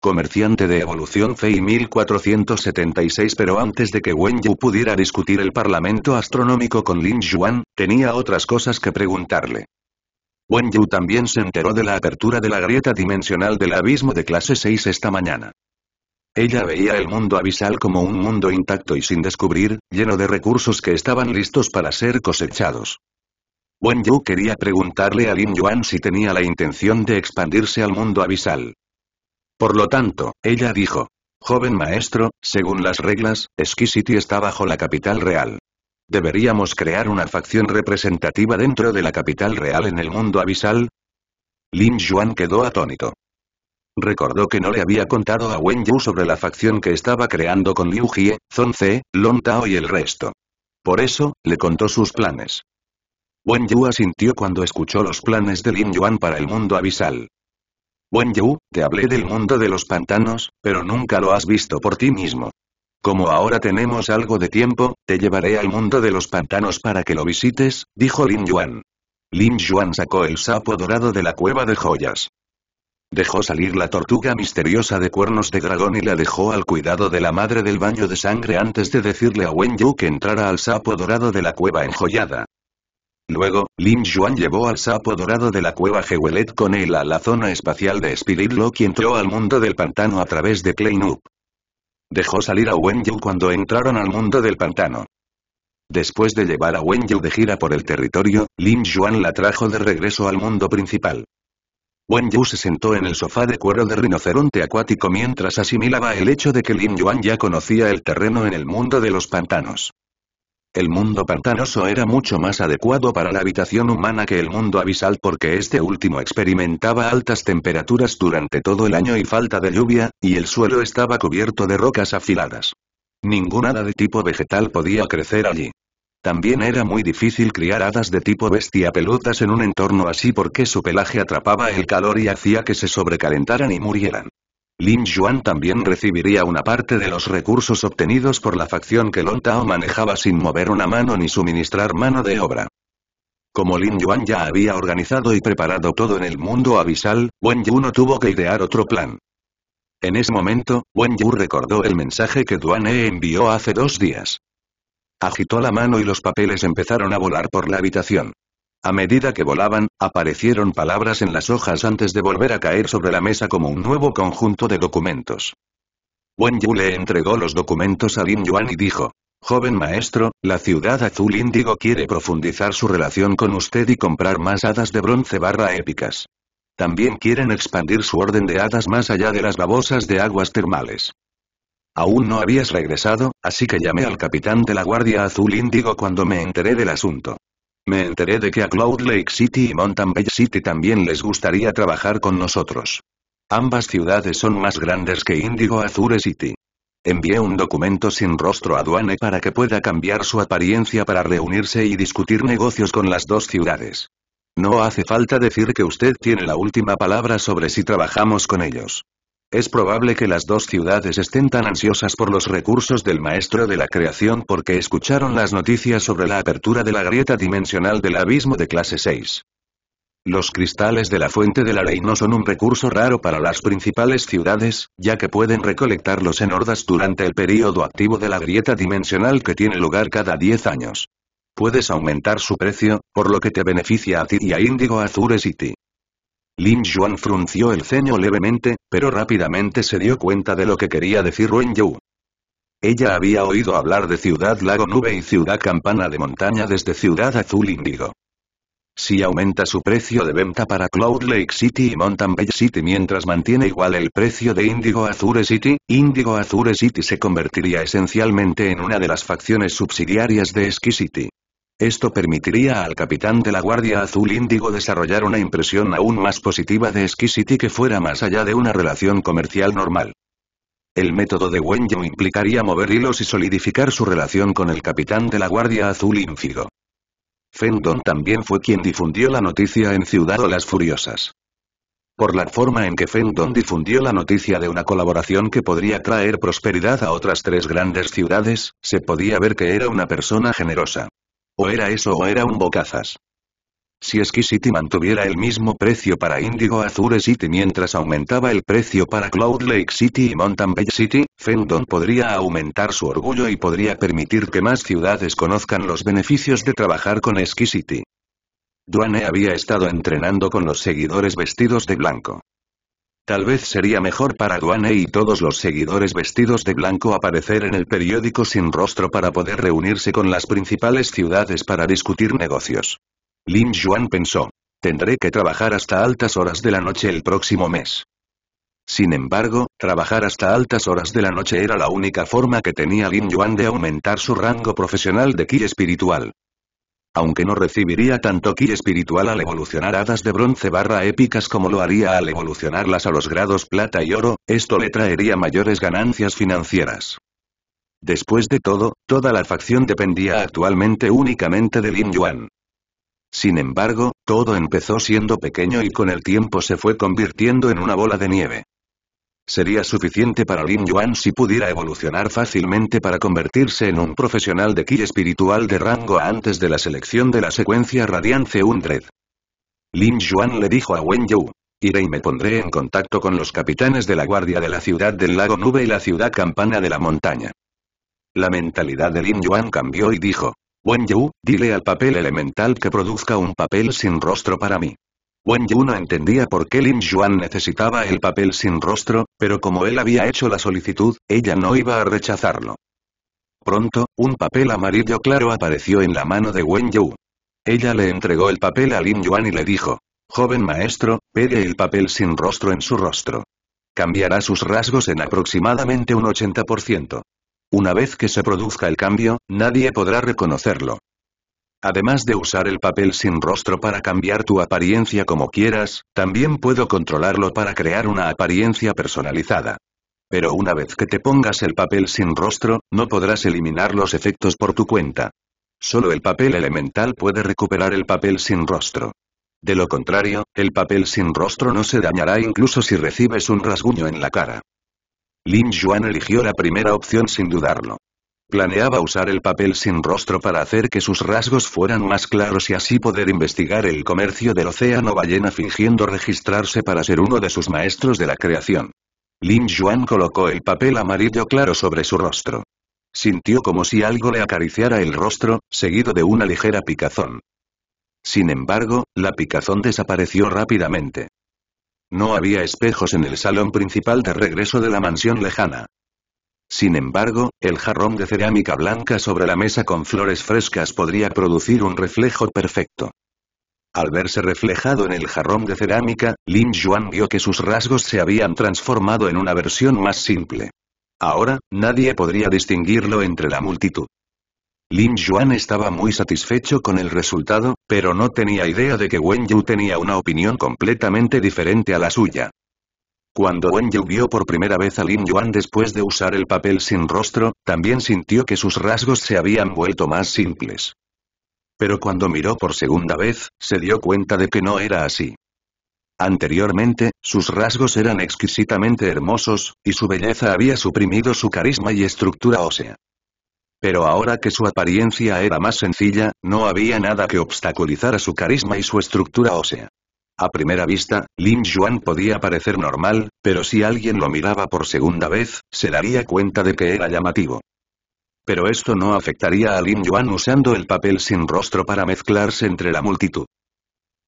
comerciante de evolución Fei 1476 pero antes de que Wen Yu pudiera discutir el parlamento astronómico con Lin Yuan, tenía otras cosas que preguntarle. Wen Yu también se enteró de la apertura de la grieta dimensional del abismo de clase 6 esta mañana. Ella veía el mundo abisal como un mundo intacto y sin descubrir, lleno de recursos que estaban listos para ser cosechados. Wen Yu quería preguntarle a Lin Yuan si tenía la intención de expandirse al mundo abisal, por lo tanto, ella dijo. Joven maestro, según las reglas, Esquisity está bajo la capital real. ¿Deberíamos crear una facción representativa dentro de la capital real en el mundo abisal? Lin Yuan quedó atónito. Recordó que no le había contado a Wen Yu sobre la facción que estaba creando con Liu Jie, Zong Ze, Long Tao y el resto. Por eso, le contó sus planes. Wen Yu asintió cuando escuchó los planes de Lin Yuan para el mundo abisal. Wen Yu, te hablé del mundo de los pantanos, pero nunca lo has visto por ti mismo. Como ahora tenemos algo de tiempo, te llevaré al mundo de los pantanos para que lo visites, dijo Lin Yuan. Lin Yuan sacó el sapo dorado de la cueva de joyas. Dejó salir la tortuga misteriosa de cuernos de dragón y la dejó al cuidado de la madre del baño de sangre antes de decirle a Wen Yu que entrara al sapo dorado de la cueva enjollada. Luego, Lin Yuan llevó al sapo dorado de la cueva Jewelet con él a la zona espacial de Spirit Lock y entró al mundo del pantano a través de Klein Dejó salir a Wen Yu cuando entraron al mundo del pantano. Después de llevar a Wen Yu de gira por el territorio, Lin Yuan la trajo de regreso al mundo principal. Wen Yu se sentó en el sofá de cuero de rinoceronte acuático mientras asimilaba el hecho de que Lin Yuan ya conocía el terreno en el mundo de los pantanos. El mundo pantanoso era mucho más adecuado para la habitación humana que el mundo abisal porque este último experimentaba altas temperaturas durante todo el año y falta de lluvia, y el suelo estaba cubierto de rocas afiladas. Ninguna hada de tipo vegetal podía crecer allí. También era muy difícil criar hadas de tipo bestia peludas en un entorno así porque su pelaje atrapaba el calor y hacía que se sobrecalentaran y murieran. Lin Yuan también recibiría una parte de los recursos obtenidos por la facción que Long Tao manejaba sin mover una mano ni suministrar mano de obra. Como Lin Yuan ya había organizado y preparado todo en el mundo abisal, Wen Yu no tuvo que idear otro plan. En ese momento, Wen Yu recordó el mensaje que Duane envió hace dos días. Agitó la mano y los papeles empezaron a volar por la habitación. A medida que volaban, aparecieron palabras en las hojas antes de volver a caer sobre la mesa como un nuevo conjunto de documentos. Wen Yu le entregó los documentos a Lin Yuan y dijo, Joven maestro, la ciudad azul índigo quiere profundizar su relación con usted y comprar más hadas de bronce barra épicas. También quieren expandir su orden de hadas más allá de las babosas de aguas termales. Aún no habías regresado, así que llamé al capitán de la Guardia Azul Índigo cuando me enteré del asunto. Me enteré de que a Cloud Lake City y Mountain Bay City también les gustaría trabajar con nosotros. Ambas ciudades son más grandes que Indigo Azure City. Envié un documento sin rostro a Duane para que pueda cambiar su apariencia para reunirse y discutir negocios con las dos ciudades. No hace falta decir que usted tiene la última palabra sobre si trabajamos con ellos. Es probable que las dos ciudades estén tan ansiosas por los recursos del maestro de la creación porque escucharon las noticias sobre la apertura de la grieta dimensional del abismo de clase 6. Los cristales de la fuente de la ley no son un recurso raro para las principales ciudades, ya que pueden recolectarlos en hordas durante el período activo de la grieta dimensional que tiene lugar cada 10 años. Puedes aumentar su precio, por lo que te beneficia a ti y a Indigo Azure City. Lin Yuan frunció el ceño levemente, pero rápidamente se dio cuenta de lo que quería decir Wen Yu. Ella había oído hablar de Ciudad Lago Nube y Ciudad Campana de Montaña desde Ciudad Azul Índigo. Si aumenta su precio de venta para Cloud Lake City y Mountain Bay City mientras mantiene igual el precio de Indigo Azure City, Indigo Azure City se convertiría esencialmente en una de las facciones subsidiarias de esquicity City. Esto permitiría al capitán de la Guardia Azul Índigo desarrollar una impresión aún más positiva de Exquisity que fuera más allá de una relación comercial normal. El método de Wenjo implicaría mover hilos y solidificar su relación con el capitán de la Guardia Azul Índigo. Fendon también fue quien difundió la noticia en Ciudad las Furiosas. Por la forma en que Fendon difundió la noticia de una colaboración que podría traer prosperidad a otras tres grandes ciudades, se podía ver que era una persona generosa. O era eso o era un bocazas. Si Esquisity mantuviera el mismo precio para Indigo Azure City mientras aumentaba el precio para Cloud Lake City y Mountain Bay City, Fendon podría aumentar su orgullo y podría permitir que más ciudades conozcan los beneficios de trabajar con city Duane había estado entrenando con los seguidores vestidos de blanco. Tal vez sería mejor para Duane y todos los seguidores vestidos de blanco aparecer en el periódico sin rostro para poder reunirse con las principales ciudades para discutir negocios. Lin Yuan pensó. Tendré que trabajar hasta altas horas de la noche el próximo mes. Sin embargo, trabajar hasta altas horas de la noche era la única forma que tenía Lin Yuan de aumentar su rango profesional de ki espiritual aunque no recibiría tanto ki espiritual al evolucionar hadas de bronce barra épicas como lo haría al evolucionarlas a los grados plata y oro, esto le traería mayores ganancias financieras. Después de todo, toda la facción dependía actualmente únicamente de Lin Yuan. Sin embargo, todo empezó siendo pequeño y con el tiempo se fue convirtiendo en una bola de nieve. Sería suficiente para Lin Yuan si pudiera evolucionar fácilmente para convertirse en un profesional de ki espiritual de rango antes de la selección de la secuencia Radiance Undred. Lin Yuan le dijo a Wen Yu. Iré y me pondré en contacto con los capitanes de la guardia de la ciudad del lago Nube y la ciudad campana de la montaña. La mentalidad de Lin Yuan cambió y dijo. Wen Yu, dile al papel elemental que produzca un papel sin rostro para mí. Wen Yu no entendía por qué Lin Yuan necesitaba el papel sin rostro, pero como él había hecho la solicitud, ella no iba a rechazarlo. Pronto, un papel amarillo claro apareció en la mano de Wen Yu. Ella le entregó el papel a Lin Yuan y le dijo, Joven maestro, pegue el papel sin rostro en su rostro. Cambiará sus rasgos en aproximadamente un 80%. Una vez que se produzca el cambio, nadie podrá reconocerlo. Además de usar el papel sin rostro para cambiar tu apariencia como quieras, también puedo controlarlo para crear una apariencia personalizada. Pero una vez que te pongas el papel sin rostro, no podrás eliminar los efectos por tu cuenta. Solo el papel elemental puede recuperar el papel sin rostro. De lo contrario, el papel sin rostro no se dañará incluso si recibes un rasguño en la cara. Lin Yuan eligió la primera opción sin dudarlo. Planeaba usar el papel sin rostro para hacer que sus rasgos fueran más claros y así poder investigar el comercio del océano ballena fingiendo registrarse para ser uno de sus maestros de la creación. Lin Yuan colocó el papel amarillo claro sobre su rostro. Sintió como si algo le acariciara el rostro, seguido de una ligera picazón. Sin embargo, la picazón desapareció rápidamente. No había espejos en el salón principal de regreso de la mansión lejana. Sin embargo, el jarrón de cerámica blanca sobre la mesa con flores frescas podría producir un reflejo perfecto. Al verse reflejado en el jarrón de cerámica, Lin Yuan vio que sus rasgos se habían transformado en una versión más simple. Ahora, nadie podría distinguirlo entre la multitud. Lin Yuan estaba muy satisfecho con el resultado, pero no tenía idea de que Wen Yu tenía una opinión completamente diferente a la suya. Cuando Wen Yu vio por primera vez a Lin Yuan después de usar el papel sin rostro, también sintió que sus rasgos se habían vuelto más simples. Pero cuando miró por segunda vez, se dio cuenta de que no era así. Anteriormente, sus rasgos eran exquisitamente hermosos, y su belleza había suprimido su carisma y estructura ósea. Pero ahora que su apariencia era más sencilla, no había nada que obstaculizar a su carisma y su estructura ósea. A primera vista, Lin Yuan podía parecer normal, pero si alguien lo miraba por segunda vez, se daría cuenta de que era llamativo. Pero esto no afectaría a Lin Yuan usando el papel sin rostro para mezclarse entre la multitud.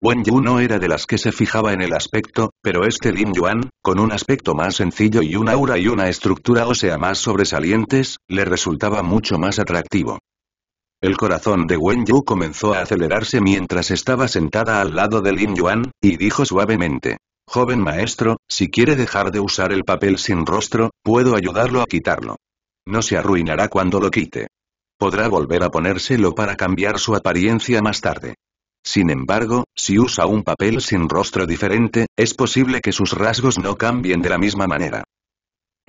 Wen Yu no era de las que se fijaba en el aspecto, pero este Lin Yuan, con un aspecto más sencillo y un aura y una estructura ósea más sobresalientes, le resultaba mucho más atractivo. El corazón de Wen Yu comenzó a acelerarse mientras estaba sentada al lado de Lin Yuan, y dijo suavemente. Joven maestro, si quiere dejar de usar el papel sin rostro, puedo ayudarlo a quitarlo. No se arruinará cuando lo quite. Podrá volver a ponérselo para cambiar su apariencia más tarde. Sin embargo, si usa un papel sin rostro diferente, es posible que sus rasgos no cambien de la misma manera.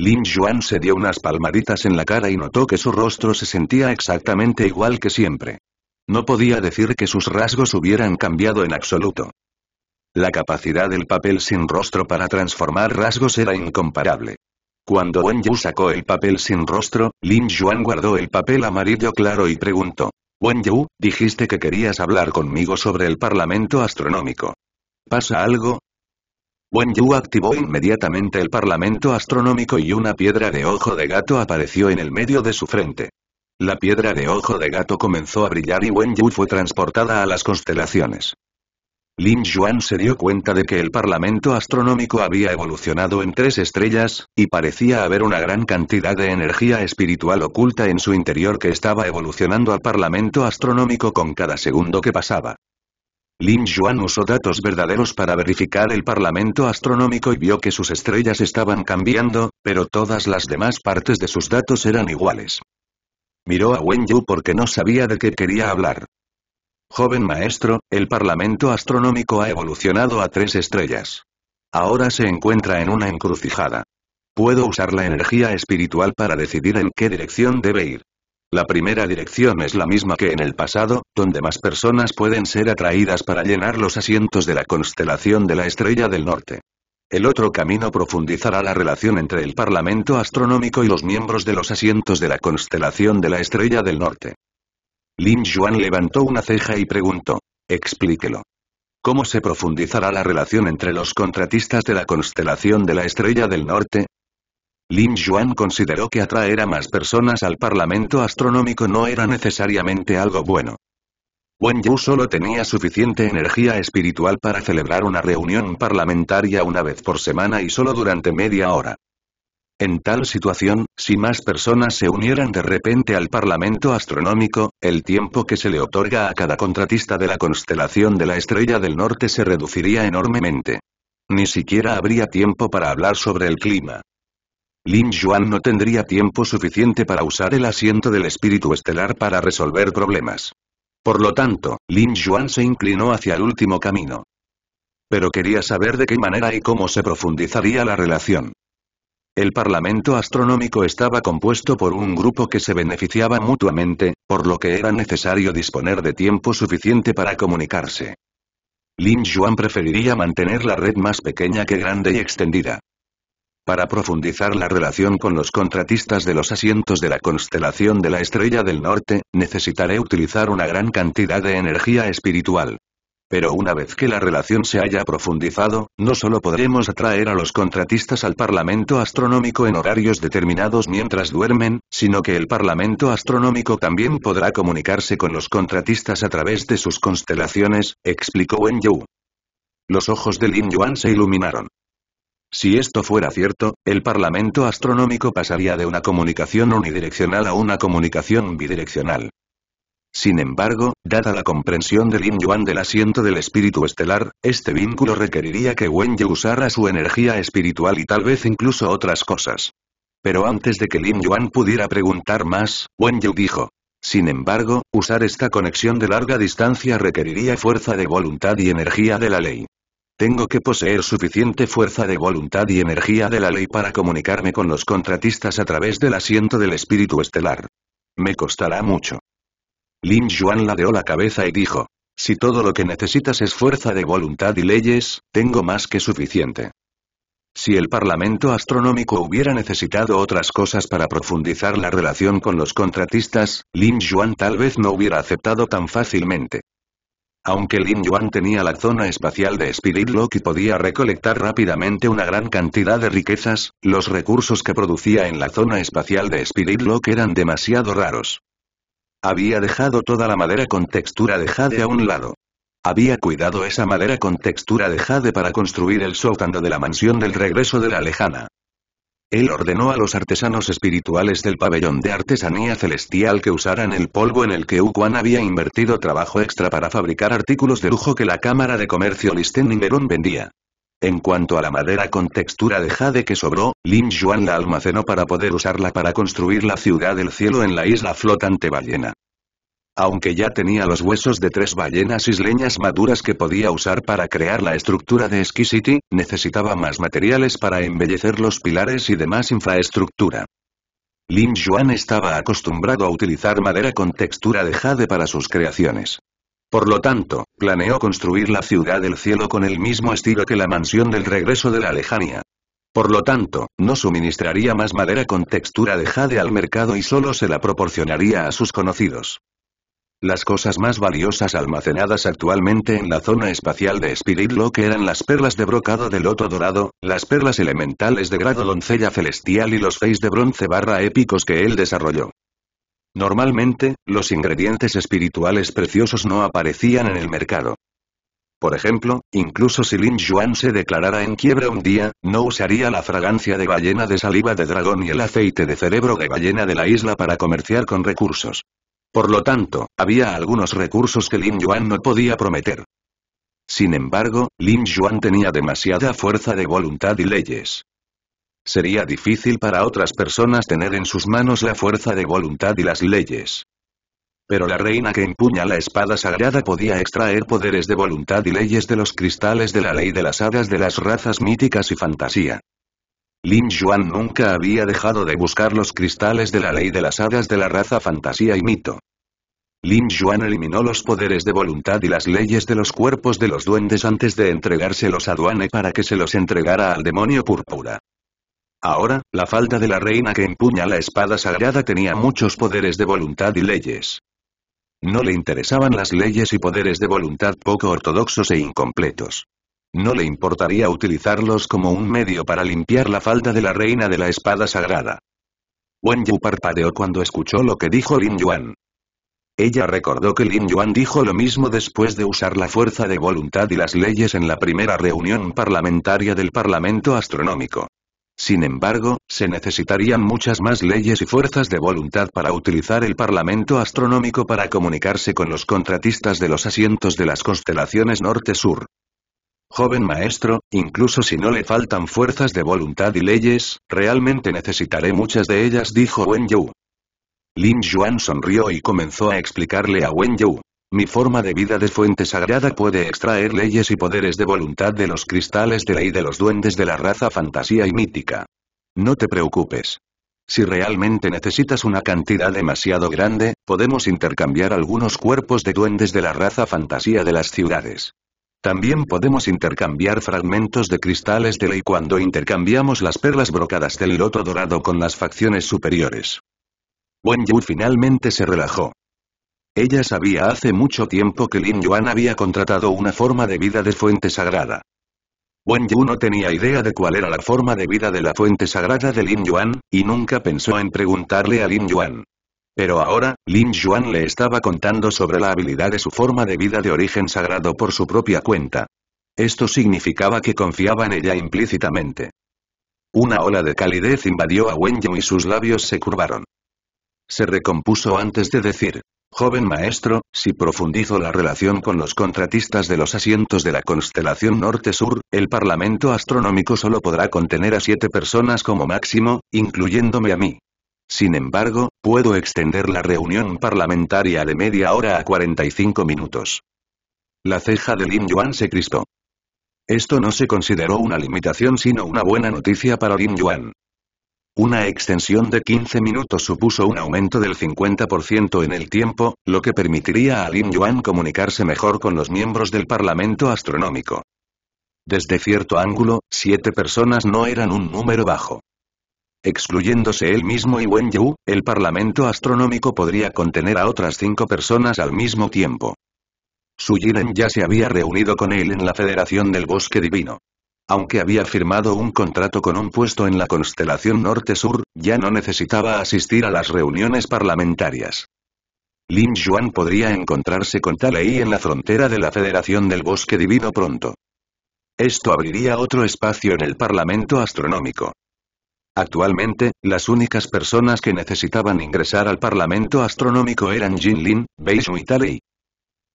Lin Yuan se dio unas palmaditas en la cara y notó que su rostro se sentía exactamente igual que siempre. No podía decir que sus rasgos hubieran cambiado en absoluto. La capacidad del papel sin rostro para transformar rasgos era incomparable. Cuando Wen Yu sacó el papel sin rostro, Lin Yuan guardó el papel amarillo claro y preguntó. Wen Yu, dijiste que querías hablar conmigo sobre el Parlamento Astronómico. ¿Pasa algo? Wen Yu activó inmediatamente el parlamento astronómico y una piedra de ojo de gato apareció en el medio de su frente. La piedra de ojo de gato comenzó a brillar y Wen Yu fue transportada a las constelaciones. Lin Yuan se dio cuenta de que el parlamento astronómico había evolucionado en tres estrellas, y parecía haber una gran cantidad de energía espiritual oculta en su interior que estaba evolucionando al parlamento astronómico con cada segundo que pasaba. Lin Yuan usó datos verdaderos para verificar el parlamento astronómico y vio que sus estrellas estaban cambiando, pero todas las demás partes de sus datos eran iguales. Miró a Wen Yu porque no sabía de qué quería hablar. Joven maestro, el parlamento astronómico ha evolucionado a tres estrellas. Ahora se encuentra en una encrucijada. Puedo usar la energía espiritual para decidir en qué dirección debe ir. La primera dirección es la misma que en el pasado, donde más personas pueden ser atraídas para llenar los asientos de la constelación de la Estrella del Norte. El otro camino profundizará la relación entre el Parlamento Astronómico y los miembros de los asientos de la constelación de la Estrella del Norte. Lin Yuan levantó una ceja y preguntó. Explíquelo. ¿Cómo se profundizará la relación entre los contratistas de la constelación de la Estrella del Norte? Lin Yuan consideró que atraer a más personas al Parlamento Astronómico no era necesariamente algo bueno. Wen Yu solo tenía suficiente energía espiritual para celebrar una reunión parlamentaria una vez por semana y solo durante media hora. En tal situación, si más personas se unieran de repente al Parlamento Astronómico, el tiempo que se le otorga a cada contratista de la constelación de la Estrella del Norte se reduciría enormemente. Ni siquiera habría tiempo para hablar sobre el clima. Lin Yuan no tendría tiempo suficiente para usar el asiento del espíritu estelar para resolver problemas. Por lo tanto, Lin Yuan se inclinó hacia el último camino. Pero quería saber de qué manera y cómo se profundizaría la relación. El Parlamento Astronómico estaba compuesto por un grupo que se beneficiaba mutuamente, por lo que era necesario disponer de tiempo suficiente para comunicarse. Lin Yuan preferiría mantener la red más pequeña que grande y extendida para profundizar la relación con los contratistas de los asientos de la constelación de la Estrella del Norte, necesitaré utilizar una gran cantidad de energía espiritual. Pero una vez que la relación se haya profundizado, no solo podremos atraer a los contratistas al Parlamento Astronómico en horarios determinados mientras duermen, sino que el Parlamento Astronómico también podrá comunicarse con los contratistas a través de sus constelaciones, explicó Wen Yu. Los ojos de Lin Yuan se iluminaron. Si esto fuera cierto, el Parlamento Astronómico pasaría de una comunicación unidireccional a una comunicación bidireccional. Sin embargo, dada la comprensión de Lin Yuan del asiento del espíritu estelar, este vínculo requeriría que Wen Yu usara su energía espiritual y tal vez incluso otras cosas. Pero antes de que Lin Yuan pudiera preguntar más, Wen Yu dijo. Sin embargo, usar esta conexión de larga distancia requeriría fuerza de voluntad y energía de la ley. Tengo que poseer suficiente fuerza de voluntad y energía de la ley para comunicarme con los contratistas a través del asiento del espíritu estelar. Me costará mucho. Lin Yuan ladeó la cabeza y dijo, si todo lo que necesitas es fuerza de voluntad y leyes, tengo más que suficiente. Si el Parlamento Astronómico hubiera necesitado otras cosas para profundizar la relación con los contratistas, Lin Yuan tal vez no hubiera aceptado tan fácilmente. Aunque Lin Yuan tenía la zona espacial de Spirit Lock y podía recolectar rápidamente una gran cantidad de riquezas, los recursos que producía en la zona espacial de Spirit Lock eran demasiado raros. Había dejado toda la madera con textura de jade a un lado. Había cuidado esa madera con textura de jade para construir el sótano de la mansión del regreso de la lejana. Él ordenó a los artesanos espirituales del pabellón de artesanía celestial que usaran el polvo en el que Ukuan había invertido trabajo extra para fabricar artículos de lujo que la Cámara de Comercio Listen vendía. En cuanto a la madera con textura de jade que sobró, Lin Yuan la almacenó para poder usarla para construir la ciudad del cielo en la isla flotante ballena aunque ya tenía los huesos de tres ballenas isleñas maduras que podía usar para crear la estructura de Exquisity, necesitaba más materiales para embellecer los pilares y demás infraestructura. Lin Yuan estaba acostumbrado a utilizar madera con textura de jade para sus creaciones. Por lo tanto, planeó construir la ciudad del cielo con el mismo estilo que la mansión del regreso de la lejanía. Por lo tanto, no suministraría más madera con textura de jade al mercado y solo se la proporcionaría a sus conocidos. Las cosas más valiosas almacenadas actualmente en la zona espacial de Spirit Lock eran las perlas de brocado del loto dorado, las perlas elementales de grado doncella celestial y los feis de bronce barra épicos que él desarrolló. Normalmente, los ingredientes espirituales preciosos no aparecían en el mercado. Por ejemplo, incluso si Lin Yuan se declarara en quiebra un día, no usaría la fragancia de ballena de saliva de dragón y el aceite de cerebro de ballena de la isla para comerciar con recursos. Por lo tanto, había algunos recursos que Lin Yuan no podía prometer. Sin embargo, Lin Yuan tenía demasiada fuerza de voluntad y leyes. Sería difícil para otras personas tener en sus manos la fuerza de voluntad y las leyes. Pero la reina que empuña la espada sagrada podía extraer poderes de voluntad y leyes de los cristales de la ley de las hadas de las razas míticas y fantasía. Lin Yuan nunca había dejado de buscar los cristales de la ley de las hadas de la raza fantasía y mito. Lin Yuan eliminó los poderes de voluntad y las leyes de los cuerpos de los duendes antes de entregárselos a Duane para que se los entregara al demonio púrpura. Ahora, la falda de la reina que empuña la espada sagrada tenía muchos poderes de voluntad y leyes. No le interesaban las leyes y poderes de voluntad poco ortodoxos e incompletos. No le importaría utilizarlos como un medio para limpiar la falda de la reina de la espada sagrada. Wen Yu parpadeó cuando escuchó lo que dijo Lin Yuan. Ella recordó que Lin Yuan dijo lo mismo después de usar la fuerza de voluntad y las leyes en la primera reunión parlamentaria del Parlamento Astronómico. Sin embargo, se necesitarían muchas más leyes y fuerzas de voluntad para utilizar el Parlamento Astronómico para comunicarse con los contratistas de los asientos de las constelaciones norte-sur. Joven maestro, incluso si no le faltan fuerzas de voluntad y leyes, realmente necesitaré muchas de ellas, dijo Wen Yu. Lin Yuan sonrió y comenzó a explicarle a Wen Yu. Mi forma de vida de fuente sagrada puede extraer leyes y poderes de voluntad de los cristales de ley de los duendes de la raza fantasía y mítica. No te preocupes. Si realmente necesitas una cantidad demasiado grande, podemos intercambiar algunos cuerpos de duendes de la raza fantasía de las ciudades. También podemos intercambiar fragmentos de cristales de ley cuando intercambiamos las perlas brocadas del loto dorado con las facciones superiores. Wen Yu finalmente se relajó. Ella sabía hace mucho tiempo que Lin Yuan había contratado una forma de vida de fuente sagrada. Wen Yu no tenía idea de cuál era la forma de vida de la fuente sagrada de Lin Yuan, y nunca pensó en preguntarle a Lin Yuan. Pero ahora, Lin Yuan le estaba contando sobre la habilidad de su forma de vida de origen sagrado por su propia cuenta. Esto significaba que confiaba en ella implícitamente. Una ola de calidez invadió a Wen Yu y sus labios se curvaron. Se recompuso antes de decir, Joven maestro, si profundizo la relación con los contratistas de los asientos de la constelación norte-sur, el Parlamento Astronómico solo podrá contener a siete personas como máximo, incluyéndome a mí. Sin embargo, puedo extender la reunión parlamentaria de media hora a 45 minutos. La ceja de Lin Yuan se crispó. Esto no se consideró una limitación sino una buena noticia para Lin Yuan. Una extensión de 15 minutos supuso un aumento del 50% en el tiempo, lo que permitiría a Lin Yuan comunicarse mejor con los miembros del Parlamento Astronómico. Desde cierto ángulo, siete personas no eran un número bajo. Excluyéndose él mismo y Wen Yu, el Parlamento Astronómico podría contener a otras cinco personas al mismo tiempo. Su Jiren ya se había reunido con él en la Federación del Bosque Divino. Aunque había firmado un contrato con un puesto en la constelación norte-sur, ya no necesitaba asistir a las reuniones parlamentarias. Lin Yuan podría encontrarse con Talei en la frontera de la Federación del Bosque Divino pronto. Esto abriría otro espacio en el Parlamento Astronómico. Actualmente, las únicas personas que necesitaban ingresar al Parlamento Astronómico eran Jin Lin, Beishu y Talei.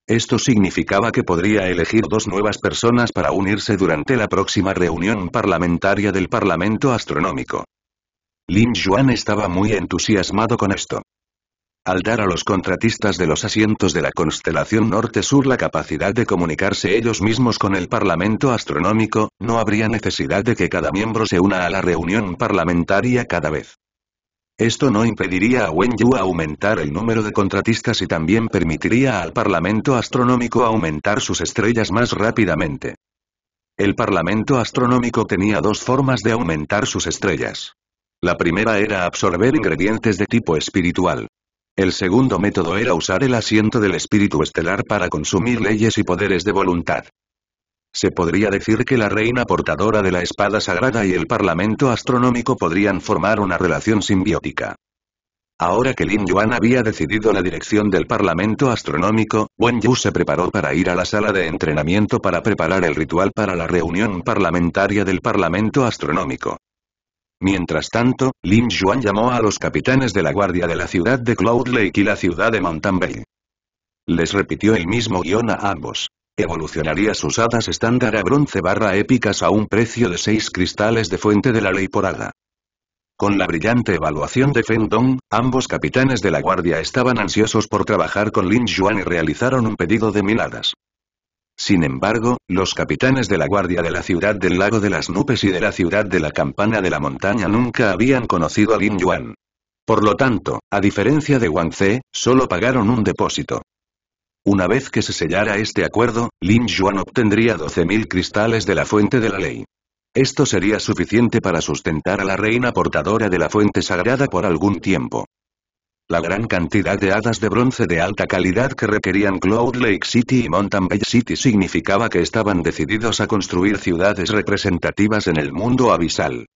Esto significaba que podría elegir dos nuevas personas para unirse durante la próxima reunión parlamentaria del Parlamento Astronómico. Lin Yuan estaba muy entusiasmado con esto al dar a los contratistas de los asientos de la constelación norte-sur la capacidad de comunicarse ellos mismos con el Parlamento Astronómico, no habría necesidad de que cada miembro se una a la reunión parlamentaria cada vez. Esto no impediría a Yu aumentar el número de contratistas y también permitiría al Parlamento Astronómico aumentar sus estrellas más rápidamente. El Parlamento Astronómico tenía dos formas de aumentar sus estrellas. La primera era absorber ingredientes de tipo espiritual. El segundo método era usar el asiento del espíritu estelar para consumir leyes y poderes de voluntad. Se podría decir que la reina portadora de la espada sagrada y el parlamento astronómico podrían formar una relación simbiótica. Ahora que Lin Yuan había decidido la dirección del Parlamento Astronómico, Wen Yu se preparó para ir a la sala de entrenamiento para preparar el ritual para la reunión parlamentaria del Parlamento Astronómico. Mientras tanto, Lin Yuan llamó a los capitanes de la guardia de la ciudad de Cloud Lake y la ciudad de Mountain Bay. Les repitió el mismo guión a ambos. Evolucionaría sus hadas estándar a bronce barra épicas a un precio de 6 cristales de fuente de la ley por hada. Con la brillante evaluación de Feng Dong, ambos capitanes de la guardia estaban ansiosos por trabajar con Lin Yuan y realizaron un pedido de mil hadas. Sin embargo, los capitanes de la guardia de la ciudad del lago de las Nupes y de la ciudad de la campana de la montaña nunca habían conocido a Lin Yuan. Por lo tanto, a diferencia de Wang Ce, solo pagaron un depósito. Una vez que se sellara este acuerdo, Lin Yuan obtendría 12.000 cristales de la fuente de la ley. Esto sería suficiente para sustentar a la reina portadora de la fuente sagrada por algún tiempo la gran cantidad de hadas de bronce de alta calidad que requerían Cloud Lake City y Mountain Bay City significaba que estaban decididos a construir ciudades representativas en el mundo abisal.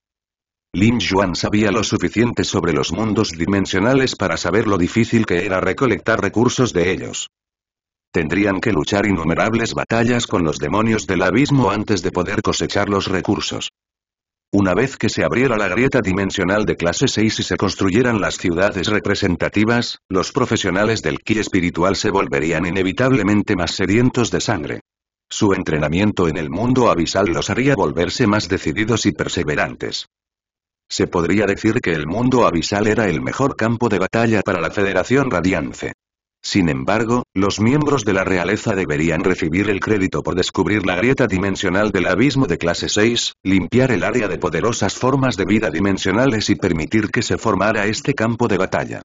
Lin Yuan sabía lo suficiente sobre los mundos dimensionales para saber lo difícil que era recolectar recursos de ellos. Tendrían que luchar innumerables batallas con los demonios del abismo antes de poder cosechar los recursos. Una vez que se abriera la grieta dimensional de clase 6 y se construyeran las ciudades representativas, los profesionales del ki espiritual se volverían inevitablemente más sedientos de sangre. Su entrenamiento en el mundo abisal los haría volverse más decididos y perseverantes. Se podría decir que el mundo abisal era el mejor campo de batalla para la Federación Radiance. Sin embargo, los miembros de la realeza deberían recibir el crédito por descubrir la grieta dimensional del abismo de clase 6, limpiar el área de poderosas formas de vida dimensionales y permitir que se formara este campo de batalla.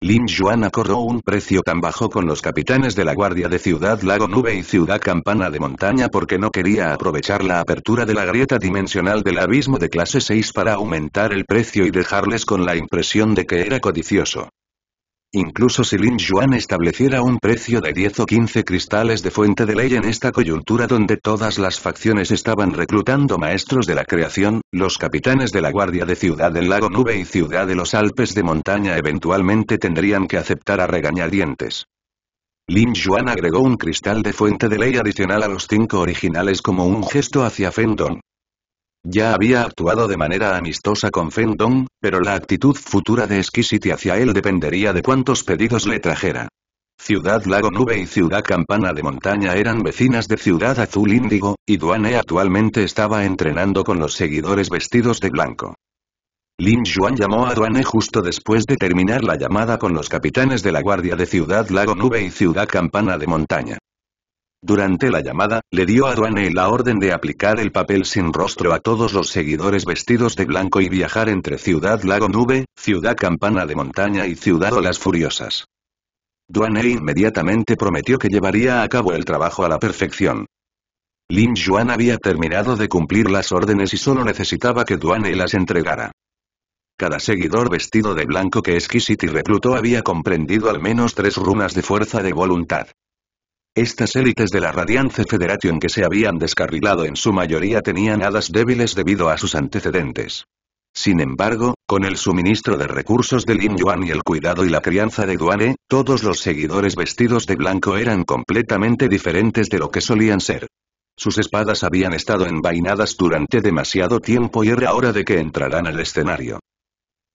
Lin Yuan acordó un precio tan bajo con los capitanes de la Guardia de Ciudad Lago Nube y Ciudad Campana de Montaña porque no quería aprovechar la apertura de la grieta dimensional del abismo de clase 6 para aumentar el precio y dejarles con la impresión de que era codicioso. Incluso si Lin Yuan estableciera un precio de 10 o 15 cristales de fuente de ley en esta coyuntura donde todas las facciones estaban reclutando maestros de la creación, los capitanes de la Guardia de Ciudad del Lago Nube y Ciudad de los Alpes de Montaña eventualmente tendrían que aceptar a regañadientes. Lin Yuan agregó un cristal de fuente de ley adicional a los cinco originales como un gesto hacia Fendon, ya había actuado de manera amistosa con Feng Dong, pero la actitud futura de Exquisite hacia él dependería de cuántos pedidos le trajera. Ciudad Lago Nube y Ciudad Campana de Montaña eran vecinas de Ciudad Azul Índigo, y Duane actualmente estaba entrenando con los seguidores vestidos de blanco. Lin Yuan llamó a Duane justo después de terminar la llamada con los capitanes de la Guardia de Ciudad Lago Nube y Ciudad Campana de Montaña. Durante la llamada, le dio a Duane la orden de aplicar el papel sin rostro a todos los seguidores vestidos de blanco y viajar entre Ciudad Lago Nube, Ciudad Campana de Montaña y Ciudad Olas Furiosas. Duane inmediatamente prometió que llevaría a cabo el trabajo a la perfección. Lin Yuan había terminado de cumplir las órdenes y solo necesitaba que Duane las entregara. Cada seguidor vestido de blanco que Exquisite reclutó había comprendido al menos tres runas de fuerza de voluntad. Estas élites de la Radiance Federation que se habían descarrilado en su mayoría tenían hadas débiles debido a sus antecedentes. Sin embargo, con el suministro de recursos de Lin Yuan y el cuidado y la crianza de Duane, todos los seguidores vestidos de blanco eran completamente diferentes de lo que solían ser. Sus espadas habían estado envainadas durante demasiado tiempo y era hora de que entraran al escenario.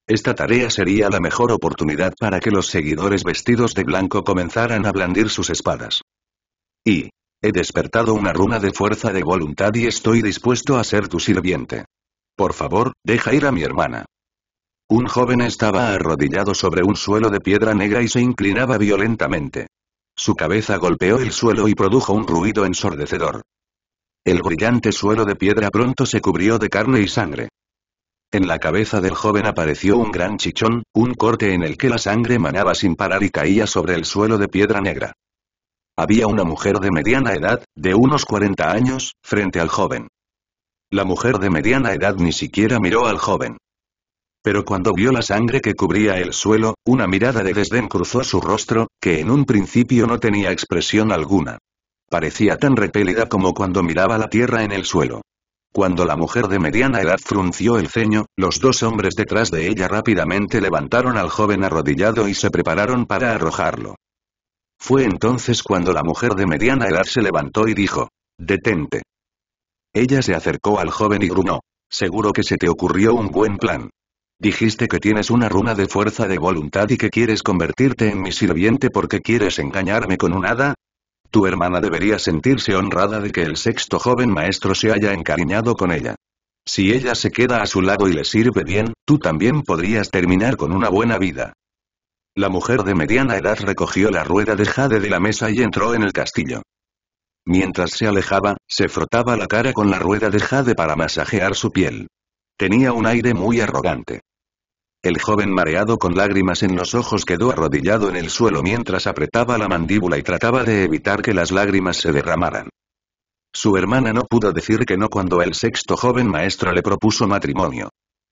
Esta tarea sería la mejor oportunidad para que los seguidores vestidos de blanco comenzaran a blandir sus espadas. Y. He despertado una runa de fuerza de voluntad y estoy dispuesto a ser tu sirviente. Por favor, deja ir a mi hermana. Un joven estaba arrodillado sobre un suelo de piedra negra y se inclinaba violentamente. Su cabeza golpeó el suelo y produjo un ruido ensordecedor. El brillante suelo de piedra pronto se cubrió de carne y sangre. En la cabeza del joven apareció un gran chichón, un corte en el que la sangre manaba sin parar y caía sobre el suelo de piedra negra. Había una mujer de mediana edad, de unos 40 años, frente al joven. La mujer de mediana edad ni siquiera miró al joven. Pero cuando vio la sangre que cubría el suelo, una mirada de desdén cruzó su rostro, que en un principio no tenía expresión alguna. Parecía tan repelida como cuando miraba la tierra en el suelo. Cuando la mujer de mediana edad frunció el ceño, los dos hombres detrás de ella rápidamente levantaron al joven arrodillado y se prepararon para arrojarlo. Fue entonces cuando la mujer de mediana edad se levantó y dijo, «Detente». Ella se acercó al joven y grunó, «Seguro que se te ocurrió un buen plan. Dijiste que tienes una runa de fuerza de voluntad y que quieres convertirte en mi sirviente porque quieres engañarme con un hada, tu hermana debería sentirse honrada de que el sexto joven maestro se haya encariñado con ella. Si ella se queda a su lado y le sirve bien, tú también podrías terminar con una buena vida. La mujer de mediana edad recogió la rueda de jade de la mesa y entró en el castillo. Mientras se alejaba, se frotaba la cara con la rueda de jade para masajear su piel. Tenía un aire muy arrogante. El joven mareado con lágrimas en los ojos quedó arrodillado en el suelo mientras apretaba la mandíbula y trataba de evitar que las lágrimas se derramaran. Su hermana no pudo decir que no cuando el sexto joven maestro le propuso matrimonio.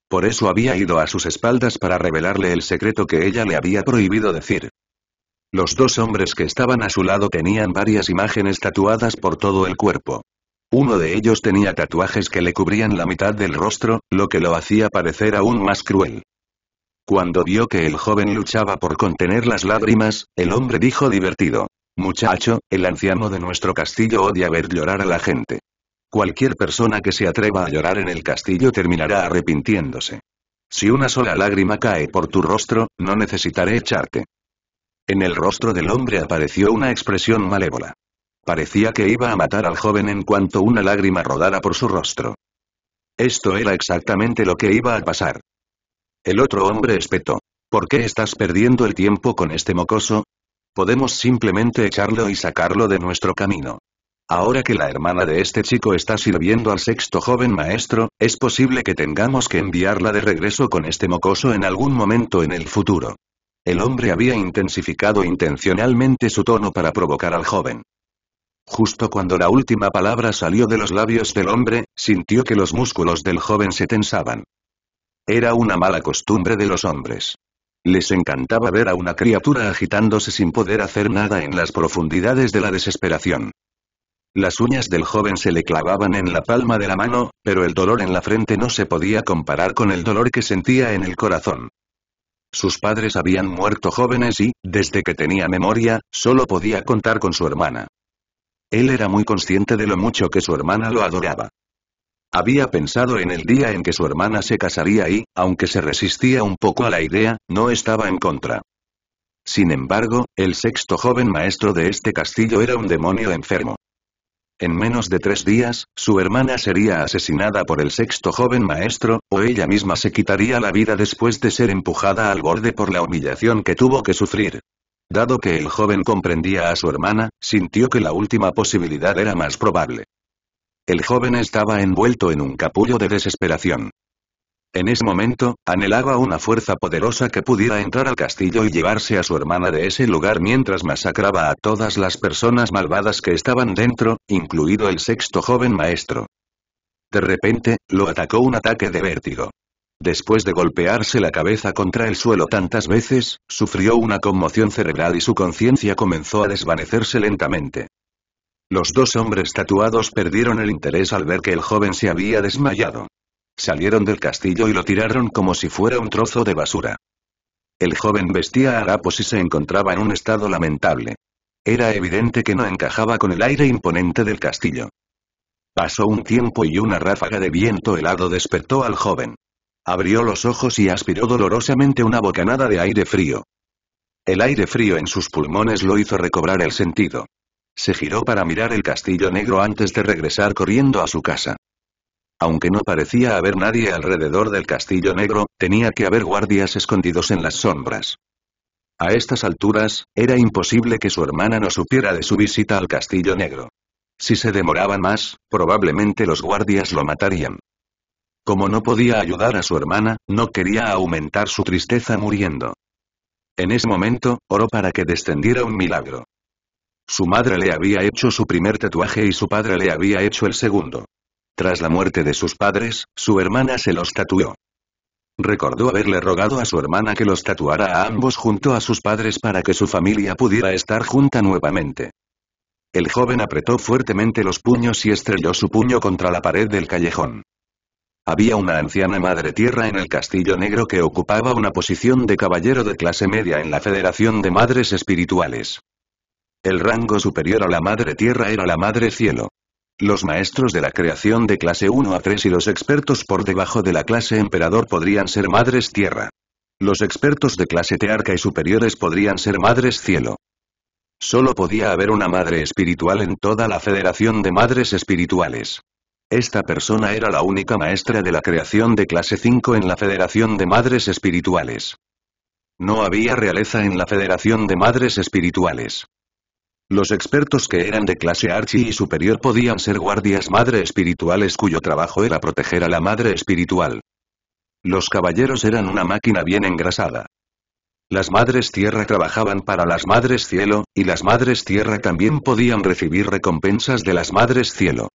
Por eso había ido a sus espaldas para revelarle el secreto que ella le había prohibido decir. Los dos hombres que estaban a su lado tenían varias imágenes tatuadas por todo el cuerpo. Uno de ellos tenía tatuajes que le cubrían la mitad del rostro, lo que lo hacía parecer aún más cruel. Cuando vio que el joven luchaba por contener las lágrimas, el hombre dijo divertido. Muchacho, el anciano de nuestro castillo odia ver llorar a la gente. Cualquier persona que se atreva a llorar en el castillo terminará arrepintiéndose. Si una sola lágrima cae por tu rostro, no necesitaré echarte. En el rostro del hombre apareció una expresión malévola. Parecía que iba a matar al joven en cuanto una lágrima rodara por su rostro. Esto era exactamente lo que iba a pasar. El otro hombre espetó. ¿Por qué estás perdiendo el tiempo con este mocoso? Podemos simplemente echarlo y sacarlo de nuestro camino. Ahora que la hermana de este chico está sirviendo al sexto joven maestro, es posible que tengamos que enviarla de regreso con este mocoso en algún momento en el futuro. El hombre había intensificado intencionalmente su tono para provocar al joven. Justo cuando la última palabra salió de los labios del hombre, sintió que los músculos del joven se tensaban. Era una mala costumbre de los hombres. Les encantaba ver a una criatura agitándose sin poder hacer nada en las profundidades de la desesperación. Las uñas del joven se le clavaban en la palma de la mano, pero el dolor en la frente no se podía comparar con el dolor que sentía en el corazón. Sus padres habían muerto jóvenes y, desde que tenía memoria, solo podía contar con su hermana. Él era muy consciente de lo mucho que su hermana lo adoraba. Había pensado en el día en que su hermana se casaría y, aunque se resistía un poco a la idea, no estaba en contra. Sin embargo, el sexto joven maestro de este castillo era un demonio enfermo. En menos de tres días, su hermana sería asesinada por el sexto joven maestro, o ella misma se quitaría la vida después de ser empujada al borde por la humillación que tuvo que sufrir. Dado que el joven comprendía a su hermana, sintió que la última posibilidad era más probable. El joven estaba envuelto en un capullo de desesperación. En ese momento, anhelaba una fuerza poderosa que pudiera entrar al castillo y llevarse a su hermana de ese lugar mientras masacraba a todas las personas malvadas que estaban dentro, incluido el sexto joven maestro. De repente, lo atacó un ataque de vértigo. Después de golpearse la cabeza contra el suelo tantas veces, sufrió una conmoción cerebral y su conciencia comenzó a desvanecerse lentamente. Los dos hombres tatuados perdieron el interés al ver que el joven se había desmayado. Salieron del castillo y lo tiraron como si fuera un trozo de basura. El joven vestía harapos y se encontraba en un estado lamentable. Era evidente que no encajaba con el aire imponente del castillo. Pasó un tiempo y una ráfaga de viento helado despertó al joven. Abrió los ojos y aspiró dolorosamente una bocanada de aire frío. El aire frío en sus pulmones lo hizo recobrar el sentido. Se giró para mirar el castillo negro antes de regresar corriendo a su casa. Aunque no parecía haber nadie alrededor del castillo negro, tenía que haber guardias escondidos en las sombras. A estas alturas, era imposible que su hermana no supiera de su visita al castillo negro. Si se demoraban más, probablemente los guardias lo matarían. Como no podía ayudar a su hermana, no quería aumentar su tristeza muriendo. En ese momento, oró para que descendiera un milagro. Su madre le había hecho su primer tatuaje y su padre le había hecho el segundo. Tras la muerte de sus padres, su hermana se los tatuó. Recordó haberle rogado a su hermana que los tatuara a ambos junto a sus padres para que su familia pudiera estar junta nuevamente. El joven apretó fuertemente los puños y estrelló su puño contra la pared del callejón. Había una anciana madre tierra en el castillo negro que ocupaba una posición de caballero de clase media en la Federación de Madres Espirituales. El rango superior a la madre tierra era la madre cielo. Los maestros de la creación de clase 1 a 3 y los expertos por debajo de la clase emperador podrían ser madres tierra. Los expertos de clase tearca y superiores podrían ser madres cielo. Solo podía haber una madre espiritual en toda la federación de madres espirituales. Esta persona era la única maestra de la creación de clase 5 en la federación de madres espirituales. No había realeza en la federación de madres espirituales. Los expertos que eran de clase archi y superior podían ser guardias madre espirituales cuyo trabajo era proteger a la madre espiritual. Los caballeros eran una máquina bien engrasada. Las madres tierra trabajaban para las madres cielo, y las madres tierra también podían recibir recompensas de las madres cielo.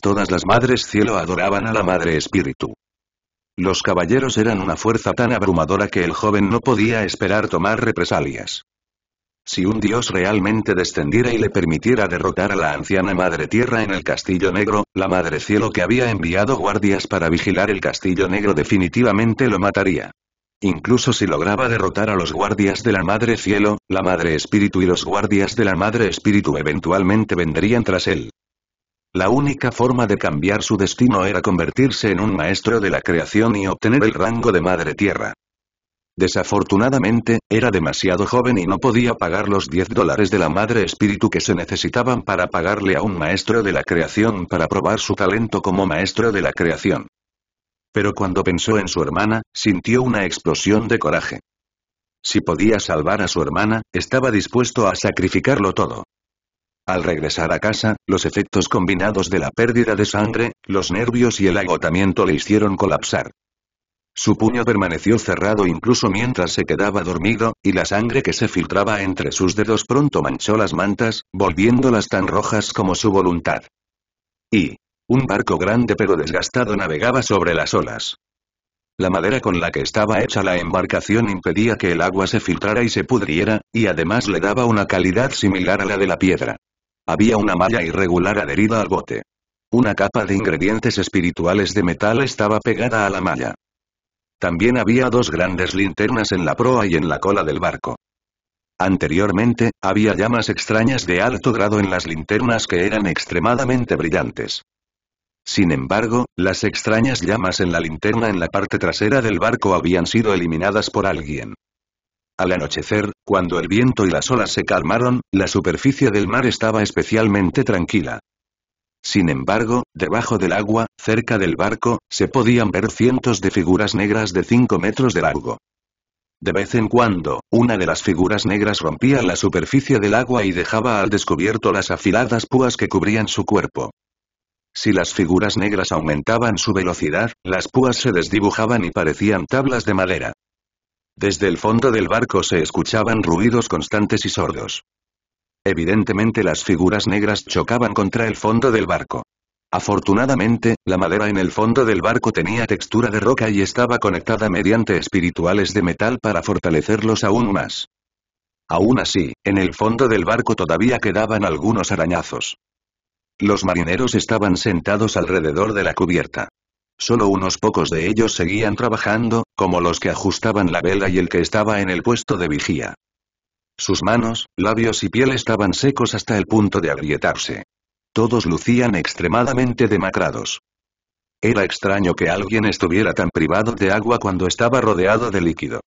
Todas las madres cielo adoraban a la madre espíritu. Los caballeros eran una fuerza tan abrumadora que el joven no podía esperar tomar represalias. Si un dios realmente descendiera y le permitiera derrotar a la anciana Madre Tierra en el Castillo Negro, la Madre Cielo que había enviado guardias para vigilar el Castillo Negro definitivamente lo mataría. Incluso si lograba derrotar a los guardias de la Madre Cielo, la Madre Espíritu y los guardias de la Madre Espíritu eventualmente vendrían tras él. La única forma de cambiar su destino era convertirse en un maestro de la creación y obtener el rango de Madre Tierra. Desafortunadamente, era demasiado joven y no podía pagar los 10 dólares de la madre espíritu que se necesitaban para pagarle a un maestro de la creación para probar su talento como maestro de la creación. Pero cuando pensó en su hermana, sintió una explosión de coraje. Si podía salvar a su hermana, estaba dispuesto a sacrificarlo todo. Al regresar a casa, los efectos combinados de la pérdida de sangre, los nervios y el agotamiento le hicieron colapsar. Su puño permaneció cerrado incluso mientras se quedaba dormido, y la sangre que se filtraba entre sus dedos pronto manchó las mantas, volviéndolas tan rojas como su voluntad. Y, un barco grande pero desgastado navegaba sobre las olas. La madera con la que estaba hecha la embarcación impedía que el agua se filtrara y se pudriera, y además le daba una calidad similar a la de la piedra. Había una malla irregular adherida al bote. Una capa de ingredientes espirituales de metal estaba pegada a la malla. También había dos grandes linternas en la proa y en la cola del barco. Anteriormente, había llamas extrañas de alto grado en las linternas que eran extremadamente brillantes. Sin embargo, las extrañas llamas en la linterna en la parte trasera del barco habían sido eliminadas por alguien. Al anochecer, cuando el viento y las olas se calmaron, la superficie del mar estaba especialmente tranquila. Sin embargo, debajo del agua, cerca del barco, se podían ver cientos de figuras negras de 5 metros de largo. De vez en cuando, una de las figuras negras rompía la superficie del agua y dejaba al descubierto las afiladas púas que cubrían su cuerpo. Si las figuras negras aumentaban su velocidad, las púas se desdibujaban y parecían tablas de madera. Desde el fondo del barco se escuchaban ruidos constantes y sordos. Evidentemente las figuras negras chocaban contra el fondo del barco. Afortunadamente, la madera en el fondo del barco tenía textura de roca y estaba conectada mediante espirituales de metal para fortalecerlos aún más. Aún así, en el fondo del barco todavía quedaban algunos arañazos. Los marineros estaban sentados alrededor de la cubierta. Solo unos pocos de ellos seguían trabajando, como los que ajustaban la vela y el que estaba en el puesto de vigía. Sus manos, labios y piel estaban secos hasta el punto de agrietarse. Todos lucían extremadamente demacrados. Era extraño que alguien estuviera tan privado de agua cuando estaba rodeado de líquido.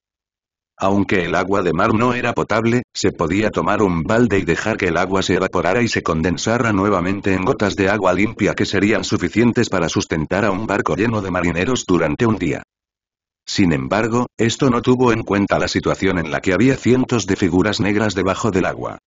Aunque el agua de mar no era potable, se podía tomar un balde y dejar que el agua se evaporara y se condensara nuevamente en gotas de agua limpia que serían suficientes para sustentar a un barco lleno de marineros durante un día. Sin embargo, esto no tuvo en cuenta la situación en la que había cientos de figuras negras debajo del agua.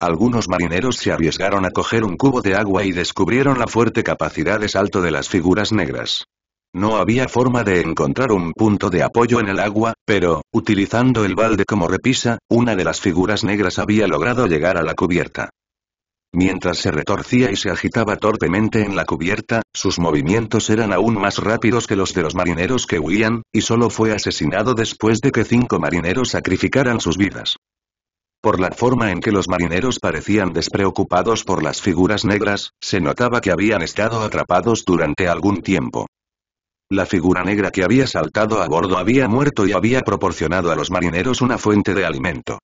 Algunos marineros se arriesgaron a coger un cubo de agua y descubrieron la fuerte capacidad de salto de las figuras negras. No había forma de encontrar un punto de apoyo en el agua, pero, utilizando el balde como repisa, una de las figuras negras había logrado llegar a la cubierta. Mientras se retorcía y se agitaba torpemente en la cubierta, sus movimientos eran aún más rápidos que los de los marineros que huían, y solo fue asesinado después de que cinco marineros sacrificaran sus vidas. Por la forma en que los marineros parecían despreocupados por las figuras negras, se notaba que habían estado atrapados durante algún tiempo. La figura negra que había saltado a bordo había muerto y había proporcionado a los marineros una fuente de alimento.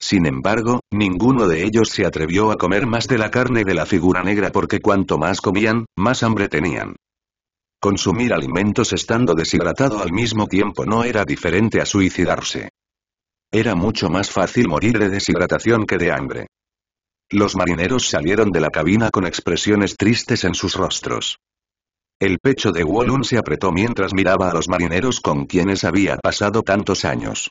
Sin embargo, ninguno de ellos se atrevió a comer más de la carne de la figura negra porque cuanto más comían, más hambre tenían. Consumir alimentos estando deshidratado al mismo tiempo no era diferente a suicidarse. Era mucho más fácil morir de deshidratación que de hambre. Los marineros salieron de la cabina con expresiones tristes en sus rostros. El pecho de Wolun se apretó mientras miraba a los marineros con quienes había pasado tantos años.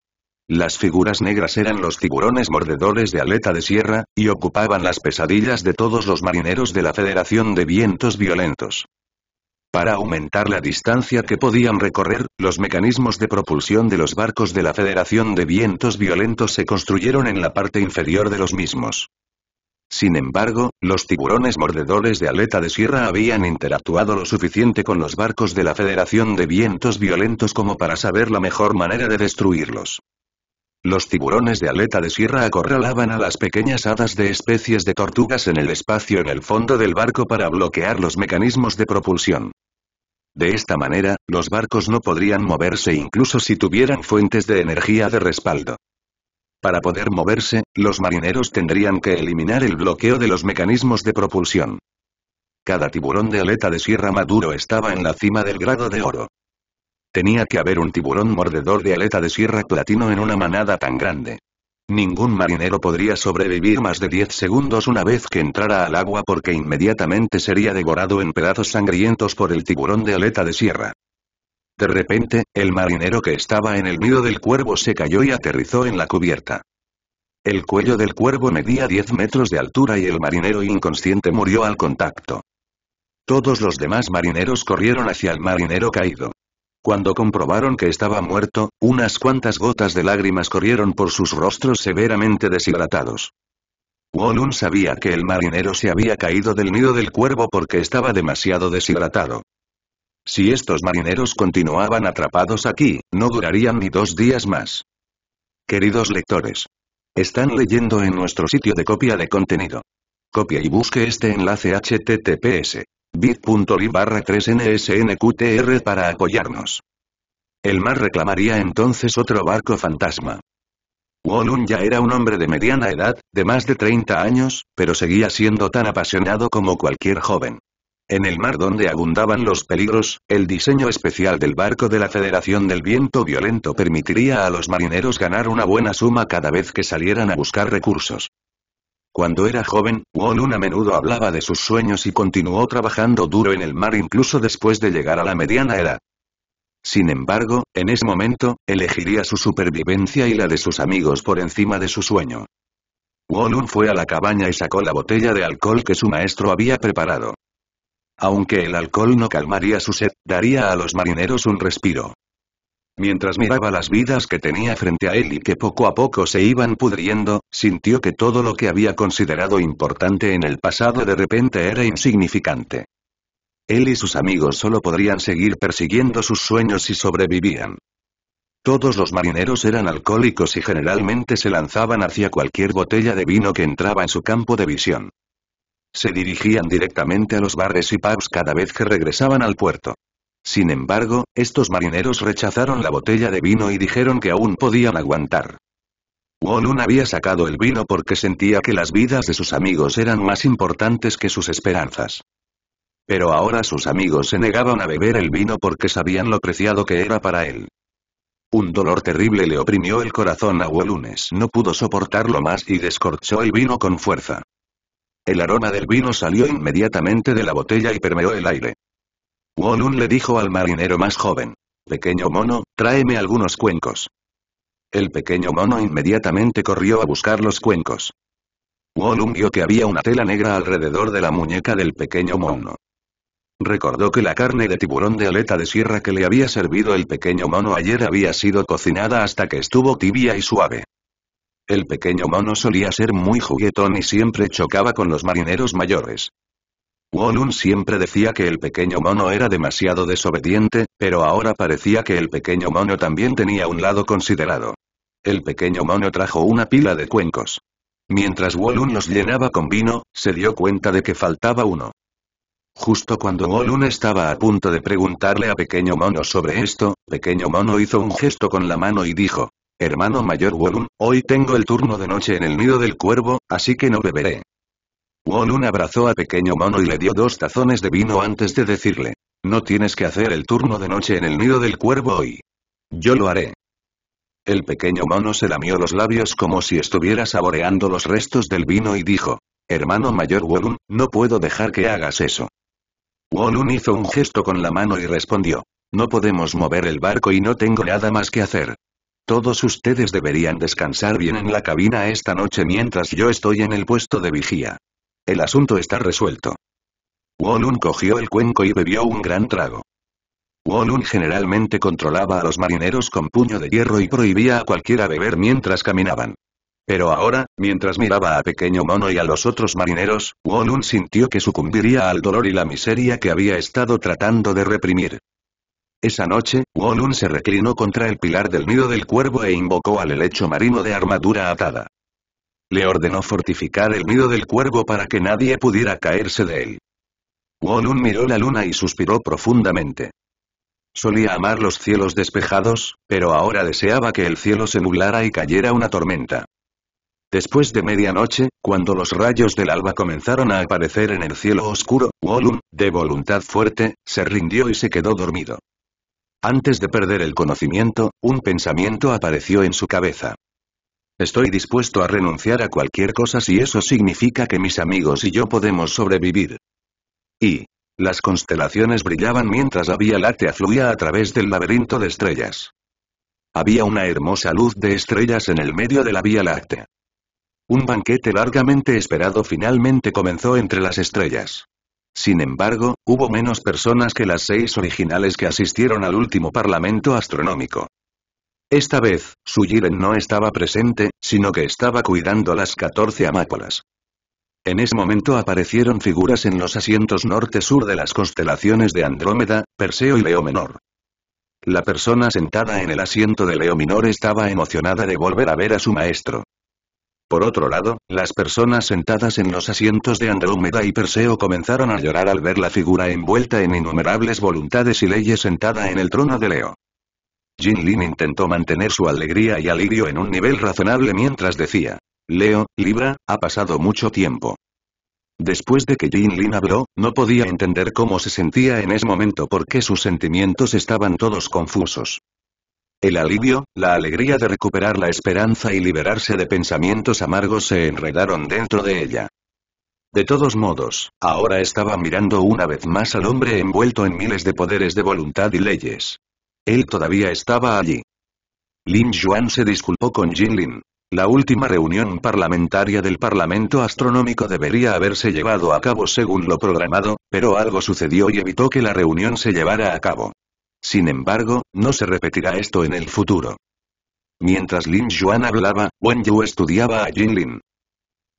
Las figuras negras eran los tiburones mordedores de aleta de sierra, y ocupaban las pesadillas de todos los marineros de la Federación de Vientos Violentos. Para aumentar la distancia que podían recorrer, los mecanismos de propulsión de los barcos de la Federación de Vientos Violentos se construyeron en la parte inferior de los mismos. Sin embargo, los tiburones mordedores de aleta de sierra habían interactuado lo suficiente con los barcos de la Federación de Vientos Violentos como para saber la mejor manera de destruirlos. Los tiburones de aleta de sierra acorralaban a las pequeñas hadas de especies de tortugas en el espacio en el fondo del barco para bloquear los mecanismos de propulsión. De esta manera, los barcos no podrían moverse incluso si tuvieran fuentes de energía de respaldo. Para poder moverse, los marineros tendrían que eliminar el bloqueo de los mecanismos de propulsión. Cada tiburón de aleta de sierra maduro estaba en la cima del grado de oro. Tenía que haber un tiburón mordedor de aleta de sierra platino en una manada tan grande. Ningún marinero podría sobrevivir más de 10 segundos una vez que entrara al agua porque inmediatamente sería devorado en pedazos sangrientos por el tiburón de aleta de sierra. De repente, el marinero que estaba en el nido del cuervo se cayó y aterrizó en la cubierta. El cuello del cuervo medía 10 metros de altura y el marinero inconsciente murió al contacto. Todos los demás marineros corrieron hacia el marinero caído. Cuando comprobaron que estaba muerto, unas cuantas gotas de lágrimas corrieron por sus rostros severamente deshidratados. Wolun sabía que el marinero se había caído del nido del cuervo porque estaba demasiado deshidratado. Si estos marineros continuaban atrapados aquí, no durarían ni dos días más. Queridos lectores. Están leyendo en nuestro sitio de copia de contenido. Copia y busque este enlace https. Bit.li barra 3nsnqtr para apoyarnos. El mar reclamaría entonces otro barco fantasma. Wolun ya era un hombre de mediana edad, de más de 30 años, pero seguía siendo tan apasionado como cualquier joven. En el mar donde abundaban los peligros, el diseño especial del barco de la Federación del Viento Violento permitiría a los marineros ganar una buena suma cada vez que salieran a buscar recursos. Cuando era joven, Wolun a menudo hablaba de sus sueños y continuó trabajando duro en el mar incluso después de llegar a la mediana edad. Sin embargo, en ese momento, elegiría su supervivencia y la de sus amigos por encima de su sueño. Wolun fue a la cabaña y sacó la botella de alcohol que su maestro había preparado. Aunque el alcohol no calmaría su sed, daría a los marineros un respiro. Mientras miraba las vidas que tenía frente a él y que poco a poco se iban pudriendo, sintió que todo lo que había considerado importante en el pasado de repente era insignificante. Él y sus amigos solo podrían seguir persiguiendo sus sueños si sobrevivían. Todos los marineros eran alcohólicos y generalmente se lanzaban hacia cualquier botella de vino que entraba en su campo de visión. Se dirigían directamente a los bares y pubs cada vez que regresaban al puerto. Sin embargo, estos marineros rechazaron la botella de vino y dijeron que aún podían aguantar. Wolun había sacado el vino porque sentía que las vidas de sus amigos eran más importantes que sus esperanzas. Pero ahora sus amigos se negaban a beber el vino porque sabían lo preciado que era para él. Un dolor terrible le oprimió el corazón a Wolunes. No pudo soportarlo más y descorchó el vino con fuerza. El aroma del vino salió inmediatamente de la botella y permeó el aire. Wolun le dijo al marinero más joven. Pequeño mono, tráeme algunos cuencos. El pequeño mono inmediatamente corrió a buscar los cuencos. Wolun vio que había una tela negra alrededor de la muñeca del pequeño mono. Recordó que la carne de tiburón de aleta de sierra que le había servido el pequeño mono ayer había sido cocinada hasta que estuvo tibia y suave. El pequeño mono solía ser muy juguetón y siempre chocaba con los marineros mayores. Wolun siempre decía que el pequeño mono era demasiado desobediente, pero ahora parecía que el pequeño mono también tenía un lado considerado. El pequeño mono trajo una pila de cuencos. Mientras Wolun los llenaba con vino, se dio cuenta de que faltaba uno. Justo cuando Wolun estaba a punto de preguntarle a Pequeño Mono sobre esto, Pequeño Mono hizo un gesto con la mano y dijo, Hermano mayor Wolun, hoy tengo el turno de noche en el nido del cuervo, así que no beberé. Wolun abrazó a Pequeño Mono y le dio dos tazones de vino antes de decirle. No tienes que hacer el turno de noche en el nido del cuervo hoy. Yo lo haré. El pequeño mono se lamió los labios como si estuviera saboreando los restos del vino y dijo, Hermano mayor Wolun, no puedo dejar que hagas eso. Wolun hizo un gesto con la mano y respondió, No podemos mover el barco y no tengo nada más que hacer. Todos ustedes deberían descansar bien en la cabina esta noche mientras yo estoy en el puesto de vigía. El asunto está resuelto. Wolun cogió el cuenco y bebió un gran trago. Wolun generalmente controlaba a los marineros con puño de hierro y prohibía a cualquiera beber mientras caminaban. Pero ahora, mientras miraba a Pequeño Mono y a los otros marineros, Wolun sintió que sucumbiría al dolor y la miseria que había estado tratando de reprimir. Esa noche, Wolun se reclinó contra el pilar del nido del cuervo e invocó al helecho marino de armadura atada. Le ordenó fortificar el nido del cuervo para que nadie pudiera caerse de él. Wolun miró la luna y suspiró profundamente. Solía amar los cielos despejados, pero ahora deseaba que el cielo se nublara y cayera una tormenta. Después de medianoche, cuando los rayos del alba comenzaron a aparecer en el cielo oscuro, Wolun, de voluntad fuerte, se rindió y se quedó dormido. Antes de perder el conocimiento, un pensamiento apareció en su cabeza. Estoy dispuesto a renunciar a cualquier cosa si eso significa que mis amigos y yo podemos sobrevivir. Y. Las constelaciones brillaban mientras la Vía Láctea fluía a través del laberinto de estrellas. Había una hermosa luz de estrellas en el medio de la Vía Láctea. Un banquete largamente esperado finalmente comenzó entre las estrellas. Sin embargo, hubo menos personas que las seis originales que asistieron al último parlamento astronómico. Esta vez, Jiren no estaba presente, sino que estaba cuidando las 14 amápolas. En ese momento aparecieron figuras en los asientos norte-sur de las constelaciones de Andrómeda, Perseo y Leo Menor. La persona sentada en el asiento de Leo Menor estaba emocionada de volver a ver a su maestro. Por otro lado, las personas sentadas en los asientos de Andrómeda y Perseo comenzaron a llorar al ver la figura envuelta en innumerables voluntades y leyes sentada en el trono de Leo. Jin Lin intentó mantener su alegría y alivio en un nivel razonable mientras decía. Leo, Libra, ha pasado mucho tiempo. Después de que Jin Lin habló, no podía entender cómo se sentía en ese momento porque sus sentimientos estaban todos confusos. El alivio, la alegría de recuperar la esperanza y liberarse de pensamientos amargos se enredaron dentro de ella. De todos modos, ahora estaba mirando una vez más al hombre envuelto en miles de poderes de voluntad y leyes. Él todavía estaba allí. Lin Yuan se disculpó con Jin Lin. La última reunión parlamentaria del Parlamento Astronómico debería haberse llevado a cabo según lo programado, pero algo sucedió y evitó que la reunión se llevara a cabo. Sin embargo, no se repetirá esto en el futuro. Mientras Lin Yuan hablaba, Wen Yu estudiaba a Jin Lin.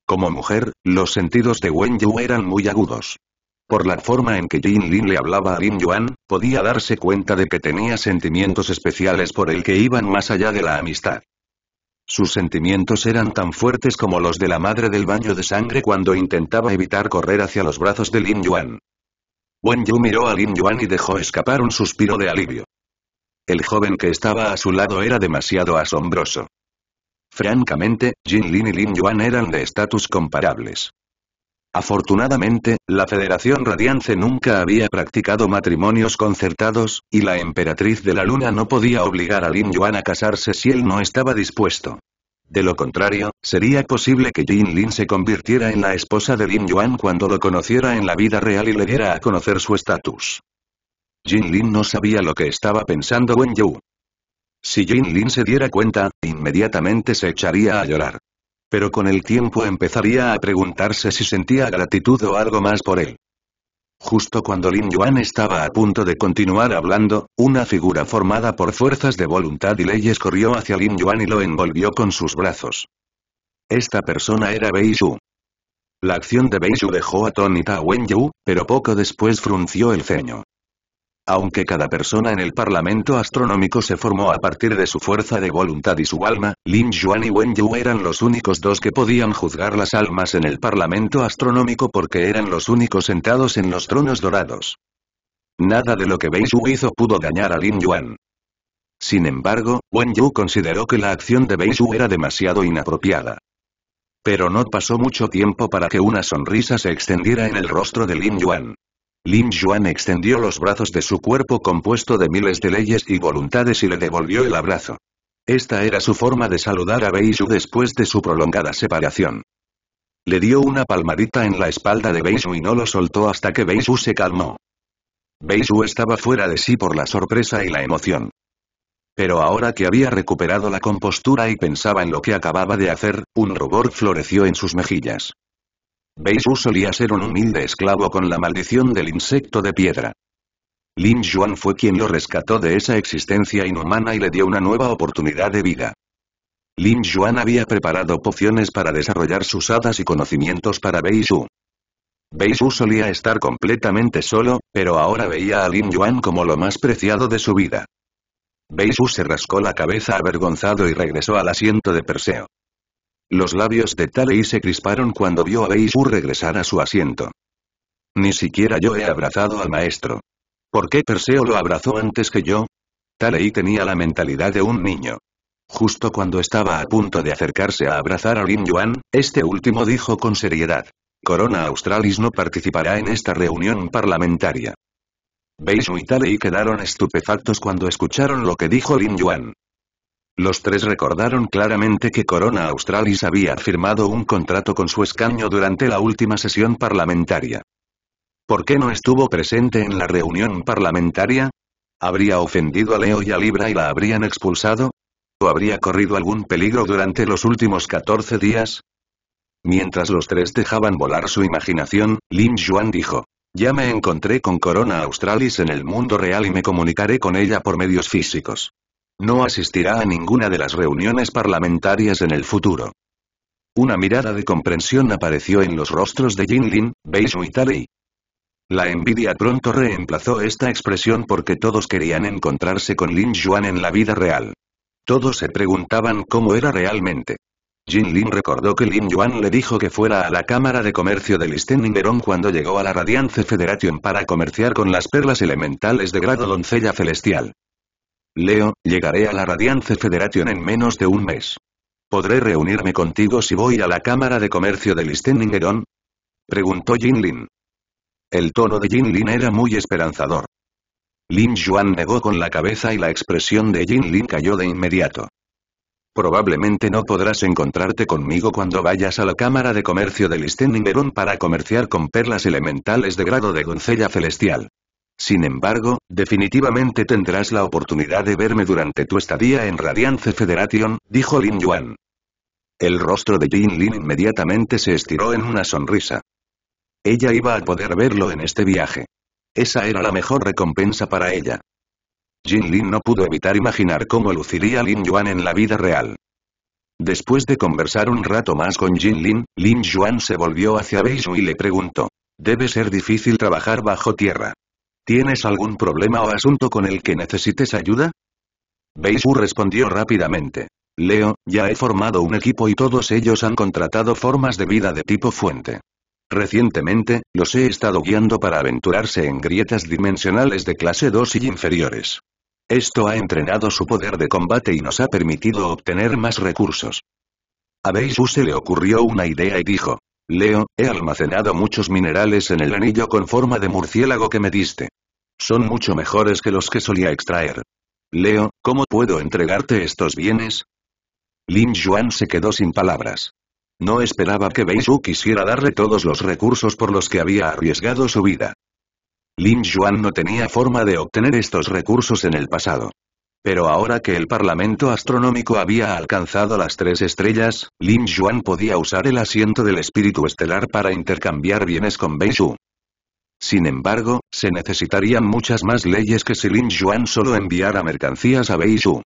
Como mujer, los sentidos de Wen Yu eran muy agudos. Por la forma en que Jin Lin le hablaba a Lin Yuan, podía darse cuenta de que tenía sentimientos especiales por el que iban más allá de la amistad. Sus sentimientos eran tan fuertes como los de la madre del baño de sangre cuando intentaba evitar correr hacia los brazos de Lin Yuan. Wen Yu miró a Lin Yuan y dejó escapar un suspiro de alivio. El joven que estaba a su lado era demasiado asombroso. Francamente, Jin Lin y Lin Yuan eran de estatus comparables. Afortunadamente, la Federación Radiance nunca había practicado matrimonios concertados, y la Emperatriz de la Luna no podía obligar a Lin Yuan a casarse si él no estaba dispuesto. De lo contrario, sería posible que Jin Lin se convirtiera en la esposa de Lin Yuan cuando lo conociera en la vida real y le diera a conocer su estatus. Jin Lin no sabía lo que estaba pensando Wen Yu. Si Jin Lin se diera cuenta, inmediatamente se echaría a llorar. Pero con el tiempo empezaría a preguntarse si sentía gratitud o algo más por él. Justo cuando Lin Yuan estaba a punto de continuar hablando, una figura formada por fuerzas de voluntad y leyes corrió hacia Lin Yuan y lo envolvió con sus brazos. Esta persona era Shu. La acción de Shu dejó atónita a Wen Yu, pero poco después frunció el ceño aunque cada persona en el Parlamento Astronómico se formó a partir de su fuerza de voluntad y su alma, Lin Yuan y Wen Yu eran los únicos dos que podían juzgar las almas en el Parlamento Astronómico porque eran los únicos sentados en los tronos dorados. Nada de lo que Bei Zhu hizo pudo dañar a Lin Yuan. Sin embargo, Wen Yu consideró que la acción de Bei era demasiado inapropiada. Pero no pasó mucho tiempo para que una sonrisa se extendiera en el rostro de Lin Yuan. Lin Yuan extendió los brazos de su cuerpo compuesto de miles de leyes y voluntades y le devolvió el abrazo. Esta era su forma de saludar a Beisu después de su prolongada separación. Le dio una palmadita en la espalda de Beisu y no lo soltó hasta que Beisu se calmó. Beisu estaba fuera de sí por la sorpresa y la emoción. Pero ahora que había recuperado la compostura y pensaba en lo que acababa de hacer, un rubor floreció en sus mejillas. Beishu solía ser un humilde esclavo con la maldición del insecto de piedra. Lin Yuan fue quien lo rescató de esa existencia inhumana y le dio una nueva oportunidad de vida. Lin Yuan había preparado pociones para desarrollar sus hadas y conocimientos para Beishu. Beishu solía estar completamente solo, pero ahora veía a Lin Yuan como lo más preciado de su vida. Beishu se rascó la cabeza avergonzado y regresó al asiento de Perseo. Los labios de Talei se crisparon cuando vio a Beishu regresar a su asiento. Ni siquiera yo he abrazado al maestro. ¿Por qué Perseo lo abrazó antes que yo? Talei tenía la mentalidad de un niño. Justo cuando estaba a punto de acercarse a abrazar a Lin Yuan, este último dijo con seriedad. Corona Australis no participará en esta reunión parlamentaria. Beishu y Talei quedaron estupefactos cuando escucharon lo que dijo Lin Yuan. Los tres recordaron claramente que Corona Australis había firmado un contrato con su escaño durante la última sesión parlamentaria. ¿Por qué no estuvo presente en la reunión parlamentaria? ¿Habría ofendido a Leo y a Libra y la habrían expulsado? ¿O habría corrido algún peligro durante los últimos 14 días? Mientras los tres dejaban volar su imaginación, Lin Yuan dijo. Ya me encontré con Corona Australis en el mundo real y me comunicaré con ella por medios físicos. No asistirá a ninguna de las reuniones parlamentarias en el futuro. Una mirada de comprensión apareció en los rostros de Jinlin, Beishu y Tali. La envidia pronto reemplazó esta expresión porque todos querían encontrarse con Lin Yuan en la vida real. Todos se preguntaban cómo era realmente. Jin Lin recordó que Lin Yuan le dijo que fuera a la Cámara de Comercio de Listeningerón cuando llegó a la Radiance Federation para comerciar con las perlas elementales de grado doncella celestial. Leo, llegaré a la Radiance Federation en menos de un mes. ¿Podré reunirme contigo si voy a la Cámara de Comercio de Listeningeron? Preguntó Jin Lin. El tono de Jin Lin era muy esperanzador. Lin Yuan negó con la cabeza y la expresión de Jin Lin cayó de inmediato. Probablemente no podrás encontrarte conmigo cuando vayas a la Cámara de Comercio de Listeningeron para comerciar con perlas elementales de grado de doncella celestial. Sin embargo, definitivamente tendrás la oportunidad de verme durante tu estadía en Radiance Federation, dijo Lin Yuan. El rostro de Jin Lin inmediatamente se estiró en una sonrisa. Ella iba a poder verlo en este viaje. Esa era la mejor recompensa para ella. Jin Lin no pudo evitar imaginar cómo luciría Lin Yuan en la vida real. Después de conversar un rato más con Jin Lin, Lin Yuan se volvió hacia Beishu y le preguntó. Debe ser difícil trabajar bajo tierra. ¿Tienes algún problema o asunto con el que necesites ayuda? Beishu respondió rápidamente. Leo, ya he formado un equipo y todos ellos han contratado formas de vida de tipo fuente. Recientemente, los he estado guiando para aventurarse en grietas dimensionales de clase 2 y inferiores. Esto ha entrenado su poder de combate y nos ha permitido obtener más recursos. A Beishu se le ocurrió una idea y dijo, Leo, he almacenado muchos minerales en el anillo con forma de murciélago que me diste. Son mucho mejores que los que solía extraer. Leo, ¿cómo puedo entregarte estos bienes? Lin Yuan se quedó sin palabras. No esperaba que Zhu quisiera darle todos los recursos por los que había arriesgado su vida. Lin Yuan no tenía forma de obtener estos recursos en el pasado. Pero ahora que el Parlamento Astronómico había alcanzado las tres estrellas, Lin Yuan podía usar el asiento del espíritu estelar para intercambiar bienes con Zhu. Sin embargo, se necesitarían muchas más leyes que si Lin Yuan solo enviara mercancías a Beishu.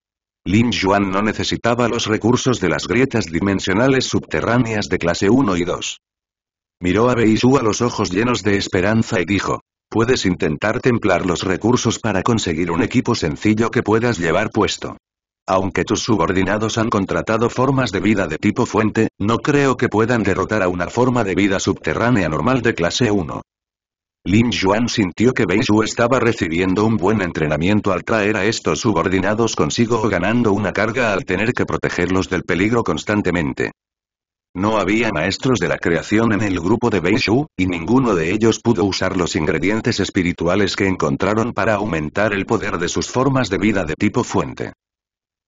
Lin Yuan no necesitaba los recursos de las grietas dimensionales subterráneas de clase 1 y 2. Miró a Beishu a los ojos llenos de esperanza y dijo, puedes intentar templar los recursos para conseguir un equipo sencillo que puedas llevar puesto. Aunque tus subordinados han contratado formas de vida de tipo fuente, no creo que puedan derrotar a una forma de vida subterránea normal de clase 1. Lin Yuan sintió que Beishu estaba recibiendo un buen entrenamiento al traer a estos subordinados consigo o ganando una carga al tener que protegerlos del peligro constantemente. No había maestros de la creación en el grupo de Beishu, y ninguno de ellos pudo usar los ingredientes espirituales que encontraron para aumentar el poder de sus formas de vida de tipo fuente.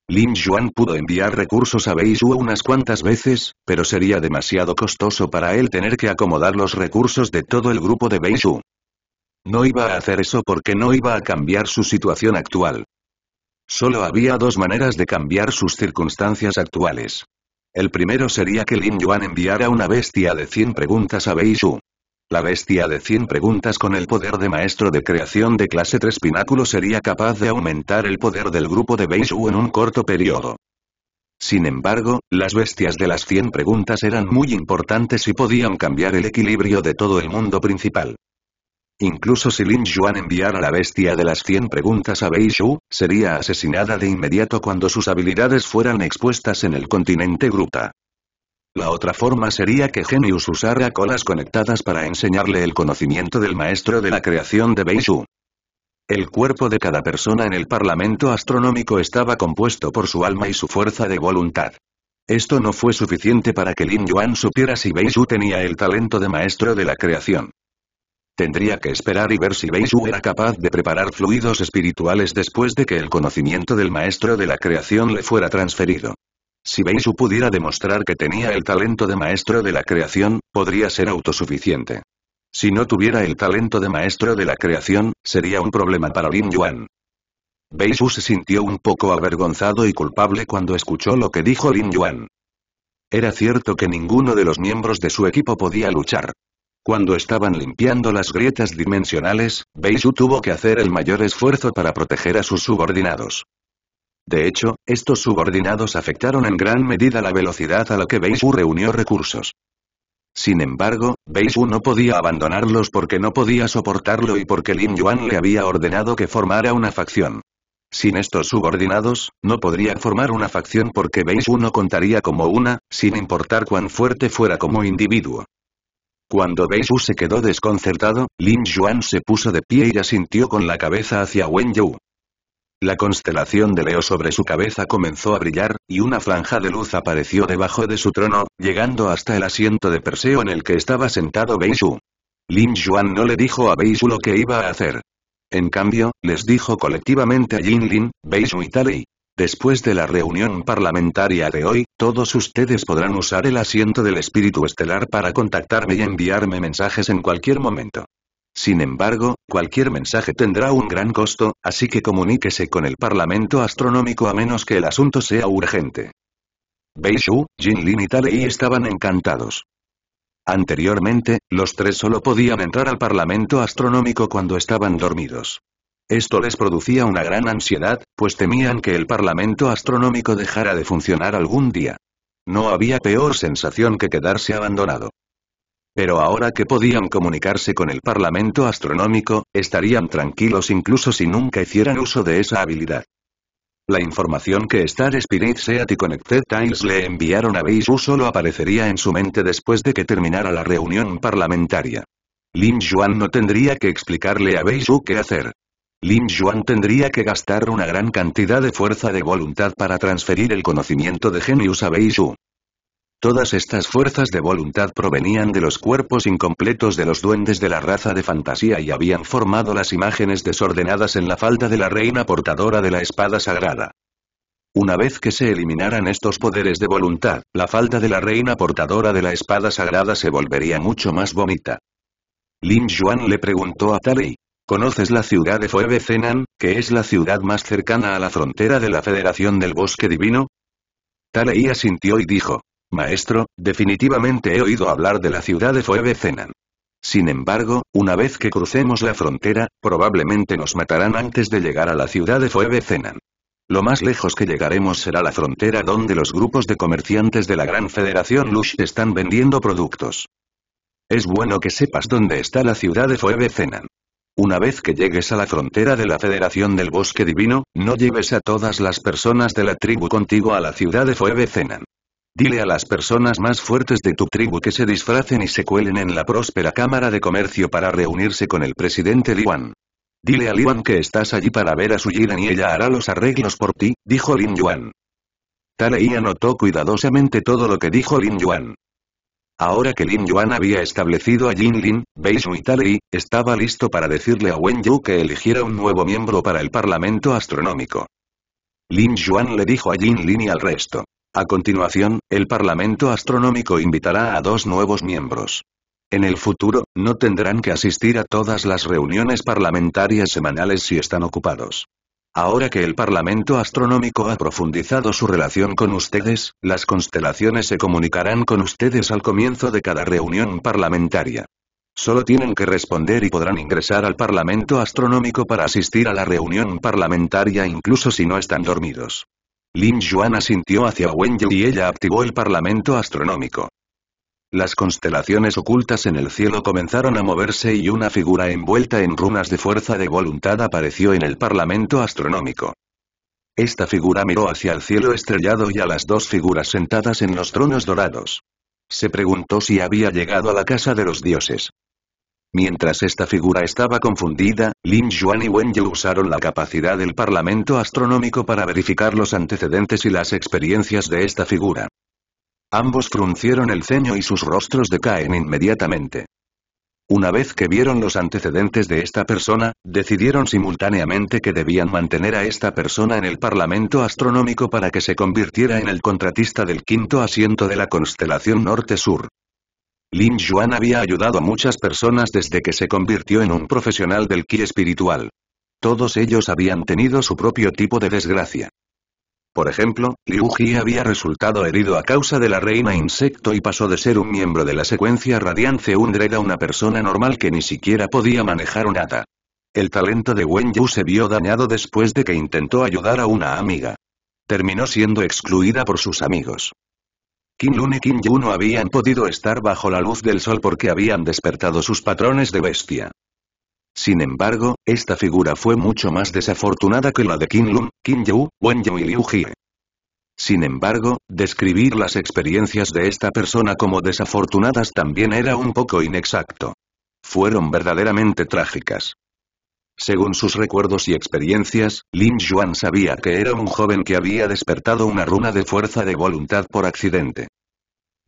Lin Yuan pudo enviar recursos a Beishu unas cuantas veces, pero sería demasiado costoso para él tener que acomodar los recursos de todo el grupo de Beishu. No iba a hacer eso porque no iba a cambiar su situación actual. Solo había dos maneras de cambiar sus circunstancias actuales. El primero sería que Lin Yuan enviara una bestia de 100 preguntas a Beishu. La bestia de 100 preguntas con el poder de maestro de creación de clase 3 pináculo sería capaz de aumentar el poder del grupo de Beishu en un corto periodo. Sin embargo, las bestias de las 100 preguntas eran muy importantes y podían cambiar el equilibrio de todo el mundo principal. Incluso si Lin Yuan enviara la bestia de las 100 preguntas a Beishu, sería asesinada de inmediato cuando sus habilidades fueran expuestas en el continente Gruta. La otra forma sería que Genius usara colas conectadas para enseñarle el conocimiento del maestro de la creación de Beishu. El cuerpo de cada persona en el Parlamento Astronómico estaba compuesto por su alma y su fuerza de voluntad. Esto no fue suficiente para que Lin Yuan supiera si Beishu tenía el talento de maestro de la creación. Tendría que esperar y ver si Beishu era capaz de preparar fluidos espirituales después de que el conocimiento del maestro de la creación le fuera transferido. Si Beishu pudiera demostrar que tenía el talento de maestro de la creación, podría ser autosuficiente. Si no tuviera el talento de maestro de la creación, sería un problema para Lin Yuan. Beishu se sintió un poco avergonzado y culpable cuando escuchó lo que dijo Lin Yuan. Era cierto que ninguno de los miembros de su equipo podía luchar. Cuando estaban limpiando las grietas dimensionales, Beishu tuvo que hacer el mayor esfuerzo para proteger a sus subordinados. De hecho, estos subordinados afectaron en gran medida la velocidad a la que Beishu reunió recursos. Sin embargo, Beishu no podía abandonarlos porque no podía soportarlo y porque Lin Yuan le había ordenado que formara una facción. Sin estos subordinados, no podría formar una facción porque Beishu no contaría como una, sin importar cuán fuerte fuera como individuo. Cuando Beishu se quedó desconcertado, Lin Yuan se puso de pie y asintió con la cabeza hacia Wen Yu. La constelación de Leo sobre su cabeza comenzó a brillar, y una franja de luz apareció debajo de su trono, llegando hasta el asiento de Perseo en el que estaba sentado Beishu. Lin Yuan no le dijo a Beishu lo que iba a hacer. En cambio, les dijo colectivamente a Jin Lin, Beishu y Tali. Después de la reunión parlamentaria de hoy, todos ustedes podrán usar el asiento del espíritu estelar para contactarme y enviarme mensajes en cualquier momento. Sin embargo, cualquier mensaje tendrá un gran costo, así que comuníquese con el Parlamento Astronómico a menos que el asunto sea urgente. Beishu, Jin Lin y Talei estaban encantados. Anteriormente, los tres solo podían entrar al Parlamento Astronómico cuando estaban dormidos. Esto les producía una gran ansiedad, pues temían que el Parlamento Astronómico dejara de funcionar algún día. No había peor sensación que quedarse abandonado. Pero ahora que podían comunicarse con el Parlamento Astronómico, estarían tranquilos incluso si nunca hicieran uso de esa habilidad. La información que Star Spirit Seat y Connected Times le enviaron a Beishu solo aparecería en su mente después de que terminara la reunión parlamentaria. Lin Yuan no tendría que explicarle a Beiju qué hacer. Lin Yuan tendría que gastar una gran cantidad de fuerza de voluntad para transferir el conocimiento de Genius a Beishu. Todas estas fuerzas de voluntad provenían de los cuerpos incompletos de los duendes de la raza de fantasía y habían formado las imágenes desordenadas en la falda de la reina portadora de la espada sagrada. Una vez que se eliminaran estos poderes de voluntad, la falda de la reina portadora de la espada sagrada se volvería mucho más bonita. Lin Yuan le preguntó a Tali, ¿conoces la ciudad de Fuebe Zenan, que es la ciudad más cercana a la frontera de la Federación del Bosque Divino? Talei asintió y dijo, Maestro, definitivamente he oído hablar de la ciudad de cenan Sin embargo, una vez que crucemos la frontera, probablemente nos matarán antes de llegar a la ciudad de cenan Lo más lejos que llegaremos será la frontera donde los grupos de comerciantes de la Gran Federación Lush están vendiendo productos. Es bueno que sepas dónde está la ciudad de cenan Una vez que llegues a la frontera de la Federación del Bosque Divino, no lleves a todas las personas de la tribu contigo a la ciudad de cenan Dile a las personas más fuertes de tu tribu que se disfracen y se cuelen en la próspera Cámara de Comercio para reunirse con el presidente Li Wan. Dile a Li Wan que estás allí para ver a su Jiren y ella hará los arreglos por ti, dijo Lin Yuan. Talei anotó cuidadosamente todo lo que dijo Lin Yuan. Ahora que Lin Yuan había establecido a Jin Lin, Shu y Talei, estaba listo para decirle a Wen Yu que eligiera un nuevo miembro para el Parlamento Astronómico. Lin Yuan le dijo a Jin Lin y al resto. A continuación, el Parlamento Astronómico invitará a dos nuevos miembros. En el futuro, no tendrán que asistir a todas las reuniones parlamentarias semanales si están ocupados. Ahora que el Parlamento Astronómico ha profundizado su relación con ustedes, las constelaciones se comunicarán con ustedes al comienzo de cada reunión parlamentaria. Solo tienen que responder y podrán ingresar al Parlamento Astronómico para asistir a la reunión parlamentaria incluso si no están dormidos. Lin Yuan asintió hacia Wen y ella activó el parlamento astronómico. Las constelaciones ocultas en el cielo comenzaron a moverse y una figura envuelta en runas de fuerza de voluntad apareció en el parlamento astronómico. Esta figura miró hacia el cielo estrellado y a las dos figuras sentadas en los tronos dorados. Se preguntó si había llegado a la casa de los dioses. Mientras esta figura estaba confundida, Lin Yuan y Wen Yu usaron la capacidad del Parlamento Astronómico para verificar los antecedentes y las experiencias de esta figura. Ambos fruncieron el ceño y sus rostros decaen inmediatamente. Una vez que vieron los antecedentes de esta persona, decidieron simultáneamente que debían mantener a esta persona en el Parlamento Astronómico para que se convirtiera en el contratista del quinto asiento de la constelación norte-sur. Lin Yuan había ayudado a muchas personas desde que se convirtió en un profesional del ki espiritual. Todos ellos habían tenido su propio tipo de desgracia. Por ejemplo, Liu Ji había resultado herido a causa de la reina insecto y pasó de ser un miembro de la secuencia Radiance Undred a una persona normal que ni siquiera podía manejar un ata. El talento de Wen Yu se vio dañado después de que intentó ayudar a una amiga. Terminó siendo excluida por sus amigos. Kim Lun y Kim Yu no habían podido estar bajo la luz del sol porque habían despertado sus patrones de bestia. Sin embargo, esta figura fue mucho más desafortunada que la de Kim Lun, Kim Yu, Wen Yu y Liu Jie. Sin embargo, describir las experiencias de esta persona como desafortunadas también era un poco inexacto. Fueron verdaderamente trágicas. Según sus recuerdos y experiencias, Lin Yuan sabía que era un joven que había despertado una runa de fuerza de voluntad por accidente.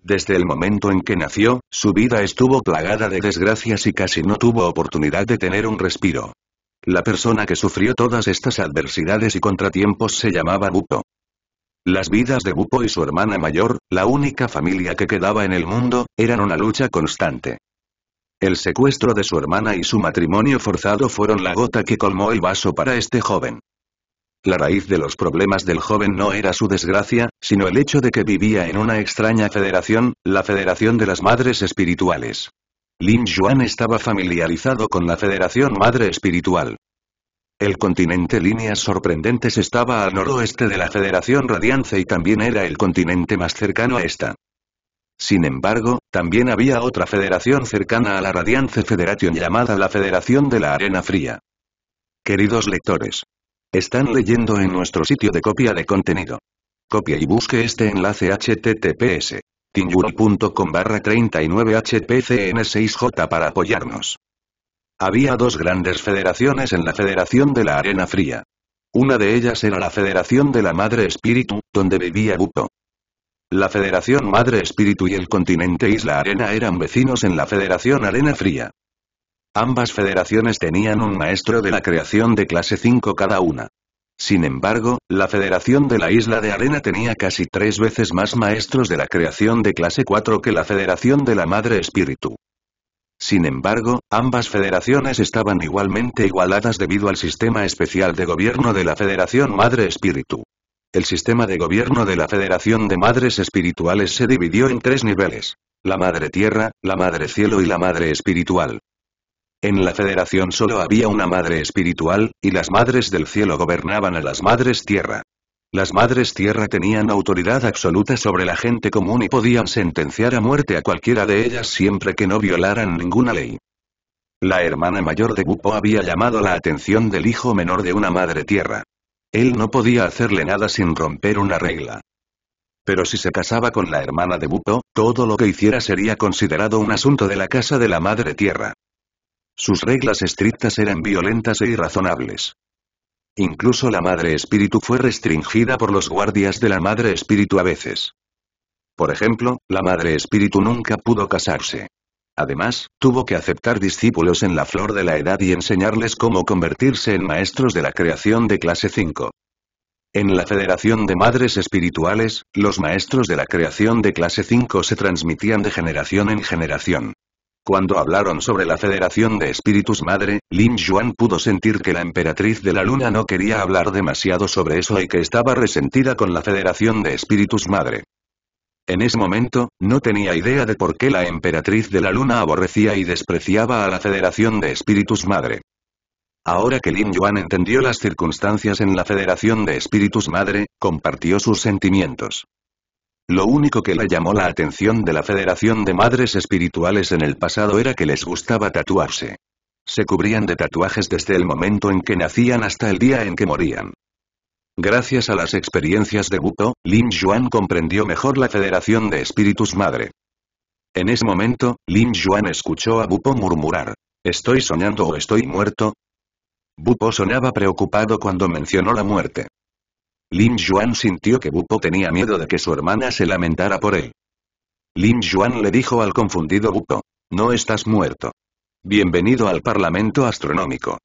Desde el momento en que nació, su vida estuvo plagada de desgracias y casi no tuvo oportunidad de tener un respiro. La persona que sufrió todas estas adversidades y contratiempos se llamaba Bupo. Las vidas de Bupo y su hermana mayor, la única familia que quedaba en el mundo, eran una lucha constante. El secuestro de su hermana y su matrimonio forzado fueron la gota que colmó el vaso para este joven. La raíz de los problemas del joven no era su desgracia, sino el hecho de que vivía en una extraña federación, la Federación de las Madres Espirituales. Lin Yuan estaba familiarizado con la Federación Madre Espiritual. El continente Líneas Sorprendentes estaba al noroeste de la Federación Radiance y también era el continente más cercano a esta. Sin embargo, también había otra federación cercana a la Radiance Federation llamada la Federación de la Arena Fría. Queridos lectores, están leyendo en nuestro sitio de copia de contenido. Copia y busque este enlace https Tinguri.com barra 39 hpcn6j para apoyarnos. Había dos grandes federaciones en la Federación de la Arena Fría. Una de ellas era la Federación de la Madre Espíritu, donde vivía Buto. La Federación Madre Espíritu y el continente Isla Arena eran vecinos en la Federación Arena Fría. Ambas federaciones tenían un maestro de la creación de clase 5 cada una. Sin embargo, la Federación de la Isla de Arena tenía casi tres veces más maestros de la creación de clase 4 que la Federación de la Madre Espíritu. Sin embargo, ambas federaciones estaban igualmente igualadas debido al sistema especial de gobierno de la Federación Madre Espíritu. El sistema de gobierno de la Federación de Madres Espirituales se dividió en tres niveles. La Madre Tierra, la Madre Cielo y la Madre Espiritual. En la Federación solo había una Madre Espiritual, y las Madres del Cielo gobernaban a las Madres Tierra. Las Madres Tierra tenían autoridad absoluta sobre la gente común y podían sentenciar a muerte a cualquiera de ellas siempre que no violaran ninguna ley. La hermana mayor de Bupo había llamado la atención del hijo menor de una madre tierra. Él no podía hacerle nada sin romper una regla. Pero si se casaba con la hermana de Buto, todo lo que hiciera sería considerado un asunto de la casa de la madre tierra. Sus reglas estrictas eran violentas e irrazonables. Incluso la madre espíritu fue restringida por los guardias de la madre espíritu a veces. Por ejemplo, la madre espíritu nunca pudo casarse. Además, tuvo que aceptar discípulos en la flor de la edad y enseñarles cómo convertirse en maestros de la creación de clase 5. En la Federación de Madres Espirituales, los maestros de la creación de clase 5 se transmitían de generación en generación. Cuando hablaron sobre la Federación de Espíritus Madre, Lin Yuan pudo sentir que la emperatriz de la luna no quería hablar demasiado sobre eso y que estaba resentida con la Federación de Espíritus Madre. En ese momento, no tenía idea de por qué la emperatriz de la luna aborrecía y despreciaba a la Federación de Espíritus Madre. Ahora que Lin Yuan entendió las circunstancias en la Federación de Espíritus Madre, compartió sus sentimientos. Lo único que le llamó la atención de la Federación de Madres Espirituales en el pasado era que les gustaba tatuarse. Se cubrían de tatuajes desde el momento en que nacían hasta el día en que morían. Gracias a las experiencias de Bupo, Lin Yuan comprendió mejor la Federación de Espíritus Madre. En ese momento, Lin Yuan escuchó a Bupo murmurar. ¿Estoy soñando o estoy muerto? Bupo sonaba preocupado cuando mencionó la muerte. Lin Yuan sintió que Bupo tenía miedo de que su hermana se lamentara por él. Lin Yuan le dijo al confundido Bupo. No estás muerto. Bienvenido al Parlamento Astronómico.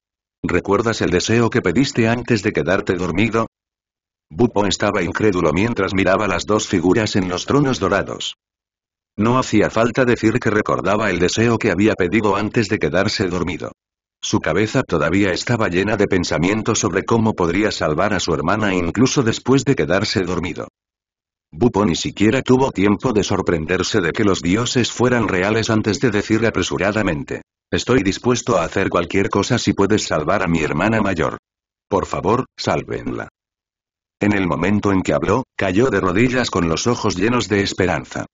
¿Recuerdas el deseo que pediste antes de quedarte dormido? Bupo estaba incrédulo mientras miraba las dos figuras en los tronos dorados. No hacía falta decir que recordaba el deseo que había pedido antes de quedarse dormido. Su cabeza todavía estaba llena de pensamientos sobre cómo podría salvar a su hermana incluso después de quedarse dormido. Bupo ni siquiera tuvo tiempo de sorprenderse de que los dioses fueran reales antes de decir apresuradamente. Estoy dispuesto a hacer cualquier cosa si puedes salvar a mi hermana mayor. Por favor, sálvenla. En el momento en que habló, cayó de rodillas con los ojos llenos de esperanza.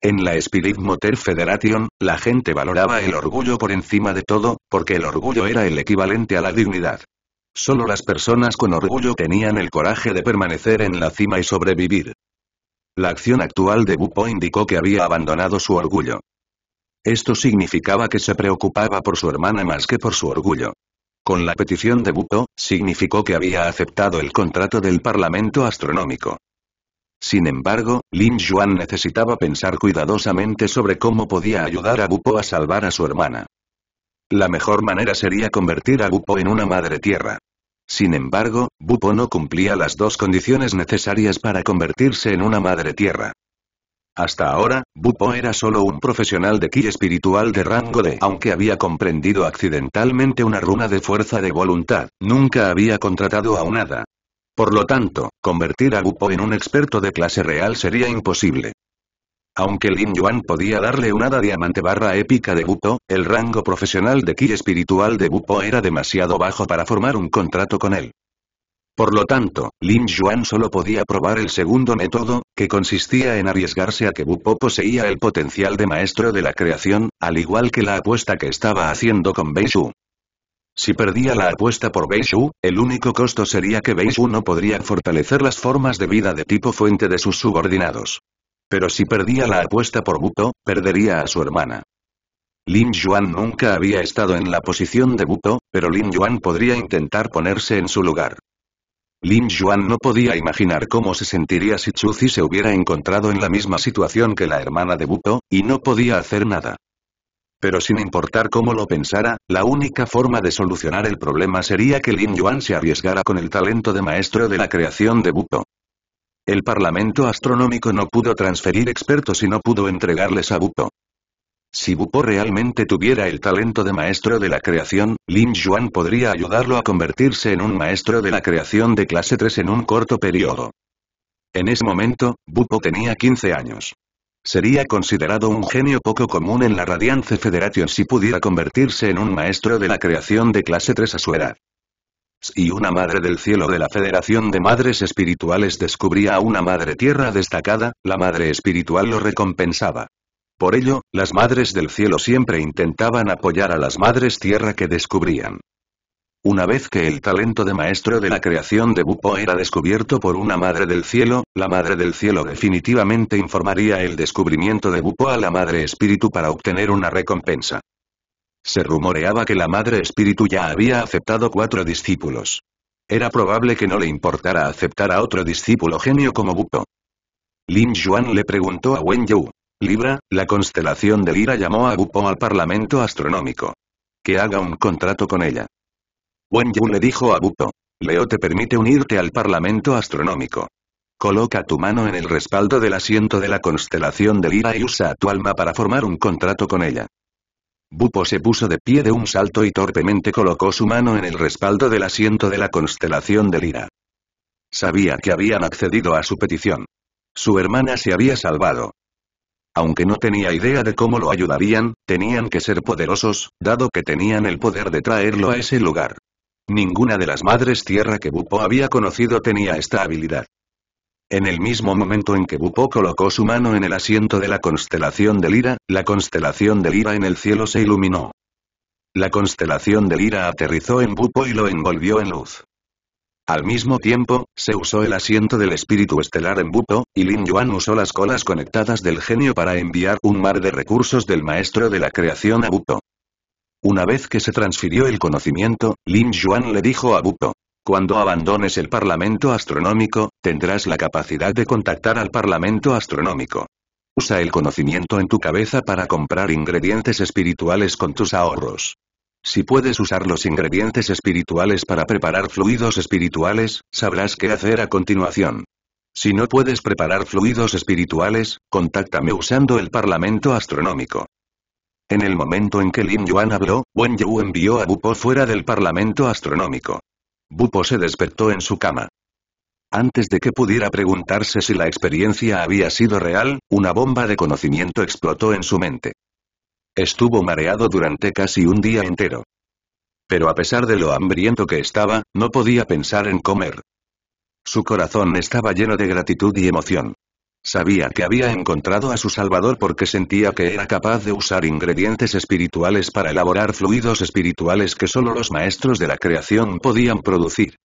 En la Spirit Motor Federation, la gente valoraba el orgullo por encima de todo, porque el orgullo era el equivalente a la dignidad. Solo las personas con orgullo tenían el coraje de permanecer en la cima y sobrevivir. La acción actual de Bupo indicó que había abandonado su orgullo. Esto significaba que se preocupaba por su hermana más que por su orgullo. Con la petición de Bupo, significó que había aceptado el contrato del Parlamento Astronómico. Sin embargo, Lin Yuan necesitaba pensar cuidadosamente sobre cómo podía ayudar a Bupo a salvar a su hermana. La mejor manera sería convertir a Bupo en una madre tierra. Sin embargo, Bupo no cumplía las dos condiciones necesarias para convertirse en una madre tierra. Hasta ahora, Bupo era solo un profesional de ki espiritual de rango de Aunque había comprendido accidentalmente una runa de fuerza de voluntad, nunca había contratado a un hada. Por lo tanto, convertir a Bupo en un experto de clase real sería imposible. Aunque Lin Yuan podía darle un hada diamante barra épica de Bupo, el rango profesional de ki espiritual de Bupo era demasiado bajo para formar un contrato con él. Por lo tanto, Lin Yuan solo podía probar el segundo método, que consistía en arriesgarse a que Po poseía el potencial de maestro de la creación, al igual que la apuesta que estaba haciendo con Shu. Si perdía la apuesta por Shu, el único costo sería que Shu no podría fortalecer las formas de vida de tipo fuente de sus subordinados. Pero si perdía la apuesta por Po, perdería a su hermana. Lin Yuan nunca había estado en la posición de Po, pero Lin Yuan podría intentar ponerse en su lugar. Lin Yuan no podía imaginar cómo se sentiría si Zi se hubiera encontrado en la misma situación que la hermana de Buto, y no podía hacer nada. Pero sin importar cómo lo pensara, la única forma de solucionar el problema sería que Lin Yuan se arriesgara con el talento de maestro de la creación de Buto. El Parlamento Astronómico no pudo transferir expertos y no pudo entregarles a Buto. Si Bupo realmente tuviera el talento de maestro de la creación, Lin Yuan podría ayudarlo a convertirse en un maestro de la creación de clase 3 en un corto periodo. En ese momento, Bupo tenía 15 años. Sería considerado un genio poco común en la Radiance Federation si pudiera convertirse en un maestro de la creación de clase 3 a su edad. Si una madre del cielo de la Federación de Madres Espirituales descubría a una madre tierra destacada, la madre espiritual lo recompensaba. Por ello, las madres del cielo siempre intentaban apoyar a las madres tierra que descubrían. Una vez que el talento de maestro de la creación de Bupo era descubierto por una madre del cielo, la madre del cielo definitivamente informaría el descubrimiento de Bupo a la madre espíritu para obtener una recompensa. Se rumoreaba que la madre espíritu ya había aceptado cuatro discípulos. Era probable que no le importara aceptar a otro discípulo genio como Bupo. Lin Yuan le preguntó a Wen Yu, Libra, la constelación de Lira llamó a Bupo al Parlamento Astronómico. Que haga un contrato con ella. Wen le dijo a Bupo. Leo te permite unirte al Parlamento Astronómico. Coloca tu mano en el respaldo del asiento de la constelación de Lira y usa tu alma para formar un contrato con ella. Bupo se puso de pie de un salto y torpemente colocó su mano en el respaldo del asiento de la constelación de Lira. Sabía que habían accedido a su petición. Su hermana se había salvado. Aunque no tenía idea de cómo lo ayudarían, tenían que ser poderosos, dado que tenían el poder de traerlo a ese lugar. Ninguna de las madres tierra que Bupo había conocido tenía esta habilidad. En el mismo momento en que Bupo colocó su mano en el asiento de la constelación de Lira, la constelación de Lira en el cielo se iluminó. La constelación de Lira aterrizó en Bupo y lo envolvió en luz. Al mismo tiempo, se usó el asiento del espíritu estelar en Buto, y Lin Yuan usó las colas conectadas del genio para enviar un mar de recursos del maestro de la creación a Buto. Una vez que se transfirió el conocimiento, Lin Yuan le dijo a Buto. Cuando abandones el Parlamento Astronómico, tendrás la capacidad de contactar al Parlamento Astronómico. Usa el conocimiento en tu cabeza para comprar ingredientes espirituales con tus ahorros. Si puedes usar los ingredientes espirituales para preparar fluidos espirituales, sabrás qué hacer a continuación. Si no puedes preparar fluidos espirituales, contáctame usando el Parlamento Astronómico. En el momento en que Lin Yuan habló, Wen Yu envió a Bupo fuera del Parlamento Astronómico. Bupo se despertó en su cama. Antes de que pudiera preguntarse si la experiencia había sido real, una bomba de conocimiento explotó en su mente. Estuvo mareado durante casi un día entero. Pero a pesar de lo hambriento que estaba, no podía pensar en comer. Su corazón estaba lleno de gratitud y emoción. Sabía que había encontrado a su Salvador porque sentía que era capaz de usar ingredientes espirituales para elaborar fluidos espirituales que solo los maestros de la creación podían producir.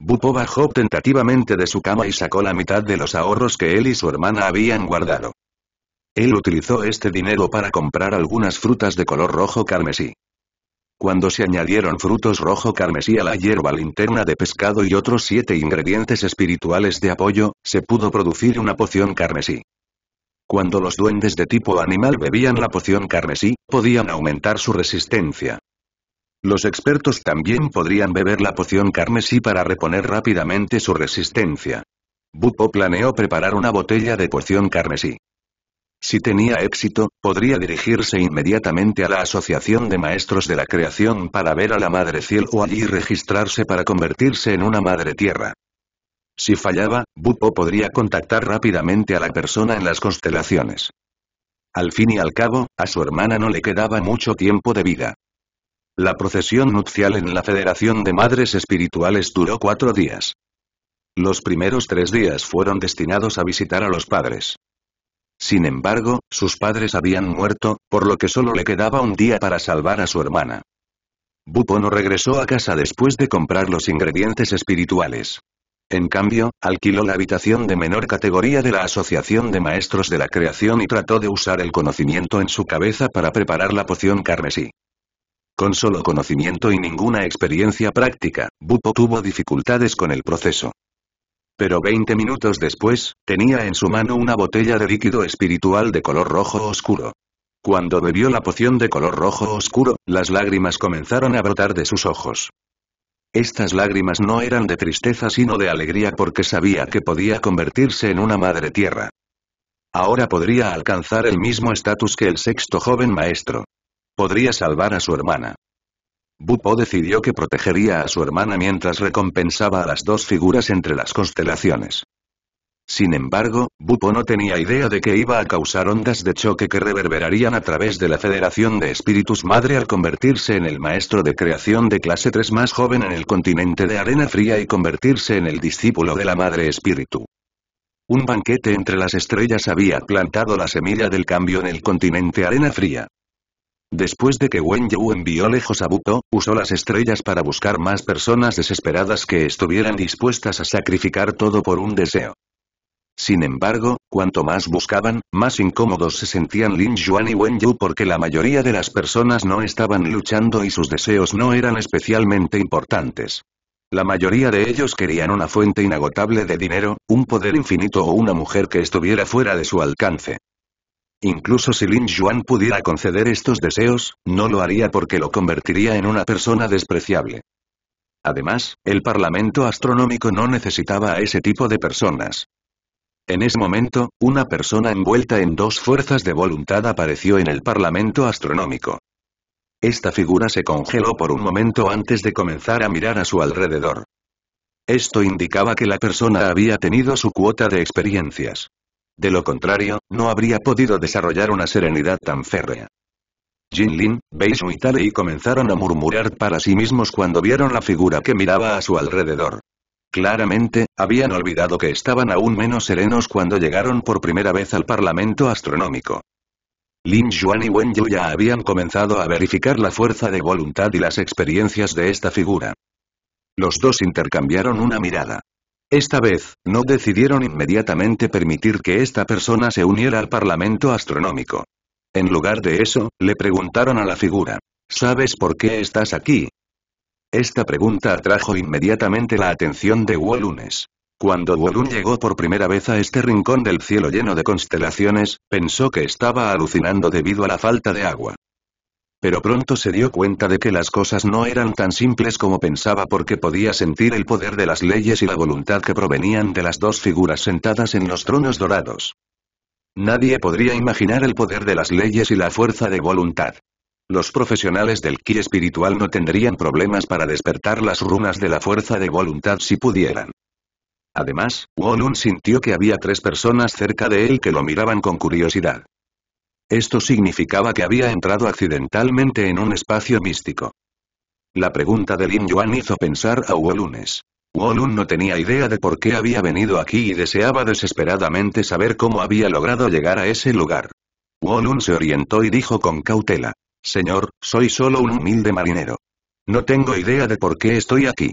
Bupo bajó tentativamente de su cama y sacó la mitad de los ahorros que él y su hermana habían guardado. Él utilizó este dinero para comprar algunas frutas de color rojo carmesí. Cuando se añadieron frutos rojo carmesí a la hierba linterna de pescado y otros siete ingredientes espirituales de apoyo, se pudo producir una poción carmesí. Cuando los duendes de tipo animal bebían la poción carmesí, podían aumentar su resistencia. Los expertos también podrían beber la poción carmesí para reponer rápidamente su resistencia. Bupo planeó preparar una botella de poción carmesí. Si tenía éxito, podría dirigirse inmediatamente a la Asociación de Maestros de la Creación para ver a la Madre Ciel o allí registrarse para convertirse en una Madre Tierra. Si fallaba, Bupo podría contactar rápidamente a la persona en las constelaciones. Al fin y al cabo, a su hermana no le quedaba mucho tiempo de vida. La procesión nupcial en la Federación de Madres Espirituales duró cuatro días. Los primeros tres días fueron destinados a visitar a los padres. Sin embargo, sus padres habían muerto, por lo que solo le quedaba un día para salvar a su hermana. Bupo no regresó a casa después de comprar los ingredientes espirituales. En cambio, alquiló la habitación de menor categoría de la Asociación de Maestros de la Creación y trató de usar el conocimiento en su cabeza para preparar la poción carmesí. Con solo conocimiento y ninguna experiencia práctica, Bupo tuvo dificultades con el proceso. Pero 20 minutos después, tenía en su mano una botella de líquido espiritual de color rojo oscuro. Cuando bebió la poción de color rojo oscuro, las lágrimas comenzaron a brotar de sus ojos. Estas lágrimas no eran de tristeza sino de alegría porque sabía que podía convertirse en una madre tierra. Ahora podría alcanzar el mismo estatus que el sexto joven maestro. Podría salvar a su hermana. Bupo decidió que protegería a su hermana mientras recompensaba a las dos figuras entre las constelaciones. Sin embargo, Bupo no tenía idea de que iba a causar ondas de choque que reverberarían a través de la Federación de Espíritus Madre al convertirse en el maestro de creación de clase 3 más joven en el continente de Arena Fría y convertirse en el discípulo de la Madre Espíritu. Un banquete entre las estrellas había plantado la semilla del cambio en el continente Arena Fría. Después de que Wen Yu envió lejos a Buto, usó las estrellas para buscar más personas desesperadas que estuvieran dispuestas a sacrificar todo por un deseo. Sin embargo, cuanto más buscaban, más incómodos se sentían Lin Yuan y Wen Yu porque la mayoría de las personas no estaban luchando y sus deseos no eran especialmente importantes. La mayoría de ellos querían una fuente inagotable de dinero, un poder infinito o una mujer que estuviera fuera de su alcance. Incluso si Lin Yuan pudiera conceder estos deseos, no lo haría porque lo convertiría en una persona despreciable. Además, el Parlamento Astronómico no necesitaba a ese tipo de personas. En ese momento, una persona envuelta en dos fuerzas de voluntad apareció en el Parlamento Astronómico. Esta figura se congeló por un momento antes de comenzar a mirar a su alrededor. Esto indicaba que la persona había tenido su cuota de experiencias de lo contrario, no habría podido desarrollar una serenidad tan férrea. Jin Lin, Shu y Tali comenzaron a murmurar para sí mismos cuando vieron la figura que miraba a su alrededor. Claramente, habían olvidado que estaban aún menos serenos cuando llegaron por primera vez al Parlamento Astronómico. Lin Yuan y Wen Yu ya habían comenzado a verificar la fuerza de voluntad y las experiencias de esta figura. Los dos intercambiaron una mirada. Esta vez, no decidieron inmediatamente permitir que esta persona se uniera al Parlamento Astronómico. En lugar de eso, le preguntaron a la figura, ¿sabes por qué estás aquí? Esta pregunta atrajo inmediatamente la atención de Wolunes. Cuando Wolun llegó por primera vez a este rincón del cielo lleno de constelaciones, pensó que estaba alucinando debido a la falta de agua. Pero pronto se dio cuenta de que las cosas no eran tan simples como pensaba porque podía sentir el poder de las leyes y la voluntad que provenían de las dos figuras sentadas en los tronos dorados. Nadie podría imaginar el poder de las leyes y la fuerza de voluntad. Los profesionales del ki espiritual no tendrían problemas para despertar las runas de la fuerza de voluntad si pudieran. Además, Wolun sintió que había tres personas cerca de él que lo miraban con curiosidad. Esto significaba que había entrado accidentalmente en un espacio místico. La pregunta de Lin Yuan hizo pensar a Wolunes. Wolun no tenía idea de por qué había venido aquí y deseaba desesperadamente saber cómo había logrado llegar a ese lugar. Wolun se orientó y dijo con cautela. Señor, soy solo un humilde marinero. No tengo idea de por qué estoy aquí.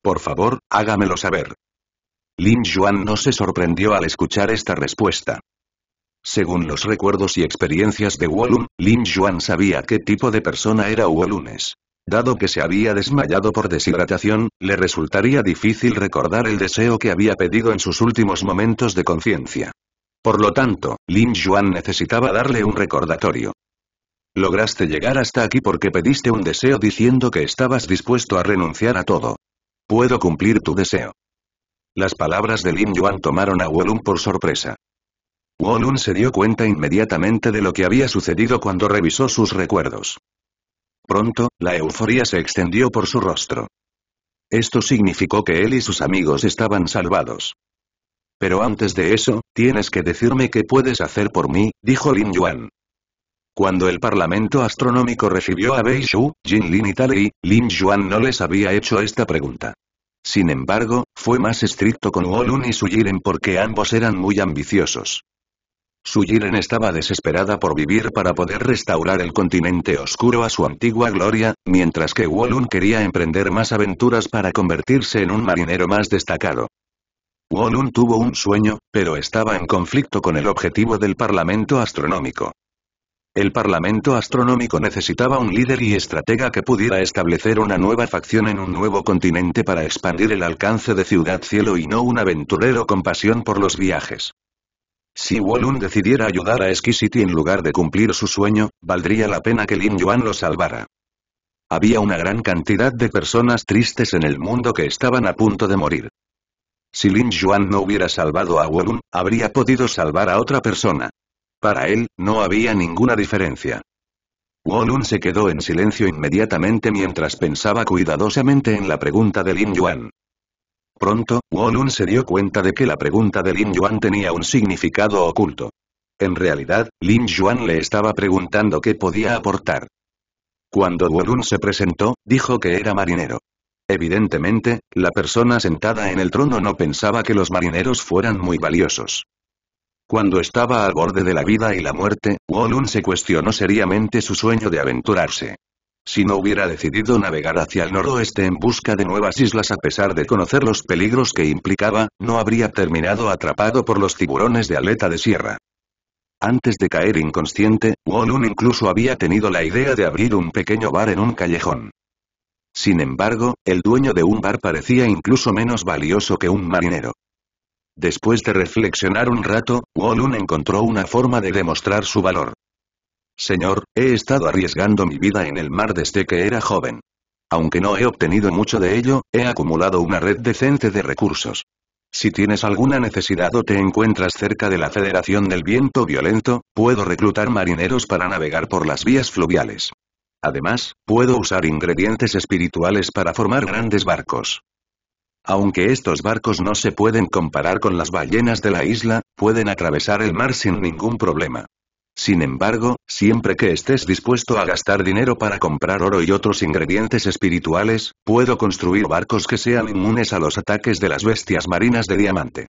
Por favor, hágamelo saber. Lin Yuan no se sorprendió al escuchar esta respuesta. Según los recuerdos y experiencias de Wolum, Lin Yuan sabía qué tipo de persona era Wolunes. Dado que se había desmayado por deshidratación, le resultaría difícil recordar el deseo que había pedido en sus últimos momentos de conciencia. Por lo tanto, Lin Yuan necesitaba darle un recordatorio. Lograste llegar hasta aquí porque pediste un deseo diciendo que estabas dispuesto a renunciar a todo. Puedo cumplir tu deseo. Las palabras de Lin Yuan tomaron a Wolum por sorpresa. Wolun se dio cuenta inmediatamente de lo que había sucedido cuando revisó sus recuerdos. Pronto, la euforia se extendió por su rostro. Esto significó que él y sus amigos estaban salvados. Pero antes de eso, tienes que decirme qué puedes hacer por mí, dijo Lin Yuan. Cuando el Parlamento Astronómico recibió a Bei Shu, Jin Lin y Tali, Lin Yuan no les había hecho esta pregunta. Sin embargo, fue más estricto con Wolun y Su Jiren porque ambos eran muy ambiciosos. Su Jiren estaba desesperada por vivir para poder restaurar el continente oscuro a su antigua gloria, mientras que Wolun quería emprender más aventuras para convertirse en un marinero más destacado. Wolun tuvo un sueño, pero estaba en conflicto con el objetivo del Parlamento Astronómico. El Parlamento Astronómico necesitaba un líder y estratega que pudiera establecer una nueva facción en un nuevo continente para expandir el alcance de Ciudad Cielo y no un aventurero con pasión por los viajes. Si Wolun decidiera ayudar a Esquisiti en lugar de cumplir su sueño, valdría la pena que Lin Yuan lo salvara. Había una gran cantidad de personas tristes en el mundo que estaban a punto de morir. Si Lin Yuan no hubiera salvado a Wolun, habría podido salvar a otra persona. Para él, no había ninguna diferencia. Wolun se quedó en silencio inmediatamente mientras pensaba cuidadosamente en la pregunta de Lin Yuan. Pronto, Wolun se dio cuenta de que la pregunta de Lin Yuan tenía un significado oculto. En realidad, Lin Yuan le estaba preguntando qué podía aportar. Cuando Wolun se presentó, dijo que era marinero. Evidentemente, la persona sentada en el trono no pensaba que los marineros fueran muy valiosos. Cuando estaba al borde de la vida y la muerte, Wolun se cuestionó seriamente su sueño de aventurarse si no hubiera decidido navegar hacia el noroeste en busca de nuevas islas a pesar de conocer los peligros que implicaba, no habría terminado atrapado por los tiburones de aleta de sierra. Antes de caer inconsciente, Wolun incluso había tenido la idea de abrir un pequeño bar en un callejón. Sin embargo, el dueño de un bar parecía incluso menos valioso que un marinero. Después de reflexionar un rato, Wolun encontró una forma de demostrar su valor. Señor, he estado arriesgando mi vida en el mar desde que era joven. Aunque no he obtenido mucho de ello, he acumulado una red decente de recursos. Si tienes alguna necesidad o te encuentras cerca de la Federación del Viento Violento, puedo reclutar marineros para navegar por las vías fluviales. Además, puedo usar ingredientes espirituales para formar grandes barcos. Aunque estos barcos no se pueden comparar con las ballenas de la isla, pueden atravesar el mar sin ningún problema. Sin embargo, siempre que estés dispuesto a gastar dinero para comprar oro y otros ingredientes espirituales, puedo construir barcos que sean inmunes a los ataques de las bestias marinas de diamante.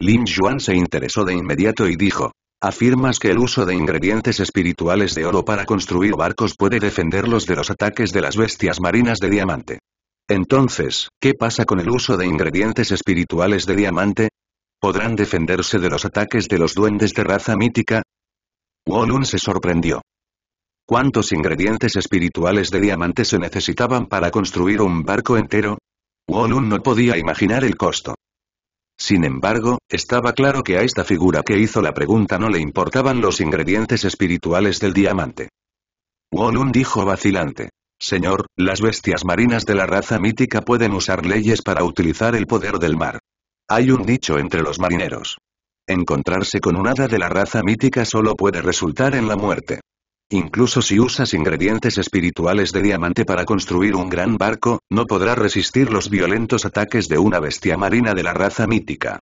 Lin Yuan se interesó de inmediato y dijo, ¿Afirmas que el uso de ingredientes espirituales de oro para construir barcos puede defenderlos de los ataques de las bestias marinas de diamante? Entonces, ¿qué pasa con el uso de ingredientes espirituales de diamante? ¿Podrán defenderse de los ataques de los duendes de raza mítica? Wolun se sorprendió. ¿Cuántos ingredientes espirituales de diamante se necesitaban para construir un barco entero? Wolun no podía imaginar el costo. Sin embargo, estaba claro que a esta figura que hizo la pregunta no le importaban los ingredientes espirituales del diamante. Wolun dijo vacilante. Señor, las bestias marinas de la raza mítica pueden usar leyes para utilizar el poder del mar. Hay un dicho entre los marineros encontrarse con un hada de la raza mítica solo puede resultar en la muerte. Incluso si usas ingredientes espirituales de diamante para construir un gran barco, no podrá resistir los violentos ataques de una bestia marina de la raza mítica.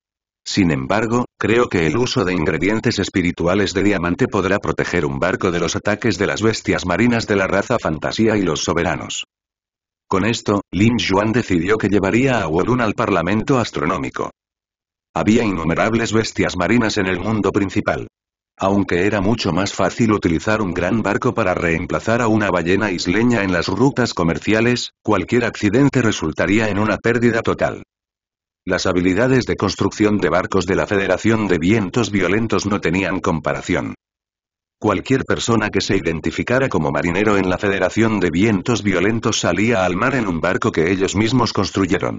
Sin embargo, creo que el uso de ingredientes espirituales de diamante podrá proteger un barco de los ataques de las bestias marinas de la raza fantasía y los soberanos. Con esto, Lin Yuan decidió que llevaría a Wolun al Parlamento Astronómico. Había innumerables bestias marinas en el mundo principal. Aunque era mucho más fácil utilizar un gran barco para reemplazar a una ballena isleña en las rutas comerciales, cualquier accidente resultaría en una pérdida total. Las habilidades de construcción de barcos de la Federación de Vientos Violentos no tenían comparación. Cualquier persona que se identificara como marinero en la Federación de Vientos Violentos salía al mar en un barco que ellos mismos construyeron.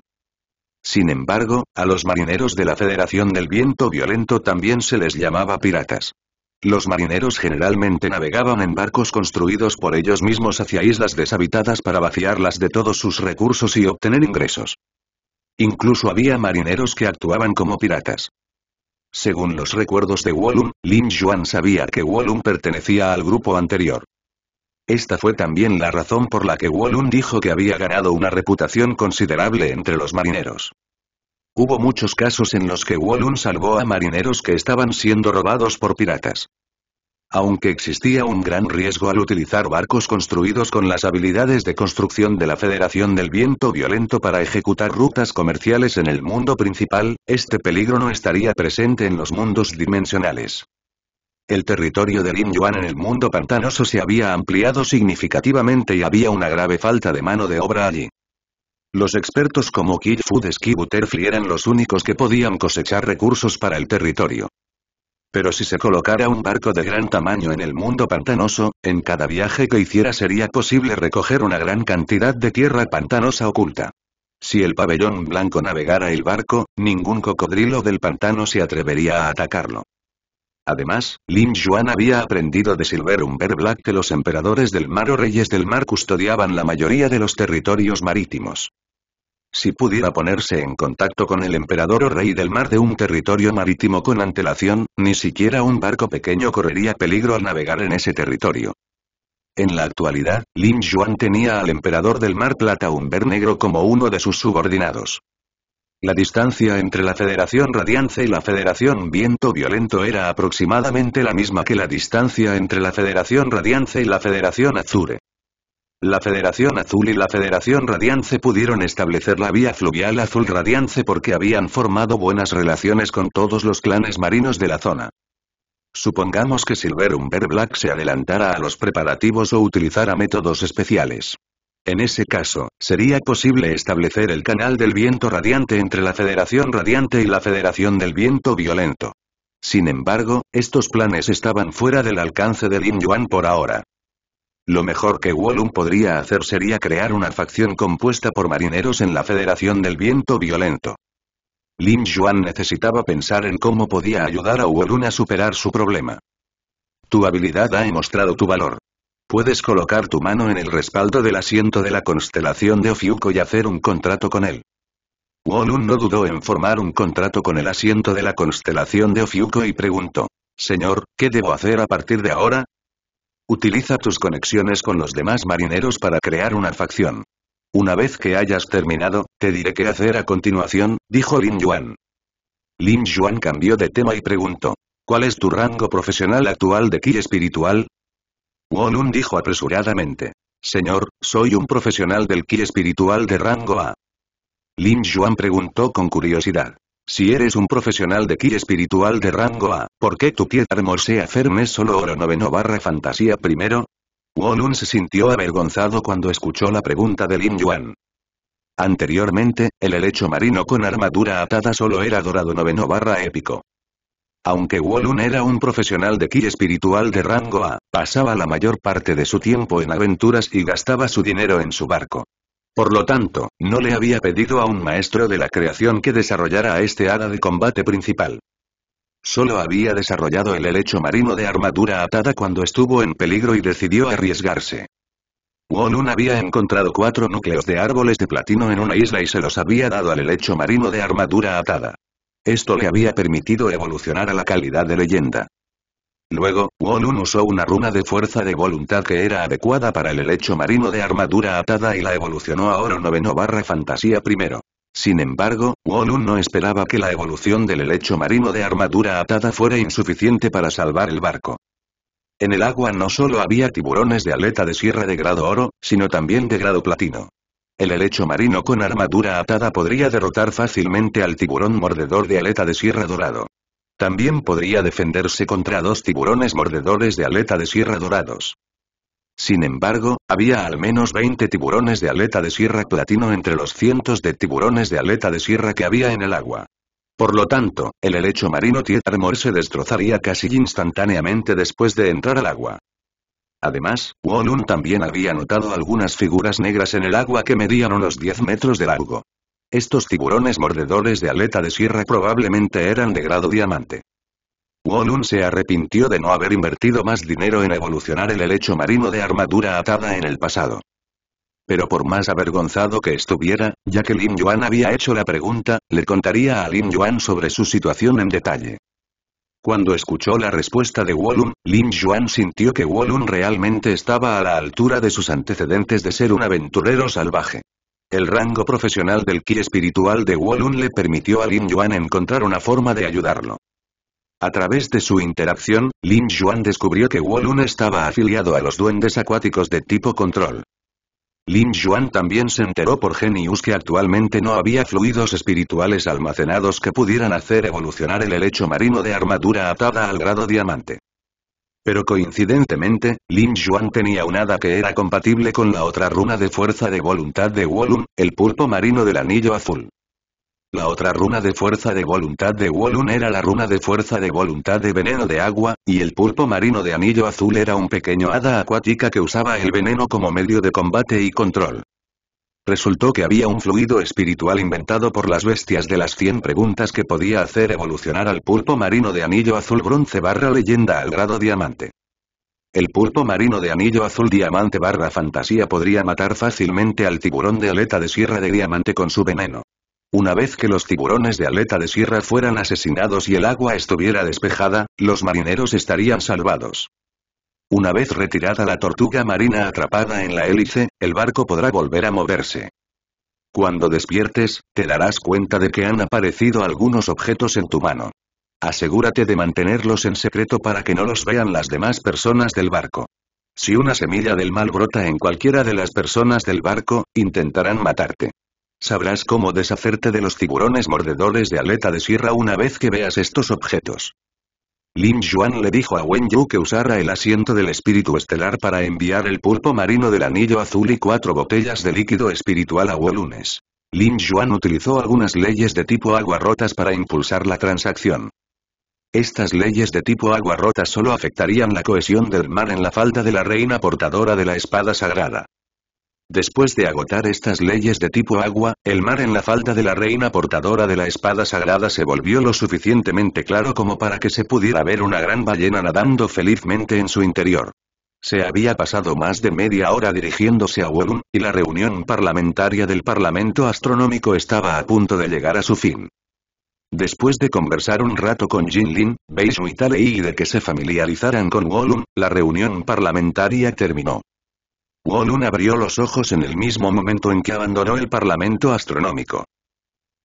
Sin embargo, a los marineros de la Federación del Viento Violento también se les llamaba piratas. Los marineros generalmente navegaban en barcos construidos por ellos mismos hacia islas deshabitadas para vaciarlas de todos sus recursos y obtener ingresos. Incluso había marineros que actuaban como piratas. Según los recuerdos de Wallum, Lin Yuan sabía que Wolum pertenecía al grupo anterior. Esta fue también la razón por la que Wolun dijo que había ganado una reputación considerable entre los marineros. Hubo muchos casos en los que Wolun salvó a marineros que estaban siendo robados por piratas. Aunque existía un gran riesgo al utilizar barcos construidos con las habilidades de construcción de la Federación del Viento Violento para ejecutar rutas comerciales en el mundo principal, este peligro no estaría presente en los mundos dimensionales. El territorio de Lin Yuan en el mundo pantanoso se había ampliado significativamente y había una grave falta de mano de obra allí. Los expertos como Kid de Butterfly eran los únicos que podían cosechar recursos para el territorio. Pero si se colocara un barco de gran tamaño en el mundo pantanoso, en cada viaje que hiciera sería posible recoger una gran cantidad de tierra pantanosa oculta. Si el pabellón blanco navegara el barco, ningún cocodrilo del pantano se atrevería a atacarlo. Además, Lin Yuan había aprendido de Silver Umber Black que los emperadores del mar o reyes del mar custodiaban la mayoría de los territorios marítimos. Si pudiera ponerse en contacto con el emperador o rey del mar de un territorio marítimo con antelación, ni siquiera un barco pequeño correría peligro al navegar en ese territorio. En la actualidad, Lin Yuan tenía al emperador del mar Plata Umber Negro como uno de sus subordinados. La distancia entre la Federación Radiance y la Federación Viento Violento era aproximadamente la misma que la distancia entre la Federación Radiance y la Federación Azure. La Federación Azul y la Federación Radiance pudieron establecer la vía fluvial azul radiance porque habían formado buenas relaciones con todos los clanes marinos de la zona. Supongamos que Silver Umber Black se adelantara a los preparativos o utilizara métodos especiales. En ese caso, sería posible establecer el canal del viento radiante entre la Federación Radiante y la Federación del Viento Violento. Sin embargo, estos planes estaban fuera del alcance de Lin Yuan por ahora. Lo mejor que Wolun podría hacer sería crear una facción compuesta por marineros en la Federación del Viento Violento. Lin Yuan necesitaba pensar en cómo podía ayudar a Wolun a superar su problema. Tu habilidad ha demostrado tu valor. Puedes colocar tu mano en el respaldo del asiento de la constelación de Ofiuco y hacer un contrato con él. Wolun no dudó en formar un contrato con el asiento de la constelación de Ofiuco y preguntó, Señor, ¿qué debo hacer a partir de ahora? Utiliza tus conexiones con los demás marineros para crear una facción. Una vez que hayas terminado, te diré qué hacer a continuación, dijo Lin Yuan. Lin Yuan cambió de tema y preguntó, ¿cuál es tu rango profesional actual de ki espiritual? Wolun dijo apresuradamente. Señor, soy un profesional del ki espiritual de rango A. Lin Yuan preguntó con curiosidad. Si eres un profesional de ki espiritual de rango A, ¿por qué tu ki armor sea Ferme solo oro noveno barra fantasía primero? Wolun se sintió avergonzado cuando escuchó la pregunta de Lin Yuan. Anteriormente, el helecho marino con armadura atada solo era dorado noveno barra épico. Aunque Wolun era un profesional de ki espiritual de rango A, pasaba la mayor parte de su tiempo en aventuras y gastaba su dinero en su barco. Por lo tanto, no le había pedido a un maestro de la creación que desarrollara este hada de combate principal. Solo había desarrollado el helecho marino de armadura atada cuando estuvo en peligro y decidió arriesgarse. Wolun había encontrado cuatro núcleos de árboles de platino en una isla y se los había dado al helecho marino de armadura atada. Esto le había permitido evolucionar a la calidad de leyenda. Luego, Wolun usó una runa de fuerza de voluntad que era adecuada para el helecho marino de armadura atada y la evolucionó a oro noveno barra fantasía primero. Sin embargo, Wolun no esperaba que la evolución del helecho marino de armadura atada fuera insuficiente para salvar el barco. En el agua no solo había tiburones de aleta de sierra de grado oro, sino también de grado platino. El helecho marino con armadura atada podría derrotar fácilmente al tiburón mordedor de aleta de sierra dorado. También podría defenderse contra dos tiburones mordedores de aleta de sierra dorados. Sin embargo, había al menos 20 tiburones de aleta de sierra platino entre los cientos de tiburones de aleta de sierra que había en el agua. Por lo tanto, el helecho marino Tietarmor se destrozaría casi instantáneamente después de entrar al agua. Además, Wolun también había notado algunas figuras negras en el agua que medían unos 10 metros de largo. Estos tiburones mordedores de aleta de sierra probablemente eran de grado diamante. Wolun se arrepintió de no haber invertido más dinero en evolucionar el helecho marino de armadura atada en el pasado. Pero por más avergonzado que estuviera, ya que Lin Yuan había hecho la pregunta, le contaría a Lin Yuan sobre su situación en detalle. Cuando escuchó la respuesta de Wolun, Lin Yuan sintió que Wolun realmente estaba a la altura de sus antecedentes de ser un aventurero salvaje. El rango profesional del ki espiritual de Wolun le permitió a Lin Yuan encontrar una forma de ayudarlo. A través de su interacción, Lin Yuan descubrió que Wolun estaba afiliado a los duendes acuáticos de tipo control. Lin Yuan también se enteró por Genius que actualmente no había fluidos espirituales almacenados que pudieran hacer evolucionar el helecho marino de armadura atada al grado diamante. Pero coincidentemente, Lin Yuan tenía un hada que era compatible con la otra runa de fuerza de voluntad de Wolum, el pulpo marino del anillo azul. La otra runa de fuerza de voluntad de Wolun era la runa de fuerza de voluntad de veneno de agua, y el pulpo marino de anillo azul era un pequeño hada acuática que usaba el veneno como medio de combate y control. Resultó que había un fluido espiritual inventado por las bestias de las 100 preguntas que podía hacer evolucionar al pulpo marino de anillo azul bronce barra leyenda al grado diamante. El pulpo marino de anillo azul diamante barra fantasía podría matar fácilmente al tiburón de aleta de sierra de diamante con su veneno. Una vez que los tiburones de aleta de sierra fueran asesinados y el agua estuviera despejada, los marineros estarían salvados. Una vez retirada la tortuga marina atrapada en la hélice, el barco podrá volver a moverse. Cuando despiertes, te darás cuenta de que han aparecido algunos objetos en tu mano. Asegúrate de mantenerlos en secreto para que no los vean las demás personas del barco. Si una semilla del mal brota en cualquiera de las personas del barco, intentarán matarte. Sabrás cómo deshacerte de los tiburones mordedores de aleta de sierra una vez que veas estos objetos. Lin Yuan le dijo a Wen Yu que usara el asiento del espíritu estelar para enviar el pulpo marino del anillo azul y cuatro botellas de líquido espiritual a Wolunes. Lin Yuan utilizó algunas leyes de tipo agua rotas para impulsar la transacción. Estas leyes de tipo agua rota solo afectarían la cohesión del mar en la falta de la reina portadora de la espada sagrada. Después de agotar estas leyes de tipo agua, el mar en la falda de la reina portadora de la espada sagrada se volvió lo suficientemente claro como para que se pudiera ver una gran ballena nadando felizmente en su interior. Se había pasado más de media hora dirigiéndose a Wolun, y la reunión parlamentaria del Parlamento Astronómico estaba a punto de llegar a su fin. Después de conversar un rato con Jin Lin, Beishu y Talei y de que se familiarizaran con Wolun, la reunión parlamentaria terminó. Wolun abrió los ojos en el mismo momento en que abandonó el Parlamento Astronómico.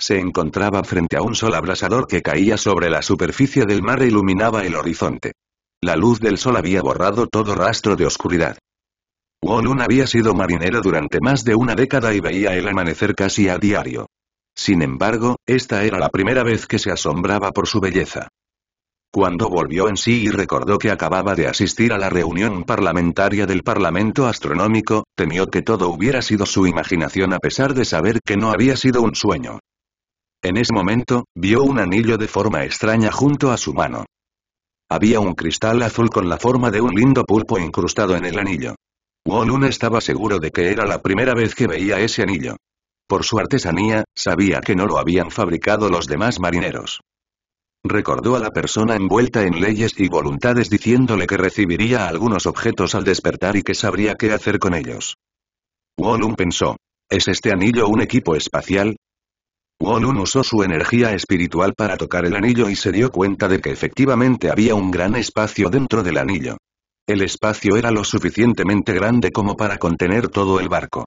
Se encontraba frente a un sol abrasador que caía sobre la superficie del mar e iluminaba el horizonte. La luz del sol había borrado todo rastro de oscuridad. Wolun había sido marinero durante más de una década y veía el amanecer casi a diario. Sin embargo, esta era la primera vez que se asombraba por su belleza. Cuando volvió en sí y recordó que acababa de asistir a la reunión parlamentaria del Parlamento Astronómico, temió que todo hubiera sido su imaginación a pesar de saber que no había sido un sueño. En ese momento, vio un anillo de forma extraña junto a su mano. Había un cristal azul con la forma de un lindo pulpo incrustado en el anillo. Wolun estaba seguro de que era la primera vez que veía ese anillo. Por su artesanía, sabía que no lo habían fabricado los demás marineros. Recordó a la persona envuelta en leyes y voluntades diciéndole que recibiría algunos objetos al despertar y que sabría qué hacer con ellos. Wolun pensó. ¿Es este anillo un equipo espacial? Wolun usó su energía espiritual para tocar el anillo y se dio cuenta de que efectivamente había un gran espacio dentro del anillo. El espacio era lo suficientemente grande como para contener todo el barco.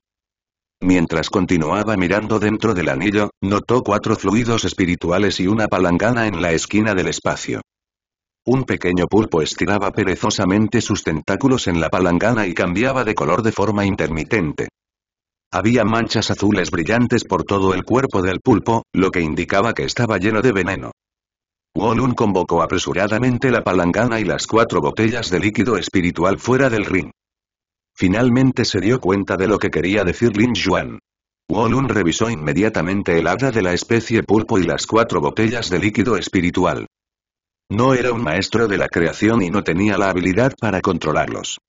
Mientras continuaba mirando dentro del anillo, notó cuatro fluidos espirituales y una palangana en la esquina del espacio. Un pequeño pulpo estiraba perezosamente sus tentáculos en la palangana y cambiaba de color de forma intermitente. Había manchas azules brillantes por todo el cuerpo del pulpo, lo que indicaba que estaba lleno de veneno. Wolun convocó apresuradamente la palangana y las cuatro botellas de líquido espiritual fuera del ring. Finalmente se dio cuenta de lo que quería decir Lin Yuan. Wolun revisó inmediatamente el hada de la especie pulpo y las cuatro botellas de líquido espiritual. No era un maestro de la creación y no tenía la habilidad para controlarlos.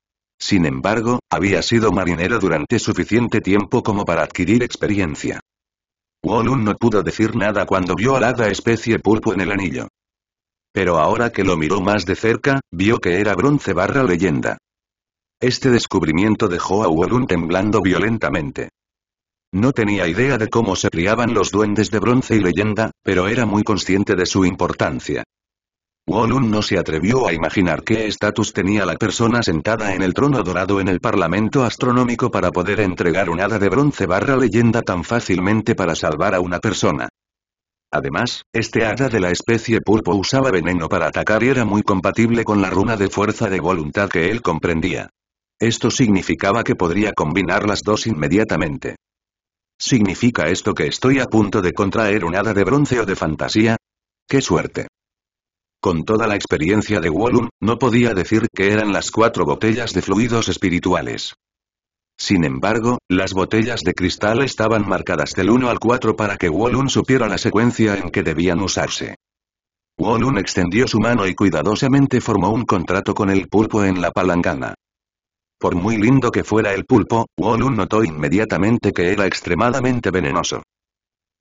Sin embargo, había sido marinero durante suficiente tiempo como para adquirir experiencia. Wolun no pudo decir nada cuando vio al hada especie pulpo en el anillo. Pero ahora que lo miró más de cerca, vio que era bronce barra leyenda. Este descubrimiento dejó a Wolun temblando violentamente. No tenía idea de cómo se criaban los duendes de bronce y leyenda, pero era muy consciente de su importancia. Wolun no se atrevió a imaginar qué estatus tenía la persona sentada en el trono dorado en el Parlamento Astronómico para poder entregar un hada de bronce barra leyenda tan fácilmente para salvar a una persona. Además, este hada de la especie pulpo usaba veneno para atacar y era muy compatible con la runa de fuerza de voluntad que él comprendía. Esto significaba que podría combinar las dos inmediatamente. ¿Significa esto que estoy a punto de contraer un hada de bronce o de fantasía? ¡Qué suerte! Con toda la experiencia de Wolun, no podía decir que eran las cuatro botellas de fluidos espirituales. Sin embargo, las botellas de cristal estaban marcadas del 1 al 4 para que Wolun supiera la secuencia en que debían usarse. Wolun extendió su mano y cuidadosamente formó un contrato con el pulpo en la palangana. Por muy lindo que fuera el pulpo, Wolun notó inmediatamente que era extremadamente venenoso.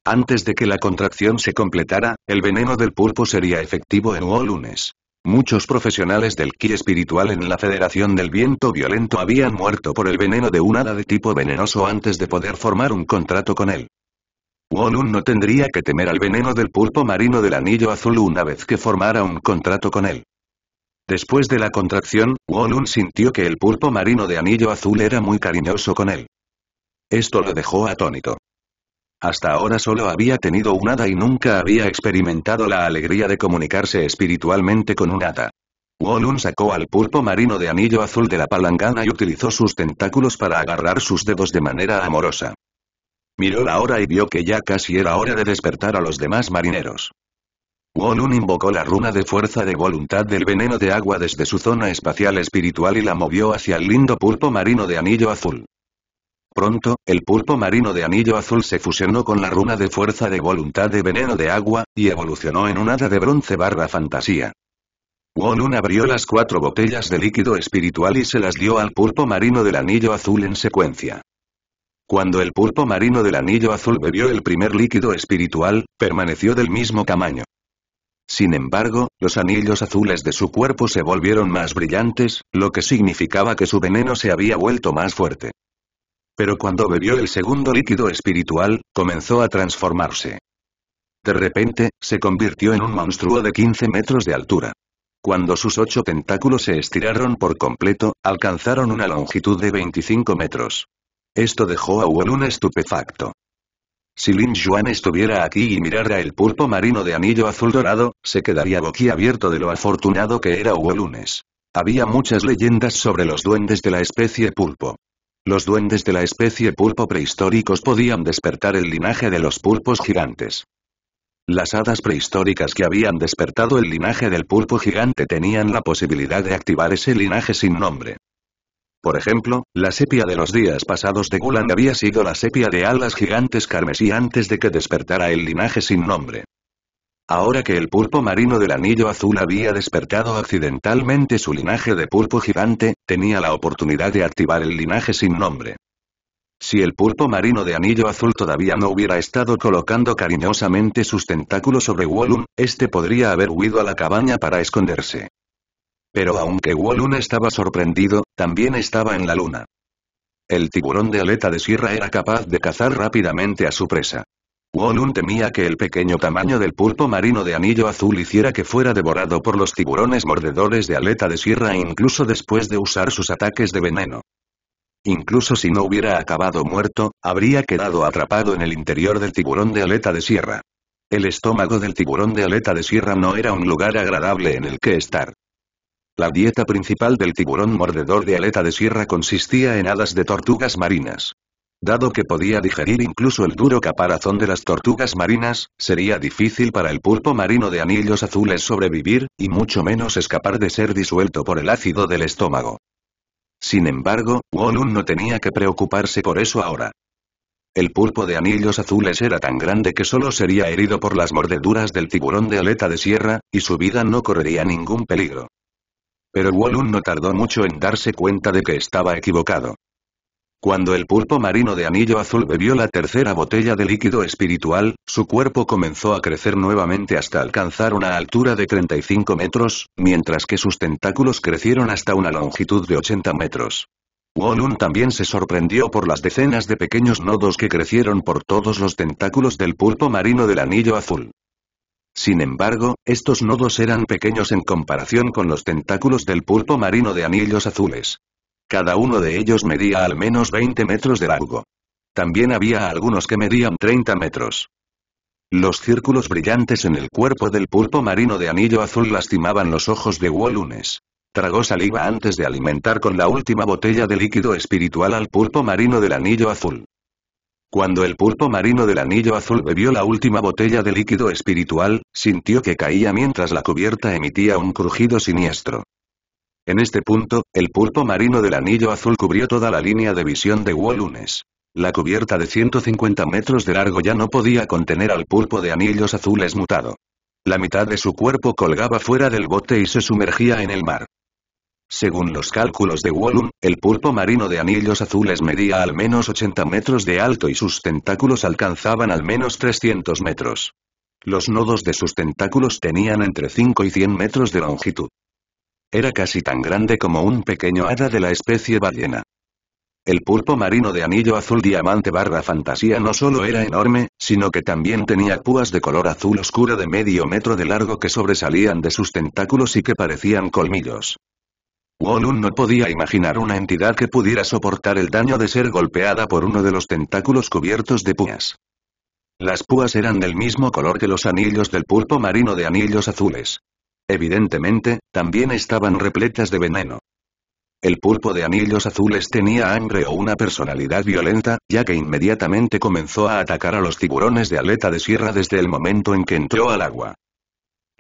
Antes de que la contracción se completara, el veneno del pulpo sería efectivo en Wolunes. Muchos profesionales del ki espiritual en la Federación del Viento Violento habían muerto por el veneno de un hada de tipo venenoso antes de poder formar un contrato con él. Wolun no tendría que temer al veneno del pulpo marino del anillo azul una vez que formara un contrato con él. Después de la contracción, Wolun sintió que el pulpo marino de anillo azul era muy cariñoso con él. Esto lo dejó atónito. Hasta ahora solo había tenido un hada y nunca había experimentado la alegría de comunicarse espiritualmente con un hada. Wolun sacó al pulpo marino de anillo azul de la palangana y utilizó sus tentáculos para agarrar sus dedos de manera amorosa. Miró la hora y vio que ya casi era hora de despertar a los demás marineros. Wolun invocó la runa de fuerza de voluntad del veneno de agua desde su zona espacial espiritual y la movió hacia el lindo pulpo marino de anillo azul. Pronto, el pulpo marino de anillo azul se fusionó con la runa de fuerza de voluntad de veneno de agua, y evolucionó en un hada de bronce barra fantasía. Wolun abrió las cuatro botellas de líquido espiritual y se las dio al pulpo marino del anillo azul en secuencia. Cuando el pulpo marino del anillo azul bebió el primer líquido espiritual, permaneció del mismo tamaño. Sin embargo, los anillos azules de su cuerpo se volvieron más brillantes, lo que significaba que su veneno se había vuelto más fuerte. Pero cuando bebió el segundo líquido espiritual, comenzó a transformarse. De repente, se convirtió en un monstruo de 15 metros de altura. Cuando sus ocho tentáculos se estiraron por completo, alcanzaron una longitud de 25 metros. Esto dejó a Wolun estupefacto. Si Lin Juan estuviera aquí y mirara el pulpo marino de anillo azul dorado, se quedaría boquiabierto de lo afortunado que era Hugo Lunes. Había muchas leyendas sobre los duendes de la especie pulpo. Los duendes de la especie pulpo prehistóricos podían despertar el linaje de los pulpos gigantes. Las hadas prehistóricas que habían despertado el linaje del pulpo gigante tenían la posibilidad de activar ese linaje sin nombre. Por ejemplo, la sepia de los días pasados de Gulan había sido la sepia de alas gigantes carmesí antes de que despertara el linaje sin nombre. Ahora que el pulpo marino del anillo azul había despertado accidentalmente su linaje de pulpo gigante, tenía la oportunidad de activar el linaje sin nombre. Si el pulpo marino de anillo azul todavía no hubiera estado colocando cariñosamente sus tentáculos sobre Wolum, este podría haber huido a la cabaña para esconderse. Pero aunque Wolun estaba sorprendido, también estaba en la luna. El tiburón de aleta de sierra era capaz de cazar rápidamente a su presa. Wolun temía que el pequeño tamaño del pulpo marino de anillo azul hiciera que fuera devorado por los tiburones mordedores de aleta de sierra incluso después de usar sus ataques de veneno. Incluso si no hubiera acabado muerto, habría quedado atrapado en el interior del tiburón de aleta de sierra. El estómago del tiburón de aleta de sierra no era un lugar agradable en el que estar. La dieta principal del tiburón mordedor de aleta de sierra consistía en alas de tortugas marinas. Dado que podía digerir incluso el duro caparazón de las tortugas marinas, sería difícil para el pulpo marino de anillos azules sobrevivir, y mucho menos escapar de ser disuelto por el ácido del estómago. Sin embargo, Wolun no tenía que preocuparse por eso ahora. El pulpo de anillos azules era tan grande que solo sería herido por las mordeduras del tiburón de aleta de sierra, y su vida no correría ningún peligro. Pero Wolun no tardó mucho en darse cuenta de que estaba equivocado. Cuando el pulpo marino de anillo azul bebió la tercera botella de líquido espiritual, su cuerpo comenzó a crecer nuevamente hasta alcanzar una altura de 35 metros, mientras que sus tentáculos crecieron hasta una longitud de 80 metros. Wolun también se sorprendió por las decenas de pequeños nodos que crecieron por todos los tentáculos del pulpo marino del anillo azul. Sin embargo, estos nodos eran pequeños en comparación con los tentáculos del pulpo marino de anillos azules. Cada uno de ellos medía al menos 20 metros de largo. También había algunos que medían 30 metros. Los círculos brillantes en el cuerpo del pulpo marino de anillo azul lastimaban los ojos de Wolunes. Tragó saliva antes de alimentar con la última botella de líquido espiritual al pulpo marino del anillo azul. Cuando el pulpo marino del anillo azul bebió la última botella de líquido espiritual, sintió que caía mientras la cubierta emitía un crujido siniestro. En este punto, el pulpo marino del anillo azul cubrió toda la línea de visión de Wolunes. La cubierta de 150 metros de largo ya no podía contener al pulpo de anillos azules mutado. La mitad de su cuerpo colgaba fuera del bote y se sumergía en el mar. Según los cálculos de Wollum, el pulpo marino de anillos azules medía al menos 80 metros de alto y sus tentáculos alcanzaban al menos 300 metros. Los nodos de sus tentáculos tenían entre 5 y 100 metros de longitud. Era casi tan grande como un pequeño hada de la especie ballena. El pulpo marino de anillo azul diamante barra fantasía no solo era enorme, sino que también tenía púas de color azul oscuro de medio metro de largo que sobresalían de sus tentáculos y que parecían colmillos. Wolun no podía imaginar una entidad que pudiera soportar el daño de ser golpeada por uno de los tentáculos cubiertos de púas. Las púas eran del mismo color que los anillos del pulpo marino de anillos azules. Evidentemente, también estaban repletas de veneno. El pulpo de anillos azules tenía hambre o una personalidad violenta, ya que inmediatamente comenzó a atacar a los tiburones de aleta de sierra desde el momento en que entró al agua.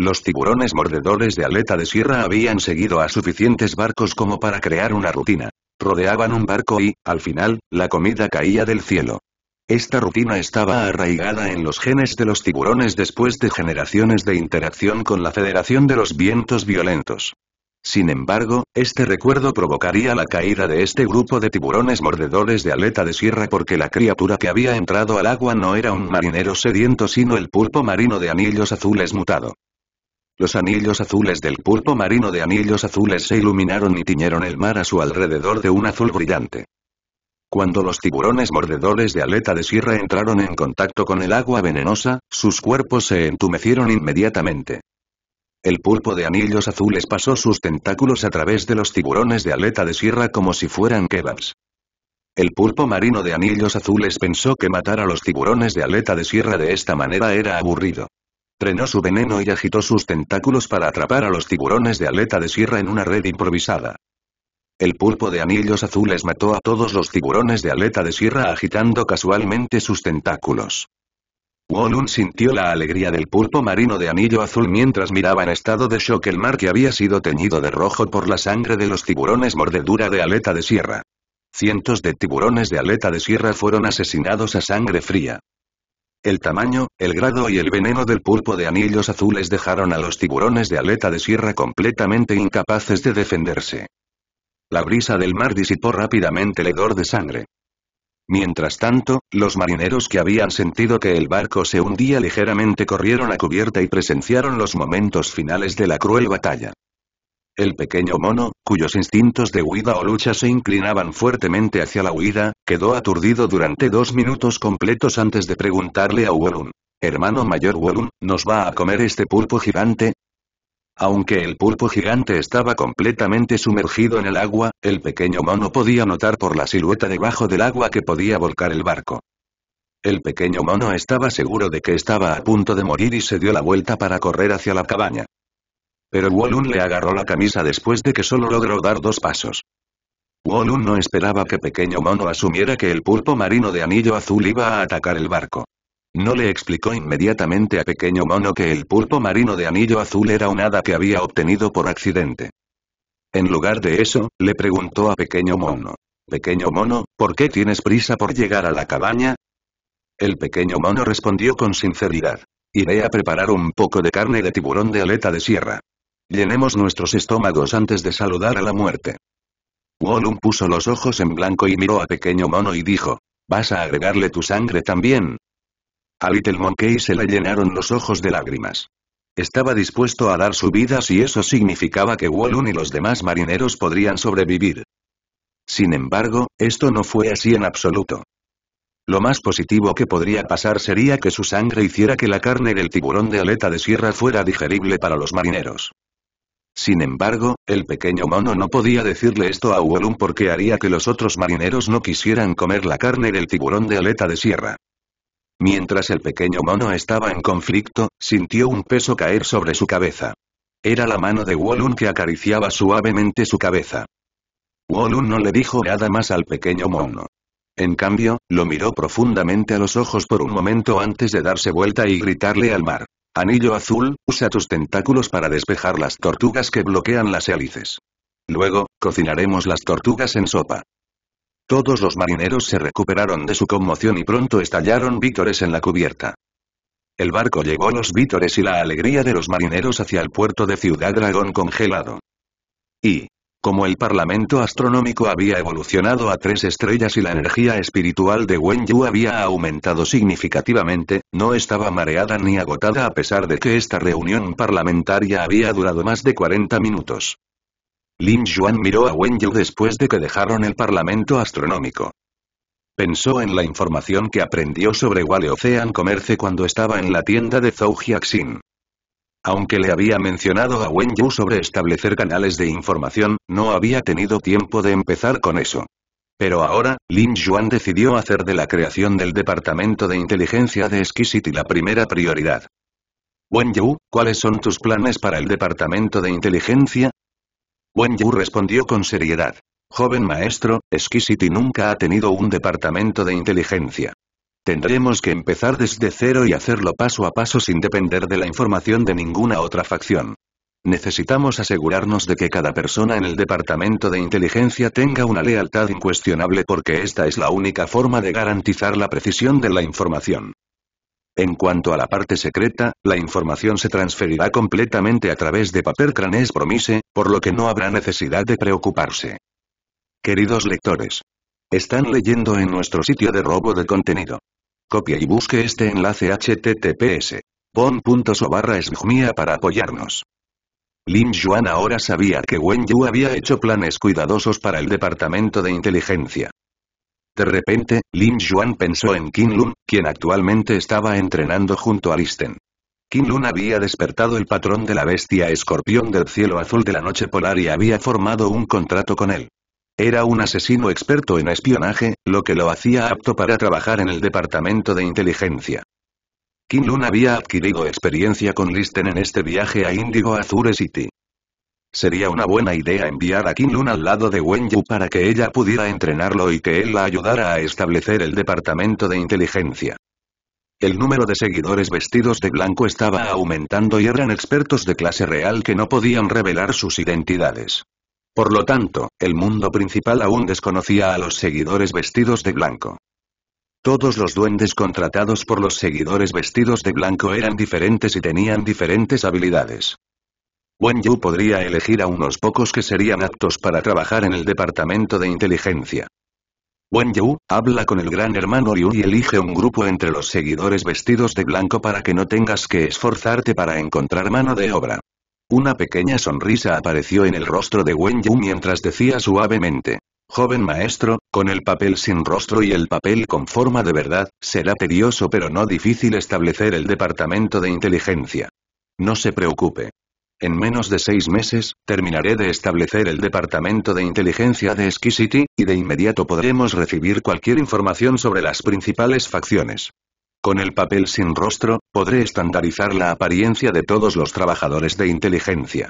Los tiburones mordedores de aleta de sierra habían seguido a suficientes barcos como para crear una rutina. Rodeaban un barco y, al final, la comida caía del cielo. Esta rutina estaba arraigada en los genes de los tiburones después de generaciones de interacción con la Federación de los Vientos Violentos. Sin embargo, este recuerdo provocaría la caída de este grupo de tiburones mordedores de aleta de sierra porque la criatura que había entrado al agua no era un marinero sediento sino el pulpo marino de anillos azules mutado. Los anillos azules del pulpo marino de anillos azules se iluminaron y tiñeron el mar a su alrededor de un azul brillante. Cuando los tiburones mordedores de aleta de sierra entraron en contacto con el agua venenosa, sus cuerpos se entumecieron inmediatamente. El pulpo de anillos azules pasó sus tentáculos a través de los tiburones de aleta de sierra como si fueran kebabs. El pulpo marino de anillos azules pensó que matar a los tiburones de aleta de sierra de esta manera era aburrido. Trenó su veneno y agitó sus tentáculos para atrapar a los tiburones de aleta de sierra en una red improvisada. El pulpo de anillos azules mató a todos los tiburones de aleta de sierra agitando casualmente sus tentáculos. Wolun sintió la alegría del pulpo marino de anillo azul mientras miraba en estado de shock el mar que había sido teñido de rojo por la sangre de los tiburones mordedura de aleta de sierra. Cientos de tiburones de aleta de sierra fueron asesinados a sangre fría. El tamaño, el grado y el veneno del pulpo de anillos azules dejaron a los tiburones de aleta de sierra completamente incapaces de defenderse. La brisa del mar disipó rápidamente el hedor de sangre. Mientras tanto, los marineros que habían sentido que el barco se hundía ligeramente corrieron a cubierta y presenciaron los momentos finales de la cruel batalla. El pequeño mono, cuyos instintos de huida o lucha se inclinaban fuertemente hacia la huida, quedó aturdido durante dos minutos completos antes de preguntarle a Wolun. Hermano mayor Wolun, ¿nos va a comer este pulpo gigante? Aunque el pulpo gigante estaba completamente sumergido en el agua, el pequeño mono podía notar por la silueta debajo del agua que podía volcar el barco. El pequeño mono estaba seguro de que estaba a punto de morir y se dio la vuelta para correr hacia la cabaña. Pero Wolun le agarró la camisa después de que solo logró dar dos pasos. Wolun no esperaba que Pequeño Mono asumiera que el pulpo marino de anillo azul iba a atacar el barco. No le explicó inmediatamente a Pequeño Mono que el pulpo marino de anillo azul era un hada que había obtenido por accidente. En lugar de eso, le preguntó a Pequeño Mono. Pequeño Mono, ¿por qué tienes prisa por llegar a la cabaña? El pequeño mono respondió con sinceridad. Iré a preparar un poco de carne de tiburón de aleta de sierra. Llenemos nuestros estómagos antes de saludar a la muerte. Wolun puso los ojos en blanco y miró a Pequeño Mono y dijo, ¿vas a agregarle tu sangre también? A Little Monkey se le llenaron los ojos de lágrimas. Estaba dispuesto a dar su vida si eso significaba que Wolun y los demás marineros podrían sobrevivir. Sin embargo, esto no fue así en absoluto. Lo más positivo que podría pasar sería que su sangre hiciera que la carne del tiburón de aleta de sierra fuera digerible para los marineros. Sin embargo, el pequeño mono no podía decirle esto a Wolum porque haría que los otros marineros no quisieran comer la carne del tiburón de aleta de sierra. Mientras el pequeño mono estaba en conflicto, sintió un peso caer sobre su cabeza. Era la mano de Wolun que acariciaba suavemente su cabeza. Wolun no le dijo nada más al pequeño mono. En cambio, lo miró profundamente a los ojos por un momento antes de darse vuelta y gritarle al mar. Anillo azul, usa tus tentáculos para despejar las tortugas que bloquean las hélices. Luego, cocinaremos las tortugas en sopa. Todos los marineros se recuperaron de su conmoción y pronto estallaron vítores en la cubierta. El barco llevó los vítores y la alegría de los marineros hacia el puerto de Ciudad Dragón congelado. Y, como el parlamento astronómico había evolucionado a tres estrellas y la energía espiritual de Wen Yu había aumentado significativamente, no estaba mareada ni agotada a pesar de que esta reunión parlamentaria había durado más de 40 minutos. Lin Yuan miró a Wen Yu después de que dejaron el parlamento astronómico. Pensó en la información que aprendió sobre Wale Ocean Commerce cuando estaba en la tienda de Zhou Jiaxin. Aunque le había mencionado a Wen Yu sobre establecer canales de información, no había tenido tiempo de empezar con eso. Pero ahora, Lin Yuan decidió hacer de la creación del Departamento de Inteligencia de Exquisite la primera prioridad. Wen Yu, ¿cuáles son tus planes para el Departamento de Inteligencia? Wen Yu respondió con seriedad. Joven maestro, Exquisite nunca ha tenido un departamento de inteligencia. Tendremos que empezar desde cero y hacerlo paso a paso sin depender de la información de ninguna otra facción. Necesitamos asegurarnos de que cada persona en el Departamento de Inteligencia tenga una lealtad incuestionable porque esta es la única forma de garantizar la precisión de la información. En cuanto a la parte secreta, la información se transferirá completamente a través de papel cranés promise, por lo que no habrá necesidad de preocuparse. Queridos lectores, están leyendo en nuestro sitio de robo de contenido. Copia y busque este enlace https. o barra para apoyarnos. Lin Yuan ahora sabía que Wen Yu había hecho planes cuidadosos para el departamento de inteligencia. De repente, Lin Yuan pensó en Qin Lun, quien actualmente estaba entrenando junto a Listen. Qin Lun había despertado el patrón de la bestia escorpión del cielo azul de la noche polar y había formado un contrato con él. Era un asesino experto en espionaje, lo que lo hacía apto para trabajar en el departamento de inteligencia. Kim Lun había adquirido experiencia con Listen en este viaje a Indigo Azure City. Sería una buena idea enviar a Kim Lun al lado de Wen Yu para que ella pudiera entrenarlo y que él la ayudara a establecer el departamento de inteligencia. El número de seguidores vestidos de blanco estaba aumentando y eran expertos de clase real que no podían revelar sus identidades. Por lo tanto, el mundo principal aún desconocía a los seguidores vestidos de blanco. Todos los duendes contratados por los seguidores vestidos de blanco eran diferentes y tenían diferentes habilidades. Wen Yu podría elegir a unos pocos que serían aptos para trabajar en el departamento de inteligencia. Wen Yu, habla con el gran hermano Ryu y elige un grupo entre los seguidores vestidos de blanco para que no tengas que esforzarte para encontrar mano de obra. Una pequeña sonrisa apareció en el rostro de Wen Yu mientras decía suavemente. Joven maestro, con el papel sin rostro y el papel con forma de verdad, será tedioso pero no difícil establecer el departamento de inteligencia. No se preocupe. En menos de seis meses, terminaré de establecer el departamento de inteligencia de Exquisity, y de inmediato podremos recibir cualquier información sobre las principales facciones. Con el papel sin rostro, podré estandarizar la apariencia de todos los trabajadores de inteligencia.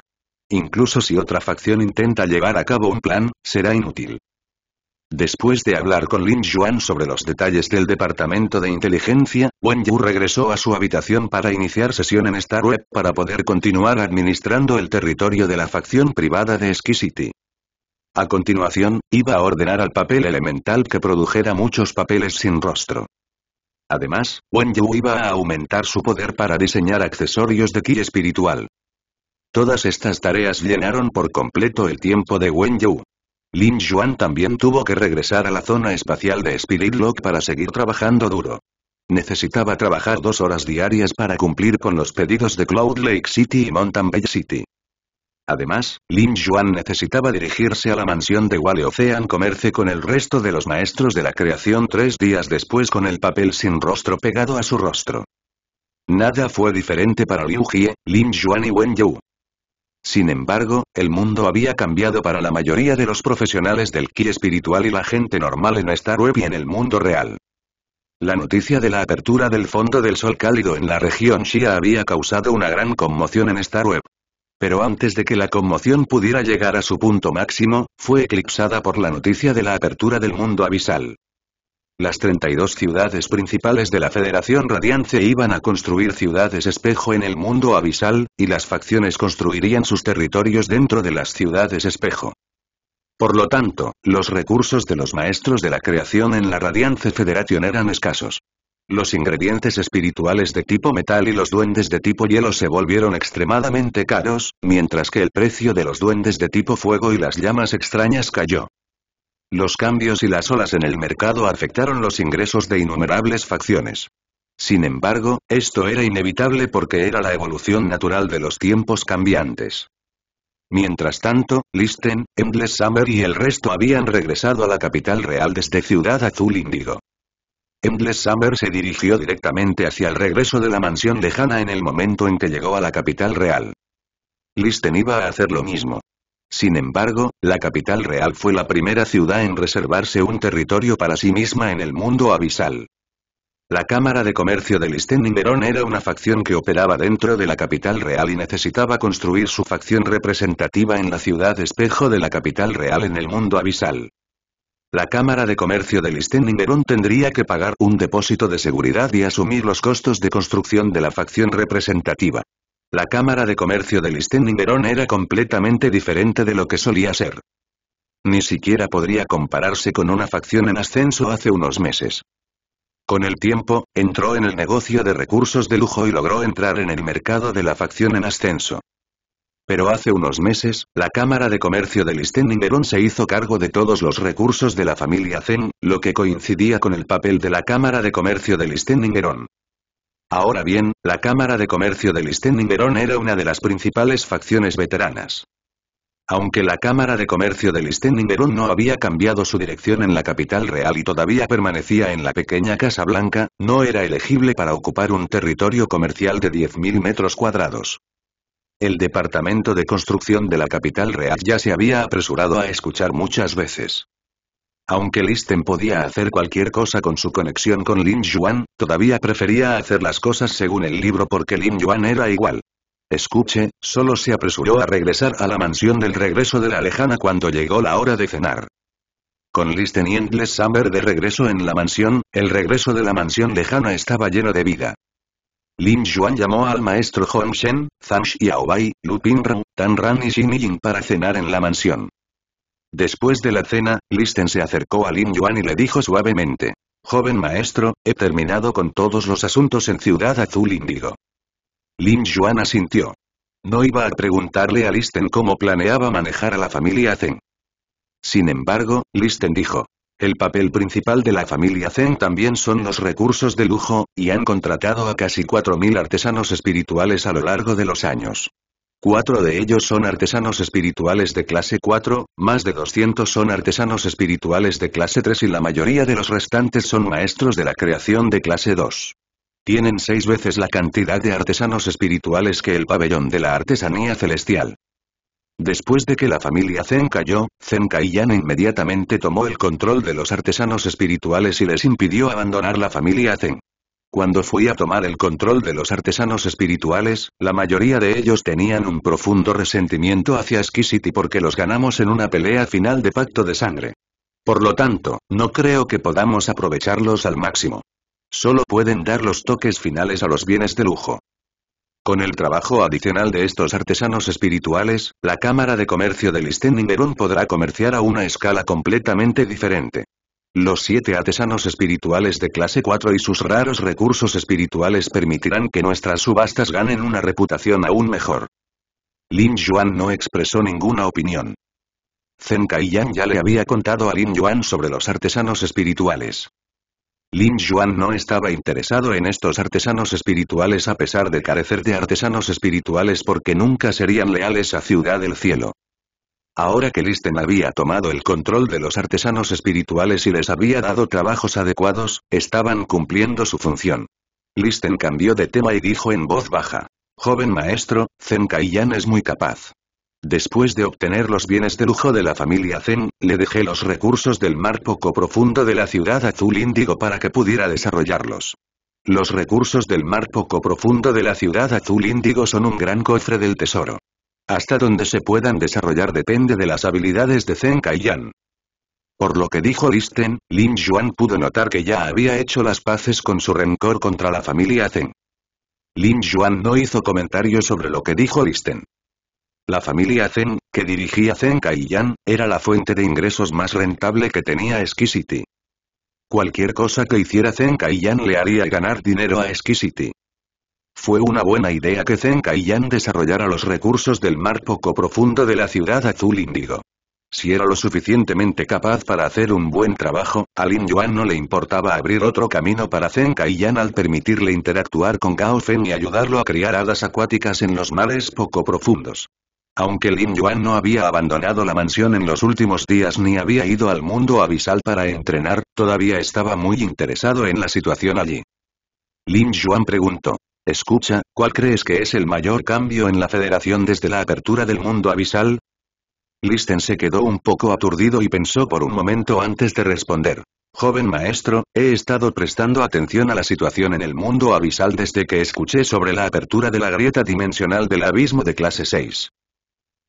Incluso si otra facción intenta llevar a cabo un plan, será inútil. Después de hablar con Lin Yuan sobre los detalles del departamento de inteligencia, Wen Yu regresó a su habitación para iniciar sesión en Starweb Web para poder continuar administrando el territorio de la facción privada de Exquisity. A continuación, iba a ordenar al papel elemental que produjera muchos papeles sin rostro. Además, Wen Yu iba a aumentar su poder para diseñar accesorios de ki espiritual. Todas estas tareas llenaron por completo el tiempo de Wen Yu. Lin Yuan también tuvo que regresar a la zona espacial de Spirit Lock para seguir trabajando duro. Necesitaba trabajar dos horas diarias para cumplir con los pedidos de Cloud Lake City y Mountain Bay City. Además, Lin Yuan necesitaba dirigirse a la mansión de Wale Ocean Comerce con el resto de los maestros de la creación tres días después con el papel sin rostro pegado a su rostro. Nada fue diferente para Liu Jie, Lin Yuan y Wen Yu. Sin embargo, el mundo había cambiado para la mayoría de los profesionales del ki espiritual y la gente normal en Star web y en el mundo real. La noticia de la apertura del fondo del sol cálido en la región Xia había causado una gran conmoción en Star web pero antes de que la conmoción pudiera llegar a su punto máximo, fue eclipsada por la noticia de la apertura del mundo abisal. Las 32 ciudades principales de la Federación Radiance iban a construir ciudades espejo en el mundo abisal, y las facciones construirían sus territorios dentro de las ciudades espejo. Por lo tanto, los recursos de los maestros de la creación en la Radiance Federation eran escasos. Los ingredientes espirituales de tipo metal y los duendes de tipo hielo se volvieron extremadamente caros, mientras que el precio de los duendes de tipo fuego y las llamas extrañas cayó. Los cambios y las olas en el mercado afectaron los ingresos de innumerables facciones. Sin embargo, esto era inevitable porque era la evolución natural de los tiempos cambiantes. Mientras tanto, Listen, Endless Summer y el resto habían regresado a la capital real desde Ciudad Azul Índigo. Endless Summer se dirigió directamente hacia el regreso de la mansión lejana en el momento en que llegó a la capital real. Listen iba a hacer lo mismo. Sin embargo, la capital real fue la primera ciudad en reservarse un territorio para sí misma en el mundo abisal. La Cámara de Comercio de Listen y Verón era una facción que operaba dentro de la capital real y necesitaba construir su facción representativa en la ciudad espejo de la capital real en el mundo abisal. La Cámara de Comercio de Listeningeron tendría que pagar un depósito de seguridad y asumir los costos de construcción de la facción representativa. La Cámara de Comercio de Listeningeron era completamente diferente de lo que solía ser. Ni siquiera podría compararse con una facción en ascenso hace unos meses. Con el tiempo, entró en el negocio de recursos de lujo y logró entrar en el mercado de la facción en ascenso. Pero hace unos meses, la Cámara de Comercio de Listeningerón se hizo cargo de todos los recursos de la familia Zen, lo que coincidía con el papel de la Cámara de Comercio de Listeningerón. Ahora bien, la Cámara de Comercio de Listeningerón era una de las principales facciones veteranas. Aunque la Cámara de Comercio de Listeningerón no había cambiado su dirección en la capital real y todavía permanecía en la pequeña Casa Blanca, no era elegible para ocupar un territorio comercial de 10.000 metros cuadrados. El departamento de construcción de la capital real ya se había apresurado a escuchar muchas veces. Aunque Listen podía hacer cualquier cosa con su conexión con Lin Yuan, todavía prefería hacer las cosas según el libro porque Lin Yuan era igual. Escuche, solo se apresuró a regresar a la mansión del regreso de la lejana cuando llegó la hora de cenar. Con Listen y Endless Summer de regreso en la mansión, el regreso de la mansión lejana estaba lleno de vida. Lin Yuan llamó al maestro Hong Shen, Zhang Xiaobai, Lu Rang, Tan Ran y Xin Yin para cenar en la mansión. Después de la cena, Listen se acercó a Lin Yuan y le dijo suavemente. Joven maestro, he terminado con todos los asuntos en Ciudad Azul Índigo. Lin Yuan asintió. No iba a preguntarle a Listen cómo planeaba manejar a la familia Zen. Sin embargo, Listen dijo, el papel principal de la familia Zen también son los recursos de lujo, y han contratado a casi 4.000 artesanos espirituales a lo largo de los años. Cuatro de ellos son artesanos espirituales de clase 4, más de 200 son artesanos espirituales de clase 3 y la mayoría de los restantes son maestros de la creación de clase 2. Tienen seis veces la cantidad de artesanos espirituales que el pabellón de la artesanía celestial. Después de que la familia Zen cayó, Zen Kaiyan inmediatamente tomó el control de los artesanos espirituales y les impidió abandonar la familia Zen. Cuando fui a tomar el control de los artesanos espirituales, la mayoría de ellos tenían un profundo resentimiento hacia Exquisity porque los ganamos en una pelea final de pacto de sangre. Por lo tanto, no creo que podamos aprovecharlos al máximo. Solo pueden dar los toques finales a los bienes de lujo. Con el trabajo adicional de estos artesanos espirituales, la Cámara de Comercio de Lichtenberg podrá comerciar a una escala completamente diferente. Los siete artesanos espirituales de clase 4 y sus raros recursos espirituales permitirán que nuestras subastas ganen una reputación aún mejor. Lin Yuan no expresó ninguna opinión. Zen Kaiyan ya le había contado a Lin Yuan sobre los artesanos espirituales. Lin Yuan no estaba interesado en estos artesanos espirituales a pesar de carecer de artesanos espirituales porque nunca serían leales a Ciudad del Cielo. Ahora que Listen había tomado el control de los artesanos espirituales y les había dado trabajos adecuados, estaban cumpliendo su función. Listen cambió de tema y dijo en voz baja. Joven maestro, Zen Kaiyan es muy capaz. Después de obtener los bienes de lujo de la familia Zen, le dejé los recursos del mar poco profundo de la ciudad azul índigo para que pudiera desarrollarlos. Los recursos del mar poco profundo de la ciudad azul índigo son un gran cofre del tesoro. Hasta donde se puedan desarrollar depende de las habilidades de Zen Kaiyan. Por lo que dijo Listen, Lin Yuan pudo notar que ya había hecho las paces con su rencor contra la familia Zen. Lin Yuan no hizo comentarios sobre lo que dijo Listen. La familia Zen, que dirigía Zen Yan, era la fuente de ingresos más rentable que tenía Exquisity. Cualquier cosa que hiciera Zen Yan le haría ganar dinero a Exquisity. Fue una buena idea que Zen Yan desarrollara los recursos del mar poco profundo de la ciudad azul índigo. Si era lo suficientemente capaz para hacer un buen trabajo, a Lin Yuan no le importaba abrir otro camino para Zen Yan al permitirle interactuar con Gao Fen y ayudarlo a criar hadas acuáticas en los mares poco profundos. Aunque Lin Yuan no había abandonado la mansión en los últimos días ni había ido al mundo abisal para entrenar, todavía estaba muy interesado en la situación allí. Lin Yuan preguntó. Escucha, ¿cuál crees que es el mayor cambio en la federación desde la apertura del mundo abisal? Listen se quedó un poco aturdido y pensó por un momento antes de responder. Joven maestro, he estado prestando atención a la situación en el mundo abisal desde que escuché sobre la apertura de la grieta dimensional del abismo de clase 6.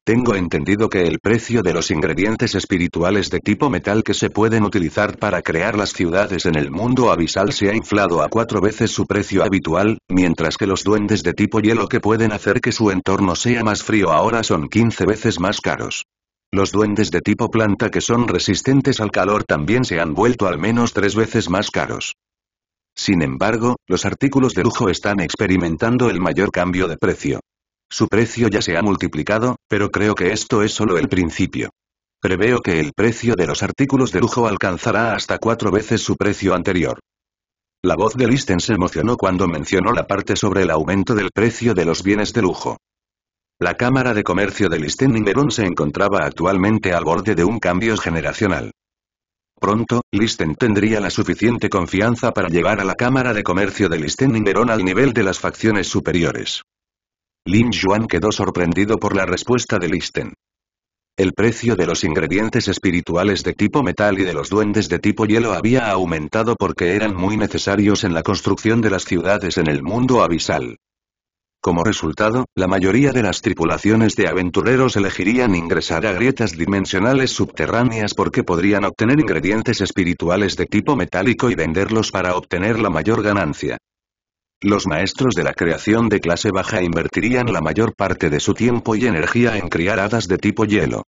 Tengo entendido que el precio de los ingredientes espirituales de tipo metal que se pueden utilizar para crear las ciudades en el mundo abisal se ha inflado a cuatro veces su precio habitual, mientras que los duendes de tipo hielo que pueden hacer que su entorno sea más frío ahora son 15 veces más caros. Los duendes de tipo planta que son resistentes al calor también se han vuelto al menos tres veces más caros. Sin embargo, los artículos de lujo están experimentando el mayor cambio de precio. Su precio ya se ha multiplicado, pero creo que esto es solo el principio. Preveo que el precio de los artículos de lujo alcanzará hasta cuatro veces su precio anterior. La voz de Listen se emocionó cuando mencionó la parte sobre el aumento del precio de los bienes de lujo. La Cámara de Comercio de Listen y se encontraba actualmente al borde de un cambio generacional. Pronto, Listen tendría la suficiente confianza para llevar a la Cámara de Comercio de Listen y al nivel de las facciones superiores. Lin Yuan quedó sorprendido por la respuesta de Listen. El precio de los ingredientes espirituales de tipo metal y de los duendes de tipo hielo había aumentado porque eran muy necesarios en la construcción de las ciudades en el mundo abisal. Como resultado, la mayoría de las tripulaciones de aventureros elegirían ingresar a grietas dimensionales subterráneas porque podrían obtener ingredientes espirituales de tipo metálico y venderlos para obtener la mayor ganancia. Los maestros de la creación de clase baja invertirían la mayor parte de su tiempo y energía en criar hadas de tipo hielo.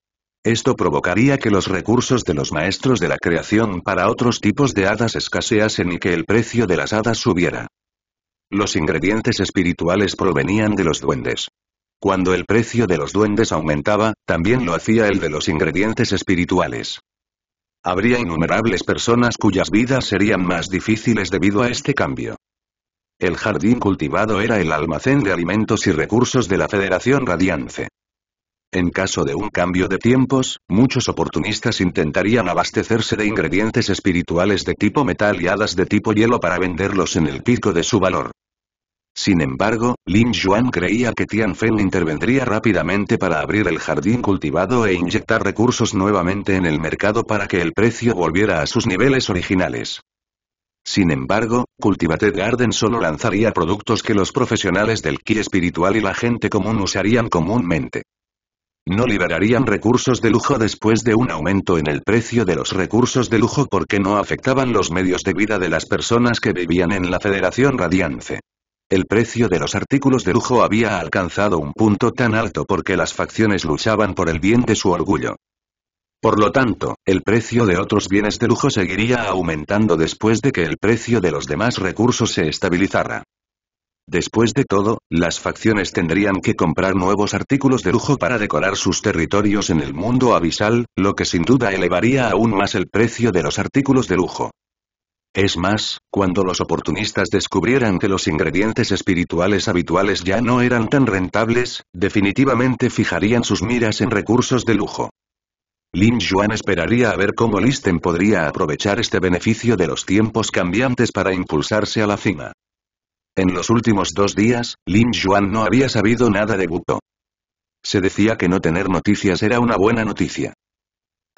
Esto provocaría que los recursos de los maestros de la creación para otros tipos de hadas escaseasen y que el precio de las hadas subiera. Los ingredientes espirituales provenían de los duendes. Cuando el precio de los duendes aumentaba, también lo hacía el de los ingredientes espirituales. Habría innumerables personas cuyas vidas serían más difíciles debido a este cambio. El jardín cultivado era el almacén de alimentos y recursos de la Federación Radiance. En caso de un cambio de tiempos, muchos oportunistas intentarían abastecerse de ingredientes espirituales de tipo metal y hadas de tipo hielo para venderlos en el pico de su valor. Sin embargo, Lin Yuan creía que Tian Feng intervendría rápidamente para abrir el jardín cultivado e inyectar recursos nuevamente en el mercado para que el precio volviera a sus niveles originales. Sin embargo, Cultivated Garden solo lanzaría productos que los profesionales del ki espiritual y la gente común usarían comúnmente. No liberarían recursos de lujo después de un aumento en el precio de los recursos de lujo porque no afectaban los medios de vida de las personas que vivían en la Federación Radiance. El precio de los artículos de lujo había alcanzado un punto tan alto porque las facciones luchaban por el bien de su orgullo. Por lo tanto, el precio de otros bienes de lujo seguiría aumentando después de que el precio de los demás recursos se estabilizara. Después de todo, las facciones tendrían que comprar nuevos artículos de lujo para decorar sus territorios en el mundo abisal, lo que sin duda elevaría aún más el precio de los artículos de lujo. Es más, cuando los oportunistas descubrieran que los ingredientes espirituales habituales ya no eran tan rentables, definitivamente fijarían sus miras en recursos de lujo. Lin Yuan esperaría a ver cómo Listen podría aprovechar este beneficio de los tiempos cambiantes para impulsarse a la cima. En los últimos dos días, Lin Yuan no había sabido nada de Bupo. Se decía que no tener noticias era una buena noticia.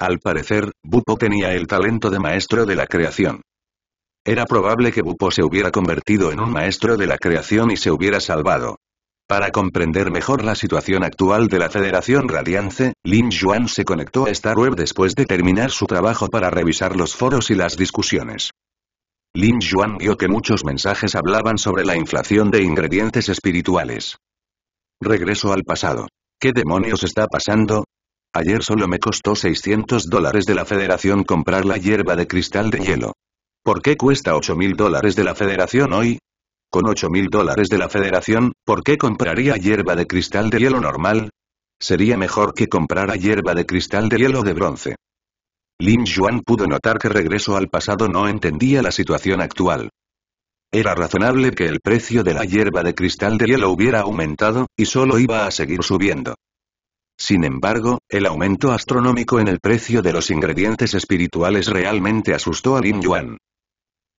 Al parecer, Bupo tenía el talento de maestro de la creación. Era probable que Bupo se hubiera convertido en un maestro de la creación y se hubiera salvado. Para comprender mejor la situación actual de la Federación Radiance, Lin Yuan se conectó a esta Web después de terminar su trabajo para revisar los foros y las discusiones. Lin Yuan vio que muchos mensajes hablaban sobre la inflación de ingredientes espirituales. Regreso al pasado. ¿Qué demonios está pasando? Ayer solo me costó 600 dólares de la Federación comprar la hierba de cristal de hielo. ¿Por qué cuesta 8.000 dólares de la Federación hoy? con 8 mil dólares de la federación, ¿por qué compraría hierba de cristal de hielo normal? Sería mejor que comprara hierba de cristal de hielo de bronce. Lin Yuan pudo notar que regreso al pasado no entendía la situación actual. Era razonable que el precio de la hierba de cristal de hielo hubiera aumentado, y solo iba a seguir subiendo. Sin embargo, el aumento astronómico en el precio de los ingredientes espirituales realmente asustó a Lin Yuan.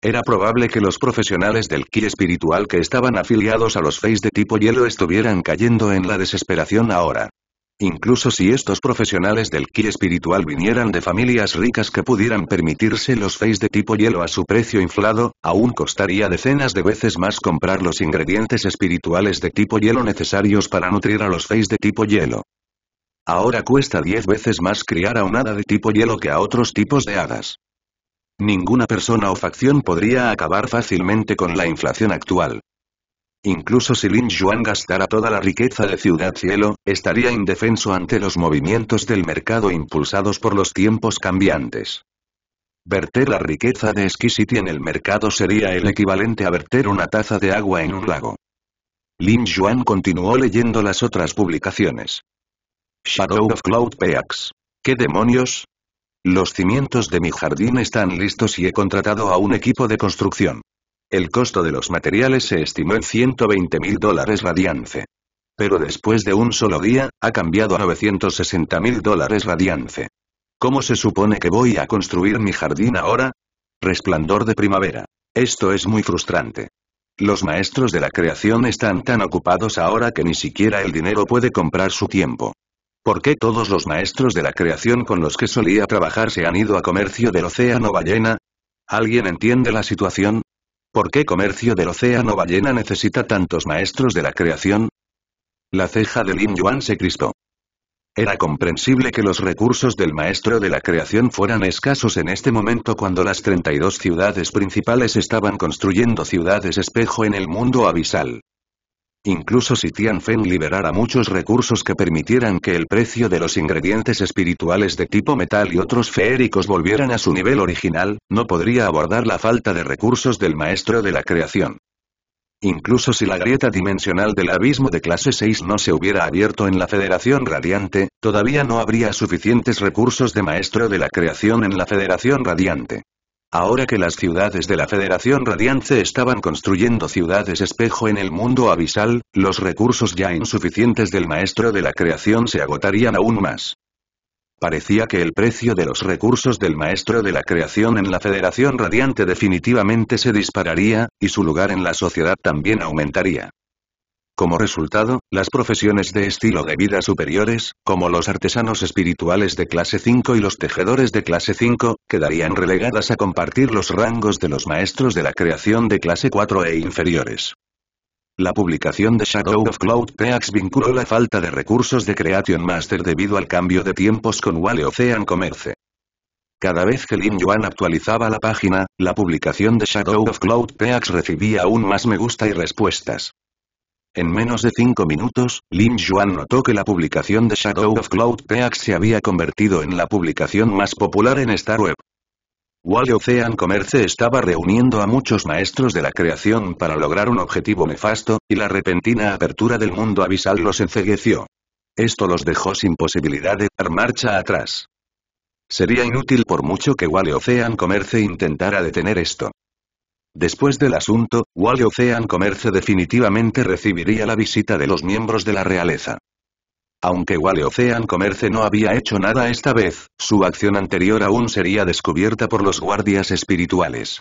Era probable que los profesionales del ki espiritual que estaban afiliados a los feis de tipo hielo estuvieran cayendo en la desesperación ahora. Incluso si estos profesionales del ki espiritual vinieran de familias ricas que pudieran permitirse los feis de tipo hielo a su precio inflado, aún costaría decenas de veces más comprar los ingredientes espirituales de tipo hielo necesarios para nutrir a los feis de tipo hielo. Ahora cuesta 10 veces más criar a un hada de tipo hielo que a otros tipos de hadas. Ninguna persona o facción podría acabar fácilmente con la inflación actual. Incluso si Lin Yuan gastara toda la riqueza de Ciudad Cielo, estaría indefenso ante los movimientos del mercado impulsados por los tiempos cambiantes. Verter la riqueza de Exquisite en el mercado sería el equivalente a verter una taza de agua en un lago. Lin Yuan continuó leyendo las otras publicaciones. Shadow of Cloud Peaks. ¿Qué demonios? Los cimientos de mi jardín están listos y he contratado a un equipo de construcción. El costo de los materiales se estimó en 120 mil dólares radiance. Pero después de un solo día, ha cambiado a 960 mil dólares radiance. ¿Cómo se supone que voy a construir mi jardín ahora? Resplandor de primavera. Esto es muy frustrante. Los maestros de la creación están tan ocupados ahora que ni siquiera el dinero puede comprar su tiempo. ¿Por qué todos los maestros de la creación con los que solía trabajar se han ido a comercio del océano ballena? ¿Alguien entiende la situación? ¿Por qué comercio del océano ballena necesita tantos maestros de la creación? La ceja de Lin Yuan se crispó. Era comprensible que los recursos del maestro de la creación fueran escasos en este momento cuando las 32 ciudades principales estaban construyendo ciudades espejo en el mundo abisal. Incluso si Tian Feng liberara muchos recursos que permitieran que el precio de los ingredientes espirituales de tipo metal y otros feéricos volvieran a su nivel original, no podría abordar la falta de recursos del maestro de la creación. Incluso si la grieta dimensional del abismo de clase 6 no se hubiera abierto en la Federación Radiante, todavía no habría suficientes recursos de maestro de la creación en la Federación Radiante. Ahora que las ciudades de la Federación Radiante estaban construyendo ciudades espejo en el mundo abisal, los recursos ya insuficientes del Maestro de la Creación se agotarían aún más. Parecía que el precio de los recursos del Maestro de la Creación en la Federación Radiante definitivamente se dispararía, y su lugar en la sociedad también aumentaría. Como resultado, las profesiones de estilo de vida superiores, como los artesanos espirituales de clase 5 y los tejedores de clase 5, quedarían relegadas a compartir los rangos de los maestros de la creación de clase 4 e inferiores. La publicación de Shadow of Cloud Peax vinculó la falta de recursos de Creation Master debido al cambio de tiempos con Wale Ocean Commerce. Cada vez que Lin Yuan actualizaba la página, la publicación de Shadow of Cloud Peax recibía aún más me gusta y respuestas. En menos de cinco minutos, Lin Yuan notó que la publicación de Shadow of Cloud Peak se había convertido en la publicación más popular en esta web. Wall Ocean Commerce estaba reuniendo a muchos maestros de la creación para lograr un objetivo nefasto, y la repentina apertura del mundo abisal los encegueció. Esto los dejó sin posibilidad de dar marcha atrás. Sería inútil por mucho que Wall Ocean Commerce intentara detener esto. Después del asunto, Waleocean Ocean Commerce definitivamente recibiría la visita de los miembros de la realeza. Aunque Waleocean Ocean Commerce no había hecho nada esta vez, su acción anterior aún sería descubierta por los guardias espirituales.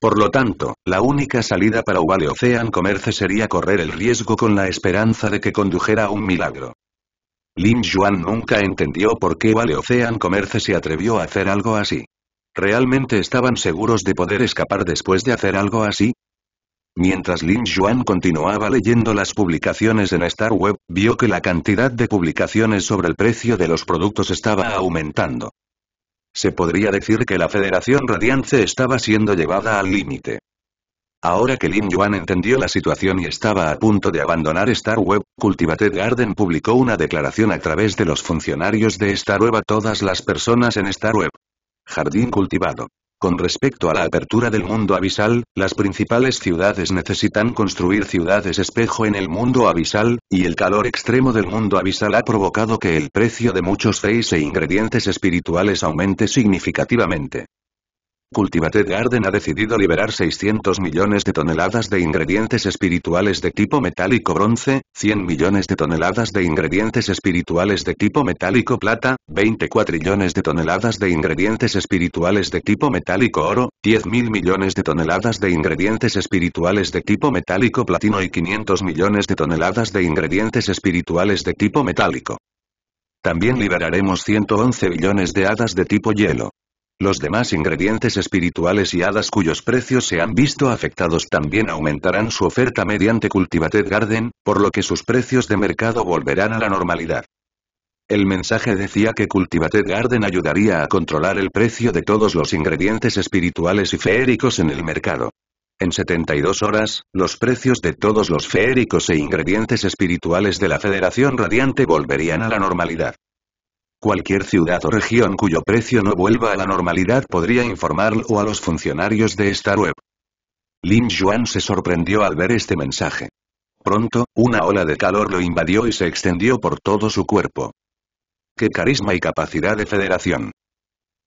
Por lo tanto, la única salida para Waleocean Ocean Commerce sería correr el riesgo con la esperanza de que condujera a un milagro. Lin Yuan nunca entendió por qué Waleocean Ocean Commerce se atrevió a hacer algo así. ¿Realmente estaban seguros de poder escapar después de hacer algo así? Mientras Lin Yuan continuaba leyendo las publicaciones en Star Web, vio que la cantidad de publicaciones sobre el precio de los productos estaba aumentando. Se podría decir que la Federación Radiance estaba siendo llevada al límite. Ahora que Lin Yuan entendió la situación y estaba a punto de abandonar Star Web, Cultivated Garden publicó una declaración a través de los funcionarios de Star Web a todas las personas en Star Web. Jardín cultivado. Con respecto a la apertura del mundo abisal, las principales ciudades necesitan construir ciudades espejo en el mundo abisal, y el calor extremo del mundo abisal ha provocado que el precio de muchos seis e ingredientes espirituales aumente significativamente. Cultivated Garden ha decidido liberar 600 millones de toneladas de ingredientes espirituales de tipo metálico bronce, 100 millones de toneladas de ingredientes espirituales de tipo metálico plata, 24 millones de toneladas de ingredientes espirituales de tipo metálico oro, 10.000 millones de toneladas de ingredientes espirituales de tipo metálico platino y 500 millones de toneladas de ingredientes espirituales de tipo metálico. También liberaremos 111 billones de hadas de tipo hielo. Los demás ingredientes espirituales y hadas cuyos precios se han visto afectados también aumentarán su oferta mediante Cultivated Garden, por lo que sus precios de mercado volverán a la normalidad. El mensaje decía que Cultivated Garden ayudaría a controlar el precio de todos los ingredientes espirituales y feéricos en el mercado. En 72 horas, los precios de todos los feéricos e ingredientes espirituales de la Federación Radiante volverían a la normalidad. Cualquier ciudad o región cuyo precio no vuelva a la normalidad podría informarlo a los funcionarios de esta web. Lin Yuan se sorprendió al ver este mensaje. Pronto, una ola de calor lo invadió y se extendió por todo su cuerpo. ¡Qué carisma y capacidad de federación!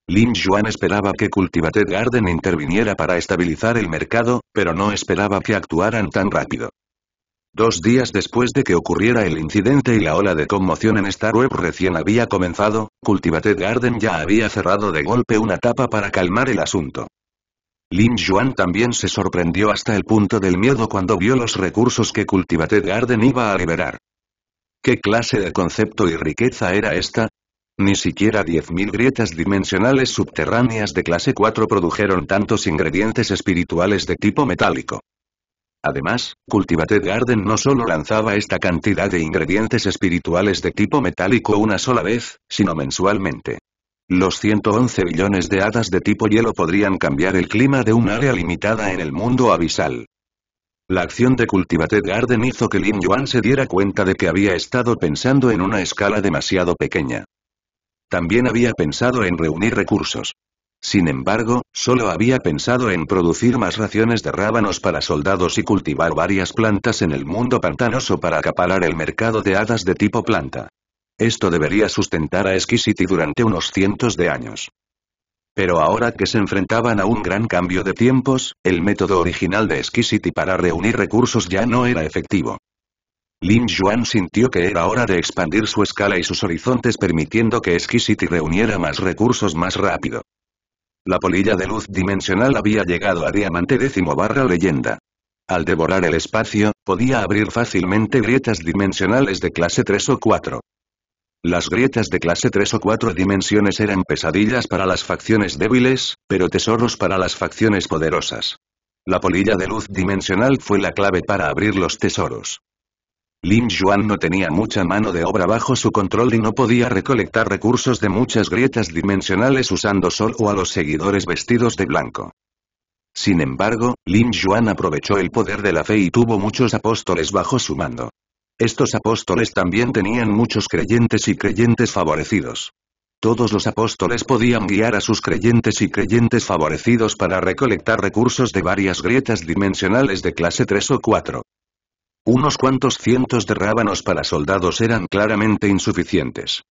Lin Yuan esperaba que Cultivated Garden interviniera para estabilizar el mercado, pero no esperaba que actuaran tan rápido. Dos días después de que ocurriera el incidente y la ola de conmoción en Star Web recién había comenzado, Cultivate Garden ya había cerrado de golpe una tapa para calmar el asunto. Lin Yuan también se sorprendió hasta el punto del miedo cuando vio los recursos que Cultivate Garden iba a liberar. ¿Qué clase de concepto y riqueza era esta? Ni siquiera 10.000 grietas dimensionales subterráneas de clase 4 produjeron tantos ingredientes espirituales de tipo metálico. Además, Cultivated Garden no solo lanzaba esta cantidad de ingredientes espirituales de tipo metálico una sola vez, sino mensualmente. Los 111 billones de hadas de tipo hielo podrían cambiar el clima de un área limitada en el mundo abisal. La acción de Cultivated Garden hizo que Lin Yuan se diera cuenta de que había estado pensando en una escala demasiado pequeña. También había pensado en reunir recursos. Sin embargo, solo había pensado en producir más raciones de rábanos para soldados y cultivar varias plantas en el mundo pantanoso para acaparar el mercado de hadas de tipo planta. Esto debería sustentar a Exquisite durante unos cientos de años. Pero ahora que se enfrentaban a un gran cambio de tiempos, el método original de Exquisite para reunir recursos ya no era efectivo. Lin Yuan sintió que era hora de expandir su escala y sus horizontes permitiendo que Exquisite reuniera más recursos más rápido. La polilla de luz dimensional había llegado a diamante décimo barra leyenda. Al devorar el espacio, podía abrir fácilmente grietas dimensionales de clase 3 o 4. Las grietas de clase 3 o 4 dimensiones eran pesadillas para las facciones débiles, pero tesoros para las facciones poderosas. La polilla de luz dimensional fue la clave para abrir los tesoros. Lin Yuan no tenía mucha mano de obra bajo su control y no podía recolectar recursos de muchas grietas dimensionales usando sol o a los seguidores vestidos de blanco. Sin embargo, Lin Yuan aprovechó el poder de la fe y tuvo muchos apóstoles bajo su mando. Estos apóstoles también tenían muchos creyentes y creyentes favorecidos. Todos los apóstoles podían guiar a sus creyentes y creyentes favorecidos para recolectar recursos de varias grietas dimensionales de clase 3 o 4. Unos cuantos cientos de rábanos para soldados eran claramente insuficientes.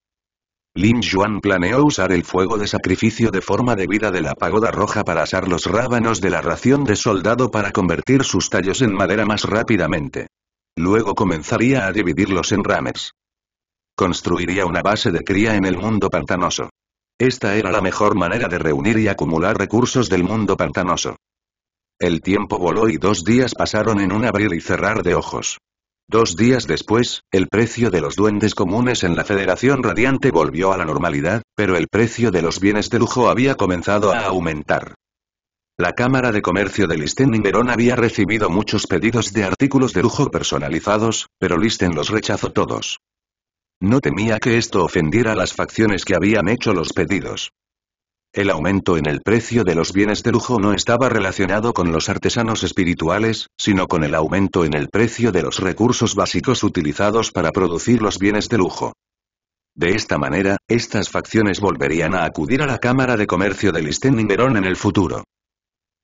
Lin Yuan planeó usar el fuego de sacrificio de forma de vida de la pagoda roja para asar los rábanos de la ración de soldado para convertir sus tallos en madera más rápidamente. Luego comenzaría a dividirlos en rames. Construiría una base de cría en el mundo pantanoso. Esta era la mejor manera de reunir y acumular recursos del mundo pantanoso. El tiempo voló y dos días pasaron en un abrir y cerrar de ojos. Dos días después, el precio de los duendes comunes en la Federación Radiante volvió a la normalidad, pero el precio de los bienes de lujo había comenzado a aumentar. La Cámara de Comercio de Listen y Verón había recibido muchos pedidos de artículos de lujo personalizados, pero Listen los rechazó todos. No temía que esto ofendiera a las facciones que habían hecho los pedidos. El aumento en el precio de los bienes de lujo no estaba relacionado con los artesanos espirituales, sino con el aumento en el precio de los recursos básicos utilizados para producir los bienes de lujo. De esta manera, estas facciones volverían a acudir a la Cámara de Comercio de Liechtenstein en el futuro.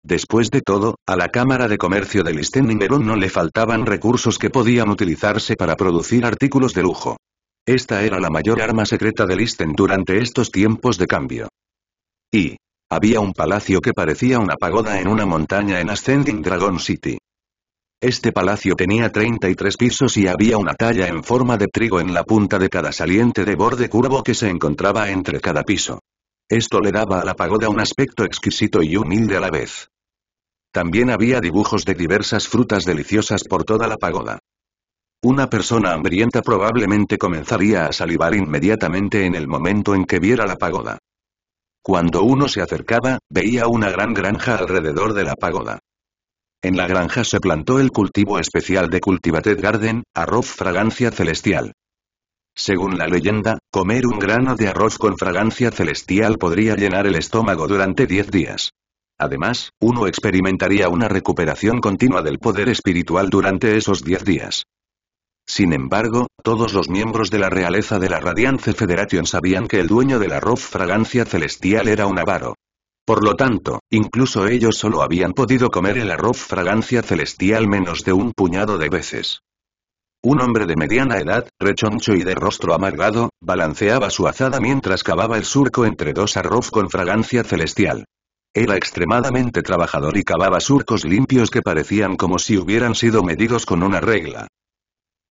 Después de todo, a la Cámara de Comercio de Liechtenstein no le faltaban recursos que podían utilizarse para producir artículos de lujo. Esta era la mayor arma secreta de Listen durante estos tiempos de cambio. Y. Había un palacio que parecía una pagoda en una montaña en Ascending Dragon City. Este palacio tenía 33 pisos y había una talla en forma de trigo en la punta de cada saliente de borde curvo que se encontraba entre cada piso. Esto le daba a la pagoda un aspecto exquisito y humilde a la vez. También había dibujos de diversas frutas deliciosas por toda la pagoda. Una persona hambrienta probablemente comenzaría a salivar inmediatamente en el momento en que viera la pagoda. Cuando uno se acercaba, veía una gran granja alrededor de la pagoda. En la granja se plantó el cultivo especial de Cultivated Garden, arroz fragancia celestial. Según la leyenda, comer un grano de arroz con fragancia celestial podría llenar el estómago durante 10 días. Además, uno experimentaría una recuperación continua del poder espiritual durante esos 10 días. Sin embargo, todos los miembros de la realeza de la Radiance Federation sabían que el dueño del arroz Fragancia Celestial era un avaro. Por lo tanto, incluso ellos solo habían podido comer el arroz fragancia celestial menos de un puñado de veces. Un hombre de mediana edad, rechoncho y de rostro amargado, balanceaba su azada mientras cavaba el surco entre dos arroz con fragancia celestial. Era extremadamente trabajador y cavaba surcos limpios que parecían como si hubieran sido medidos con una regla.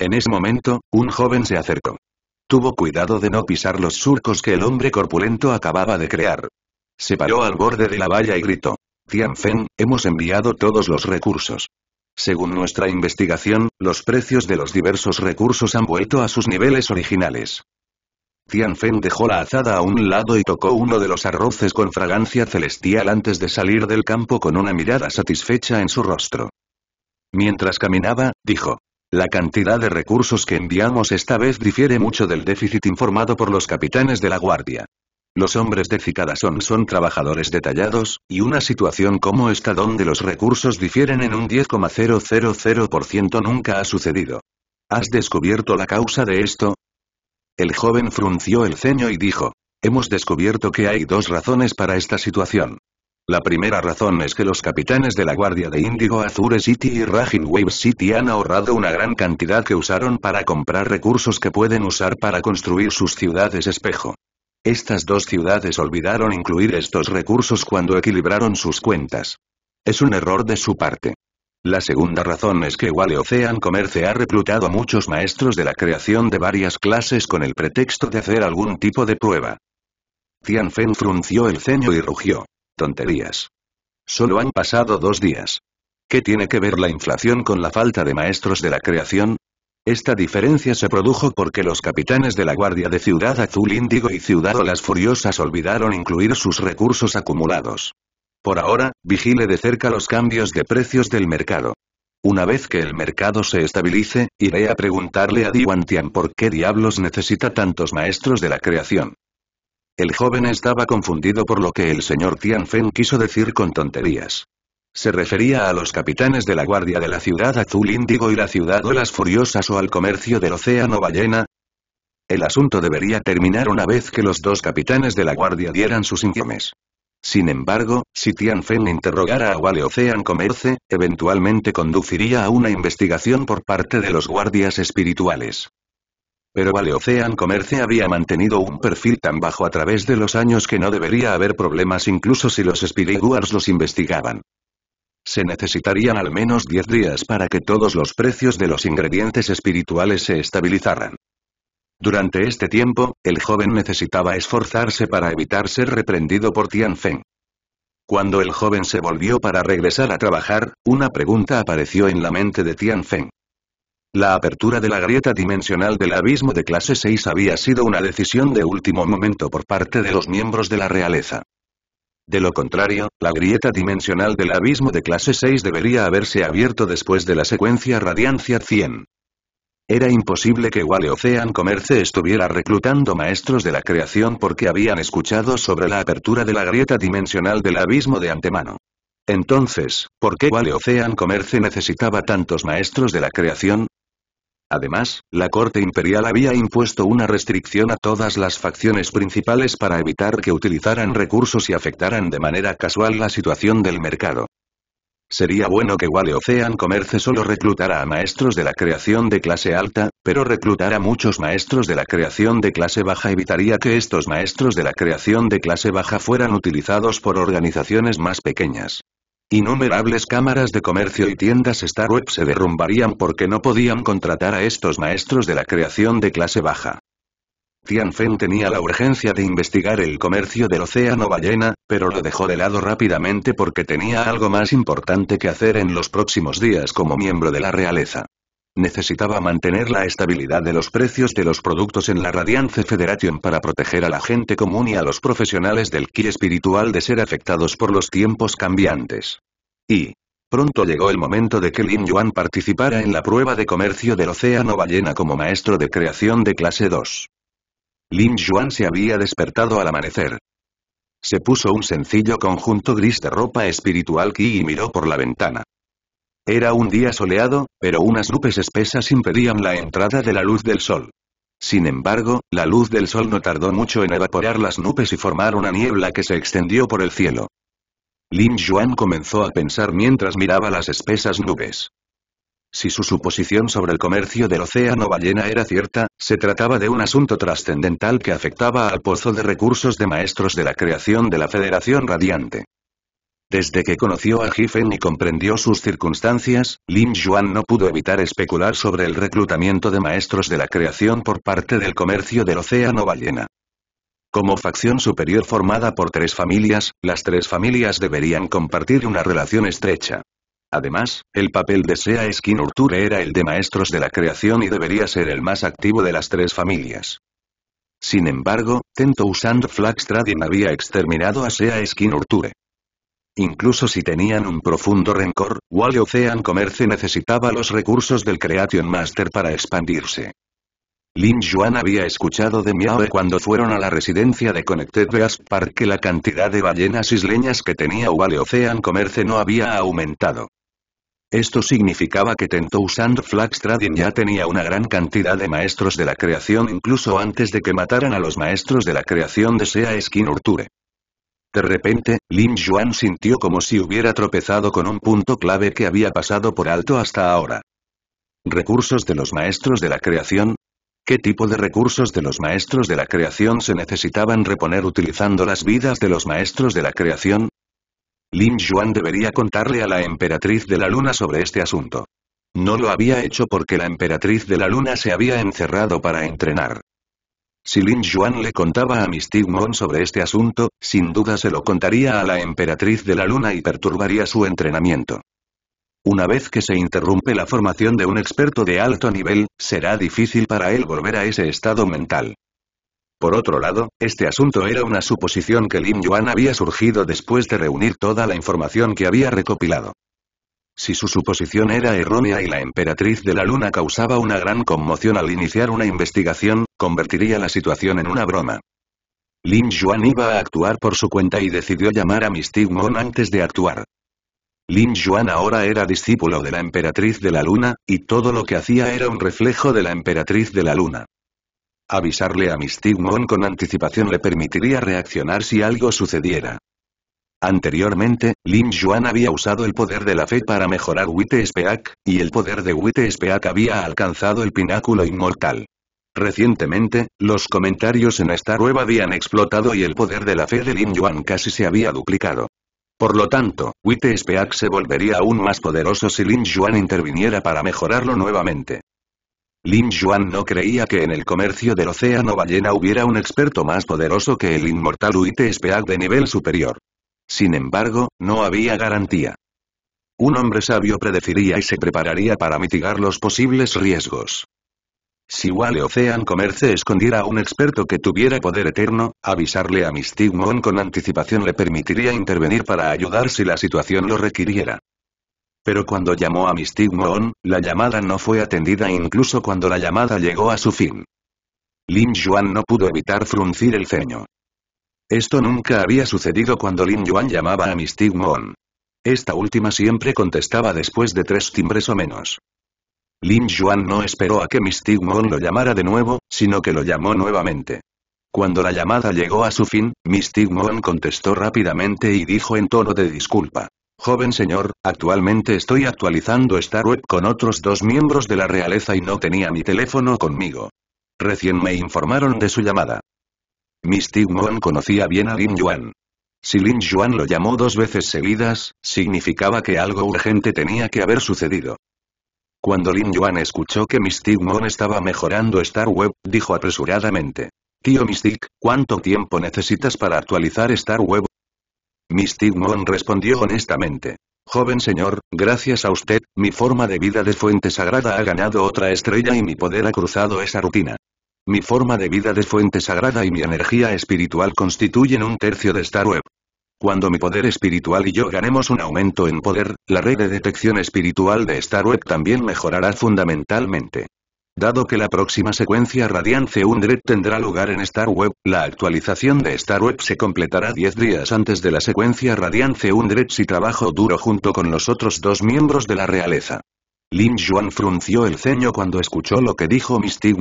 En ese momento, un joven se acercó. Tuvo cuidado de no pisar los surcos que el hombre corpulento acababa de crear. Se paró al borde de la valla y gritó. «Tian Feng, hemos enviado todos los recursos. Según nuestra investigación, los precios de los diversos recursos han vuelto a sus niveles originales. Tian Feng dejó la azada a un lado y tocó uno de los arroces con fragancia celestial antes de salir del campo con una mirada satisfecha en su rostro. Mientras caminaba, dijo, la cantidad de recursos que enviamos esta vez difiere mucho del déficit informado por los capitanes de la Guardia. Los hombres de Cicadasón son trabajadores detallados, y una situación como esta donde los recursos difieren en un 10,000% nunca ha sucedido. ¿Has descubierto la causa de esto? El joven frunció el ceño y dijo, hemos descubierto que hay dos razones para esta situación. La primera razón es que los capitanes de la Guardia de Índigo Azure City y Raging Wave City han ahorrado una gran cantidad que usaron para comprar recursos que pueden usar para construir sus ciudades espejo. Estas dos ciudades olvidaron incluir estos recursos cuando equilibraron sus cuentas. Es un error de su parte. La segunda razón es que Wale Ocean Commerce ha reclutado a muchos maestros de la creación de varias clases con el pretexto de hacer algún tipo de prueba. Tianfen frunció el ceño y rugió. Tonterías. Solo han pasado dos días. ¿Qué tiene que ver la inflación con la falta de maestros de la creación? Esta diferencia se produjo porque los capitanes de la Guardia de Ciudad Azul Índigo y Ciudad Olas Furiosas olvidaron incluir sus recursos acumulados. Por ahora, vigile de cerca los cambios de precios del mercado. Una vez que el mercado se estabilice, iré a preguntarle a Diwantian por qué diablos necesita tantos maestros de la creación. El joven estaba confundido por lo que el señor Tian Tianfen quiso decir con tonterías. Se refería a los capitanes de la guardia de la ciudad azul índigo y la ciudad olas furiosas o al comercio del océano ballena. El asunto debería terminar una vez que los dos capitanes de la guardia dieran sus informes. Sin embargo, si Tian Tianfen interrogara a Wale Ocean Comerce, eventualmente conduciría a una investigación por parte de los guardias espirituales. Pero Valeocean Comerce había mantenido un perfil tan bajo a través de los años que no debería haber problemas incluso si los Spiriguars los investigaban. Se necesitarían al menos 10 días para que todos los precios de los ingredientes espirituales se estabilizaran. Durante este tiempo, el joven necesitaba esforzarse para evitar ser reprendido por Tian Feng. Cuando el joven se volvió para regresar a trabajar, una pregunta apareció en la mente de Tian Feng. La apertura de la grieta dimensional del abismo de clase 6 había sido una decisión de último momento por parte de los miembros de la realeza. De lo contrario, la grieta dimensional del abismo de clase 6 debería haberse abierto después de la secuencia Radiancia 100. Era imposible que Waleocean Ocean Commerce estuviera reclutando maestros de la creación porque habían escuchado sobre la apertura de la grieta dimensional del abismo de antemano. Entonces, ¿por qué Wale Ocean Commerce necesitaba tantos maestros de la creación? Además, la corte imperial había impuesto una restricción a todas las facciones principales para evitar que utilizaran recursos y afectaran de manera casual la situación del mercado. Sería bueno que Waleocean Ocean Commerce solo reclutara a maestros de la creación de clase alta, pero reclutar a muchos maestros de la creación de clase baja evitaría que estos maestros de la creación de clase baja fueran utilizados por organizaciones más pequeñas. Innumerables cámaras de comercio y tiendas Starweb Web se derrumbarían porque no podían contratar a estos maestros de la creación de clase baja. Tian Feng tenía la urgencia de investigar el comercio del océano ballena, pero lo dejó de lado rápidamente porque tenía algo más importante que hacer en los próximos días como miembro de la realeza. Necesitaba mantener la estabilidad de los precios de los productos en la Radiance Federation para proteger a la gente común y a los profesionales del ki espiritual de ser afectados por los tiempos cambiantes. Y, Pronto llegó el momento de que Lin Yuan participara en la prueba de comercio del Océano Ballena como maestro de creación de clase 2. Lin Yuan se había despertado al amanecer. Se puso un sencillo conjunto gris de ropa espiritual ki y miró por la ventana. Era un día soleado, pero unas nubes espesas impedían la entrada de la luz del sol. Sin embargo, la luz del sol no tardó mucho en evaporar las nubes y formar una niebla que se extendió por el cielo. Lin Yuan comenzó a pensar mientras miraba las espesas nubes. Si su suposición sobre el comercio del océano ballena era cierta, se trataba de un asunto trascendental que afectaba al pozo de recursos de maestros de la creación de la Federación Radiante. Desde que conoció a Jifen y comprendió sus circunstancias, Lin Yuan no pudo evitar especular sobre el reclutamiento de maestros de la creación por parte del comercio del océano ballena. Como facción superior formada por tres familias, las tres familias deberían compartir una relación estrecha. Además, el papel de Sea Skin Urture era el de maestros de la creación y debería ser el más activo de las tres familias. Sin embargo, Tento usando Flagstradin había exterminado a Sea Skin Urture. Incluso si tenían un profundo rencor, Wall Ocean Commerce necesitaba los recursos del Creation Master para expandirse. Lin Yuan había escuchado de Miaoe cuando fueron a la residencia de Connected Beast Park que la cantidad de ballenas isleñas que tenía Waleocean Ocean Commerce no había aumentado. Esto significaba que Tentou Sand Flax ya tenía una gran cantidad de maestros de la creación incluso antes de que mataran a los maestros de la creación de Sea Skin Urture. De repente, Lin Yuan sintió como si hubiera tropezado con un punto clave que había pasado por alto hasta ahora. ¿Recursos de los maestros de la creación? ¿Qué tipo de recursos de los maestros de la creación se necesitaban reponer utilizando las vidas de los maestros de la creación? Lin Yuan debería contarle a la emperatriz de la luna sobre este asunto. No lo había hecho porque la emperatriz de la luna se había encerrado para entrenar. Si Lin Yuan le contaba a Misty Mon sobre este asunto, sin duda se lo contaría a la emperatriz de la luna y perturbaría su entrenamiento. Una vez que se interrumpe la formación de un experto de alto nivel, será difícil para él volver a ese estado mental. Por otro lado, este asunto era una suposición que Lin Yuan había surgido después de reunir toda la información que había recopilado. Si su suposición era errónea y la emperatriz de la luna causaba una gran conmoción al iniciar una investigación, convertiría la situación en una broma. Lin Yuan iba a actuar por su cuenta y decidió llamar a misty Moon antes de actuar. Lin Yuan ahora era discípulo de la emperatriz de la luna, y todo lo que hacía era un reflejo de la emperatriz de la luna. Avisarle a misty Moon con anticipación le permitiría reaccionar si algo sucediera. Anteriormente, Lin Yuan había usado el poder de la fe para mejorar Witte Speak, y el poder de Witte Speak había alcanzado el pináculo inmortal. Recientemente, los comentarios en esta web habían explotado y el poder de la fe de Lin Yuan casi se había duplicado. Por lo tanto, Witte Speak se volvería aún más poderoso si Lin Yuan interviniera para mejorarlo nuevamente. Lin Yuan no creía que en el comercio del océano ballena hubiera un experto más poderoso que el inmortal Witte Speak de nivel superior. Sin embargo, no había garantía. Un hombre sabio predeciría y se prepararía para mitigar los posibles riesgos. Si Wale Ocean Commerce escondiera a un experto que tuviera poder eterno, avisarle a misty Moon con anticipación le permitiría intervenir para ayudar si la situación lo requiriera. Pero cuando llamó a misty Moon, la llamada no fue atendida incluso cuando la llamada llegó a su fin. Lin Yuan no pudo evitar fruncir el ceño. Esto nunca había sucedido cuando Lin Yuan llamaba a Mystic Moon. Esta última siempre contestaba después de tres timbres o menos. Lin Yuan no esperó a que Mystic Moon lo llamara de nuevo, sino que lo llamó nuevamente. Cuando la llamada llegó a su fin, Mystic Moon contestó rápidamente y dijo en tono de disculpa. Joven señor, actualmente estoy actualizando esta web con otros dos miembros de la realeza y no tenía mi teléfono conmigo. Recién me informaron de su llamada. Mystic Moon conocía bien a Lin Yuan. Si Lin Yuan lo llamó dos veces seguidas, significaba que algo urgente tenía que haber sucedido. Cuando Lin Yuan escuchó que Mystic Moon estaba mejorando Star Web, dijo apresuradamente. Tío Mystic, ¿cuánto tiempo necesitas para actualizar Star Web? Mystic Moon respondió honestamente. Joven señor, gracias a usted, mi forma de vida de fuente sagrada ha ganado otra estrella y mi poder ha cruzado esa rutina. Mi forma de vida de fuente sagrada y mi energía espiritual constituyen un tercio de Star Web. Cuando mi poder espiritual y yo ganemos un aumento en poder, la red de detección espiritual de Star Web también mejorará fundamentalmente. Dado que la próxima secuencia Radiance Undred tendrá lugar en Star Web, la actualización de Star Web se completará 10 días antes de la secuencia Radiance Undred si trabajo duro junto con los otros dos miembros de la realeza. Lin Yuan frunció el ceño cuando escuchó lo que dijo Mystic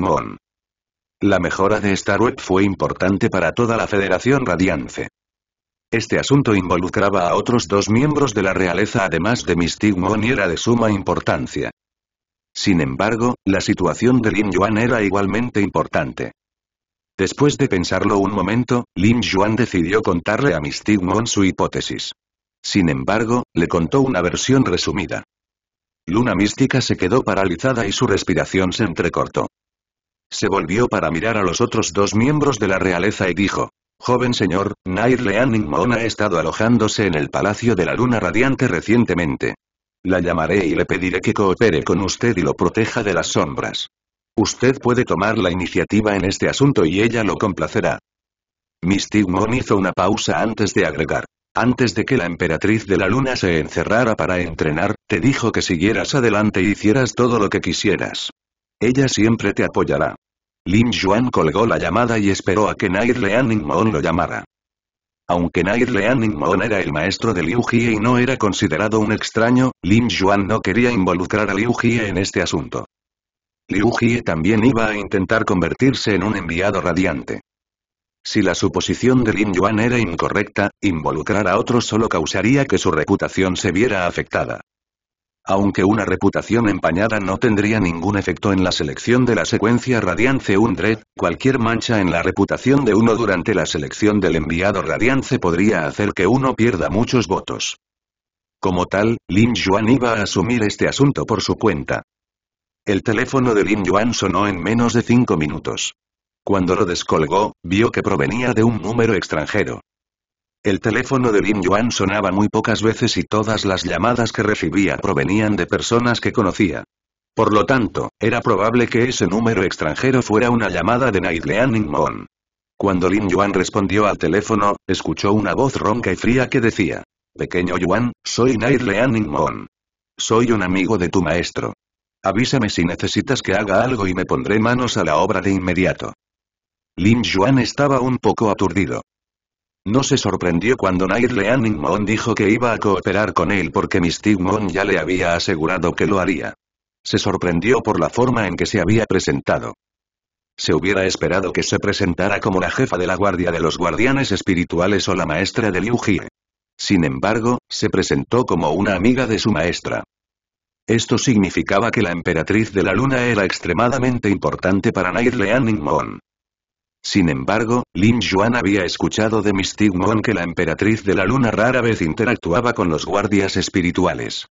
la mejora de esta web fue importante para toda la Federación Radiance. Este asunto involucraba a otros dos miembros de la realeza además de Mystic Moon y era de suma importancia. Sin embargo, la situación de Lin Yuan era igualmente importante. Después de pensarlo un momento, Lin Yuan decidió contarle a Mystic Moon su hipótesis. Sin embargo, le contó una versión resumida. Luna Mística se quedó paralizada y su respiración se entrecortó. Se volvió para mirar a los otros dos miembros de la realeza y dijo. Joven señor, Nair Leaning Mon ha estado alojándose en el Palacio de la Luna Radiante recientemente. La llamaré y le pediré que coopere con usted y lo proteja de las sombras. Usted puede tomar la iniciativa en este asunto y ella lo complacerá. Miss Moon hizo una pausa antes de agregar. Antes de que la emperatriz de la luna se encerrara para entrenar, te dijo que siguieras adelante y e hicieras todo lo que quisieras. Ella siempre te apoyará. Lin Yuan colgó la llamada y esperó a que Nair Leaning Moon lo llamara. Aunque Nair Leaning Moon era el maestro de Liu Jie y no era considerado un extraño, Lin Yuan no quería involucrar a Liu Jie en este asunto. Liu Jie también iba a intentar convertirse en un enviado radiante. Si la suposición de Lin Yuan era incorrecta, involucrar a otros solo causaría que su reputación se viera afectada aunque una reputación empañada no tendría ningún efecto en la selección de la secuencia Radiance Undred, cualquier mancha en la reputación de uno durante la selección del enviado Radiance podría hacer que uno pierda muchos votos. Como tal, Lin Yuan iba a asumir este asunto por su cuenta. El teléfono de Lin Yuan sonó en menos de cinco minutos. Cuando lo descolgó, vio que provenía de un número extranjero. El teléfono de Lin Yuan sonaba muy pocas veces y todas las llamadas que recibía provenían de personas que conocía. Por lo tanto, era probable que ese número extranjero fuera una llamada de Naidlean Ningmon. Cuando Lin Yuan respondió al teléfono, escuchó una voz ronca y fría que decía, Pequeño Yuan, soy Nightlean Ningmon. Soy un amigo de tu maestro. Avísame si necesitas que haga algo y me pondré manos a la obra de inmediato. Lin Yuan estaba un poco aturdido. No se sorprendió cuando Nair Leaning Moon dijo que iba a cooperar con él porque Mystic Moon ya le había asegurado que lo haría. Se sorprendió por la forma en que se había presentado. Se hubiera esperado que se presentara como la jefa de la guardia de los guardianes espirituales o la maestra de Liu Jie. Sin embargo, se presentó como una amiga de su maestra. Esto significaba que la emperatriz de la luna era extremadamente importante para Nair Leaning Moon. Sin embargo, Lin Yuan había escuchado de Mystic que la emperatriz de la luna rara vez interactuaba con los guardias espirituales.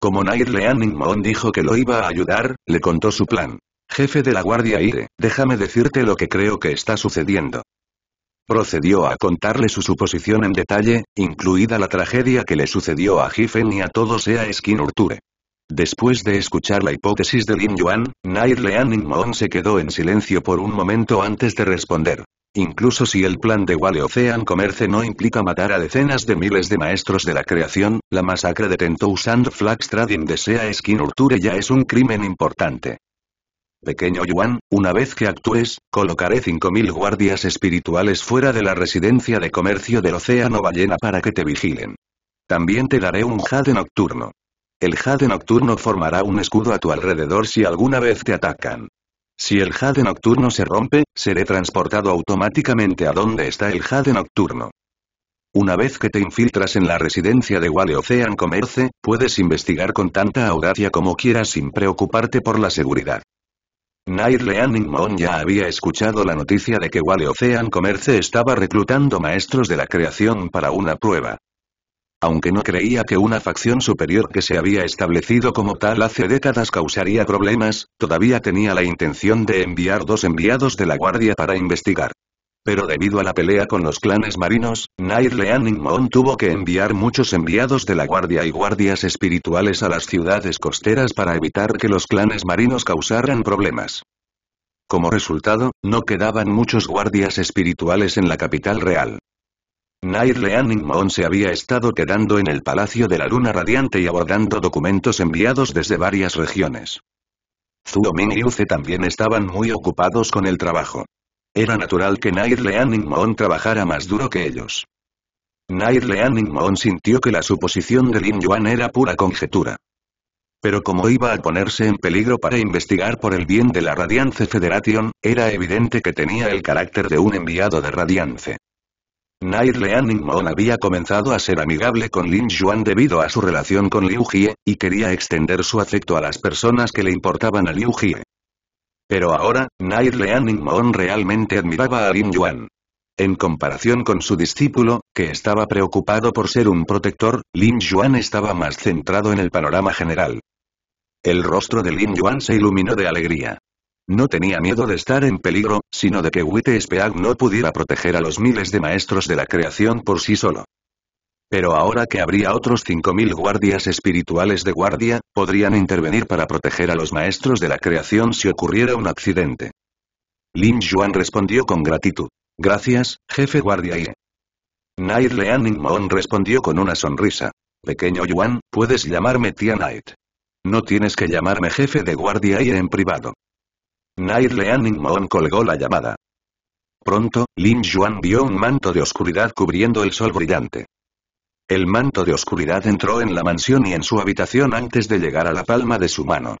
Como Night Leaning Moon dijo que lo iba a ayudar, le contó su plan. Jefe de la guardia Ire, déjame decirte lo que creo que está sucediendo. Procedió a contarle su suposición en detalle, incluida la tragedia que le sucedió a Jifen y a todos sea Skin Urture. Después de escuchar la hipótesis de Lin Yuan, Nair Leaning Moon se quedó en silencio por un momento antes de responder. Incluso si el plan de Wale Ocean Commerce no implica matar a decenas de miles de maestros de la creación, la masacre de Tentou Sand Flax desea de Skin Urture ya es un crimen importante. Pequeño Yuan, una vez que actúes, colocaré 5.000 guardias espirituales fuera de la residencia de comercio del Océano Ballena para que te vigilen. También te daré un jade nocturno. El jade nocturno formará un escudo a tu alrededor si alguna vez te atacan. Si el jade nocturno se rompe, seré transportado automáticamente a donde está el jade nocturno. Una vez que te infiltras en la residencia de Wale Ocean Commerce, puedes investigar con tanta audacia como quieras sin preocuparte por la seguridad. Nair Leaning Mon ya había escuchado la noticia de que Waleocean Ocean Commerce estaba reclutando maestros de la creación para una prueba. Aunque no creía que una facción superior que se había establecido como tal hace décadas causaría problemas, todavía tenía la intención de enviar dos enviados de la guardia para investigar. Pero debido a la pelea con los clanes marinos, Nair Leaning tuvo que enviar muchos enviados de la guardia y guardias espirituales a las ciudades costeras para evitar que los clanes marinos causaran problemas. Como resultado, no quedaban muchos guardias espirituales en la capital real. Nair Leanning Moon se había estado quedando en el Palacio de la Luna Radiante y abordando documentos enviados desde varias regiones. Zhu Min y Uce también estaban muy ocupados con el trabajo. Era natural que Nair Leanning Moon trabajara más duro que ellos. Nair Leanning Moon sintió que la suposición de Lin Yuan era pura conjetura. Pero como iba a ponerse en peligro para investigar por el bien de la Radiance Federation, era evidente que tenía el carácter de un enviado de Radiance. Nair Leaning Moon había comenzado a ser amigable con Lin Yuan debido a su relación con Liu Jie, y quería extender su afecto a las personas que le importaban a Liu Jie. Pero ahora, Nair Leaning Moon realmente admiraba a Lin Yuan. En comparación con su discípulo, que estaba preocupado por ser un protector, Lin Yuan estaba más centrado en el panorama general. El rostro de Lin Yuan se iluminó de alegría. No tenía miedo de estar en peligro, sino de que Witte Speag no pudiera proteger a los miles de maestros de la creación por sí solo. Pero ahora que habría otros 5.000 guardias espirituales de guardia, podrían intervenir para proteger a los maestros de la creación si ocurriera un accidente. Lin Yuan respondió con gratitud. Gracias, jefe guardia y. Night Leaning Moon respondió con una sonrisa. Pequeño Yuan, puedes llamarme tía Knight. No tienes que llamarme jefe de guardia y en privado. Nair Leaning Moon colgó la llamada. Pronto, Lin Yuan vio un manto de oscuridad cubriendo el sol brillante. El manto de oscuridad entró en la mansión y en su habitación antes de llegar a la palma de su mano.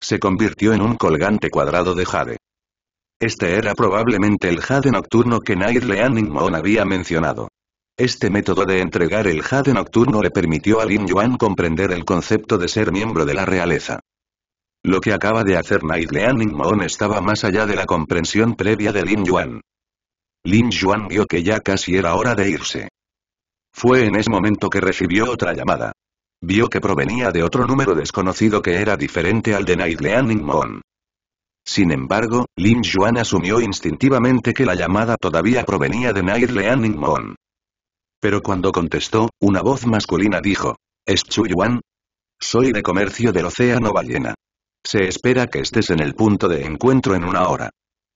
Se convirtió en un colgante cuadrado de jade. Este era probablemente el jade nocturno que Nair Leaning Moon había mencionado. Este método de entregar el jade nocturno le permitió a Lin Yuan comprender el concepto de ser miembro de la realeza. Lo que acaba de hacer Night Leaning Moon estaba más allá de la comprensión previa de Lin Yuan. Lin Yuan vio que ya casi era hora de irse. Fue en ese momento que recibió otra llamada. Vio que provenía de otro número desconocido que era diferente al de Night Leaning Moon. Sin embargo, Lin Yuan asumió instintivamente que la llamada todavía provenía de Night Leaning Moon. Pero cuando contestó, una voz masculina dijo, ¿Es Chu Yuan? Soy de comercio del Océano Ballena. Se espera que estés en el punto de encuentro en una hora.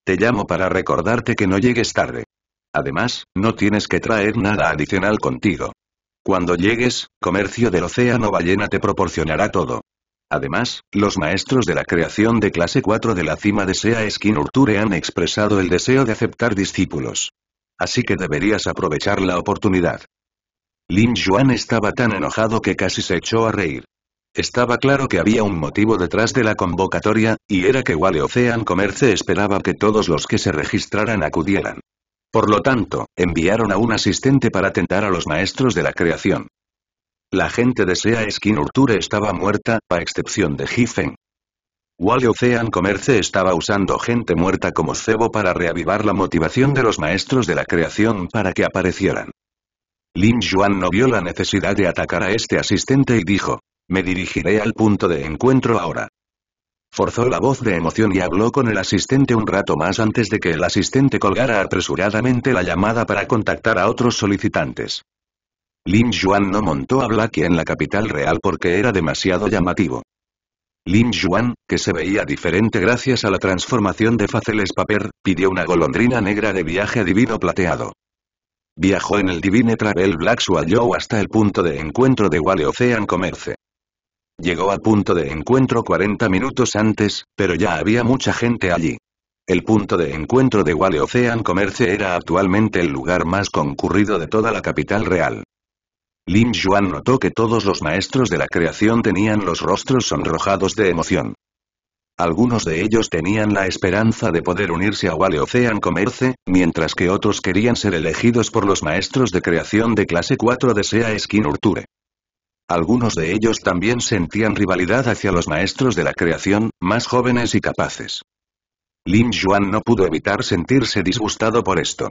Te llamo para recordarte que no llegues tarde. Además, no tienes que traer nada adicional contigo. Cuando llegues, Comercio del Océano Ballena te proporcionará todo. Además, los maestros de la creación de clase 4 de la cima de SEA Urture han expresado el deseo de aceptar discípulos. Así que deberías aprovechar la oportunidad. Lin Yuan estaba tan enojado que casi se echó a reír. Estaba claro que había un motivo detrás de la convocatoria, y era que Waleocean Ocean Commerce esperaba que todos los que se registraran acudieran. Por lo tanto, enviaron a un asistente para atentar a los maestros de la creación. La gente de Sea Skin Urture estaba muerta, a excepción de jifen Wale Ocean Commerce estaba usando gente muerta como cebo para reavivar la motivación de los maestros de la creación para que aparecieran. Lin Yuan no vio la necesidad de atacar a este asistente y dijo, me dirigiré al punto de encuentro ahora. Forzó la voz de emoción y habló con el asistente un rato más antes de que el asistente colgara apresuradamente la llamada para contactar a otros solicitantes. Lin Yuan no montó a Blackie en la capital real porque era demasiado llamativo. Lin Yuan, que se veía diferente gracias a la transformación de Faceles Paper, pidió una golondrina negra de viaje divino plateado. Viajó en el Divine Travel Black Swallow hasta el punto de encuentro de Wale Ocean Commerce. Llegó al punto de encuentro 40 minutos antes, pero ya había mucha gente allí. El punto de encuentro de Wale Ocean Commerce era actualmente el lugar más concurrido de toda la capital real. Lin Yuan notó que todos los maestros de la creación tenían los rostros sonrojados de emoción. Algunos de ellos tenían la esperanza de poder unirse a Waleocean Ocean Commerce, mientras que otros querían ser elegidos por los maestros de creación de clase 4 de Sea Skin Urture. Algunos de ellos también sentían rivalidad hacia los maestros de la creación, más jóvenes y capaces. Lin Yuan no pudo evitar sentirse disgustado por esto.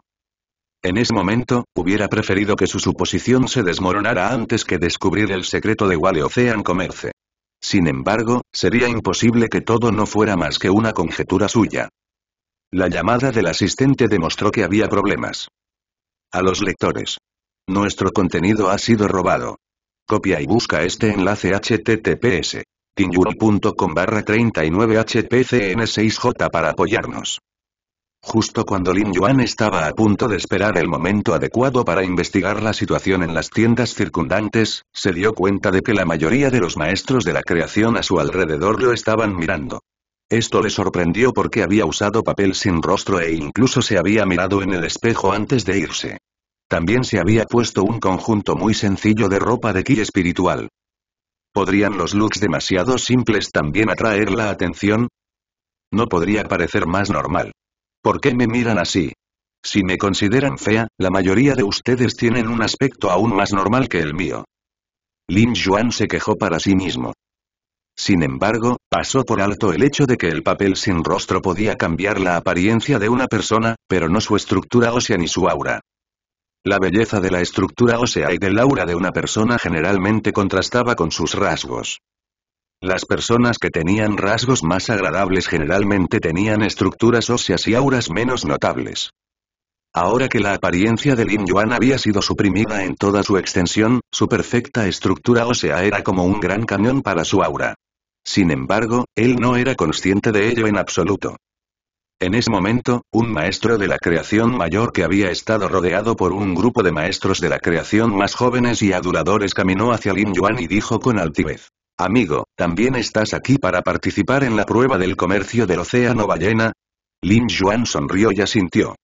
En ese momento, hubiera preferido que su suposición se desmoronara antes que descubrir el secreto de Wale Ocean Sin embargo, sería imposible que todo no fuera más que una conjetura suya. La llamada del asistente demostró que había problemas. A los lectores. Nuestro contenido ha sido robado. Copia y busca este enlace https. barra 39 hpcn6j para apoyarnos. Justo cuando Lin Yuan estaba a punto de esperar el momento adecuado para investigar la situación en las tiendas circundantes, se dio cuenta de que la mayoría de los maestros de la creación a su alrededor lo estaban mirando. Esto le sorprendió porque había usado papel sin rostro e incluso se había mirado en el espejo antes de irse. También se había puesto un conjunto muy sencillo de ropa de ki espiritual. ¿Podrían los looks demasiado simples también atraer la atención? No podría parecer más normal. ¿Por qué me miran así? Si me consideran fea, la mayoría de ustedes tienen un aspecto aún más normal que el mío. Lin Yuan se quejó para sí mismo. Sin embargo, pasó por alto el hecho de que el papel sin rostro podía cambiar la apariencia de una persona, pero no su estructura ósea ni su aura. La belleza de la estructura ósea y del aura de una persona generalmente contrastaba con sus rasgos. Las personas que tenían rasgos más agradables generalmente tenían estructuras óseas y auras menos notables. Ahora que la apariencia de Lin Yuan había sido suprimida en toda su extensión, su perfecta estructura ósea era como un gran cañón para su aura. Sin embargo, él no era consciente de ello en absoluto. En ese momento, un maestro de la creación mayor que había estado rodeado por un grupo de maestros de la creación más jóvenes y aduladores caminó hacia Lin Yuan y dijo con altivez. Amigo, ¿también estás aquí para participar en la prueba del comercio del océano ballena? Lin Yuan sonrió y asintió.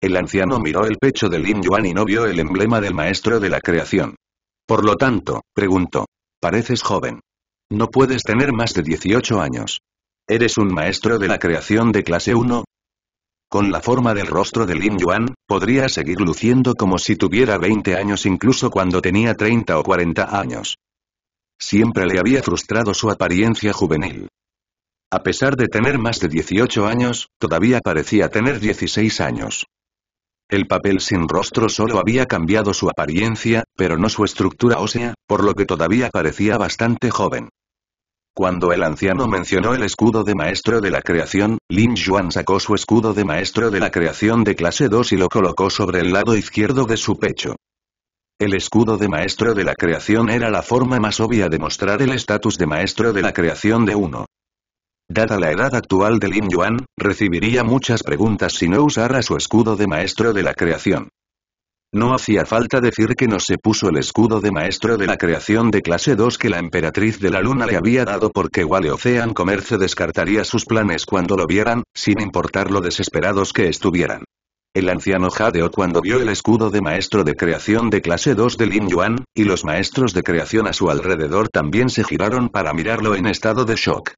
El anciano miró el pecho de Lin Yuan y no vio el emblema del maestro de la creación. Por lo tanto, preguntó. Pareces joven. No puedes tener más de 18 años. ¿Eres un maestro de la creación de clase 1? Con la forma del rostro de Lin Yuan, podría seguir luciendo como si tuviera 20 años incluso cuando tenía 30 o 40 años. Siempre le había frustrado su apariencia juvenil. A pesar de tener más de 18 años, todavía parecía tener 16 años. El papel sin rostro solo había cambiado su apariencia, pero no su estructura ósea, por lo que todavía parecía bastante joven. Cuando el anciano mencionó el escudo de maestro de la creación, Lin Yuan sacó su escudo de maestro de la creación de clase 2 y lo colocó sobre el lado izquierdo de su pecho. El escudo de maestro de la creación era la forma más obvia de mostrar el estatus de maestro de la creación de uno. Dada la edad actual de Lin Yuan, recibiría muchas preguntas si no usara su escudo de maestro de la creación. No hacía falta decir que no se puso el escudo de maestro de la creación de clase 2 que la emperatriz de la luna le había dado porque Wale Ocean Comercio descartaría sus planes cuando lo vieran, sin importar lo desesperados que estuvieran. El anciano Jadeo cuando vio el escudo de maestro de creación de clase 2 de Lin Yuan, y los maestros de creación a su alrededor también se giraron para mirarlo en estado de shock.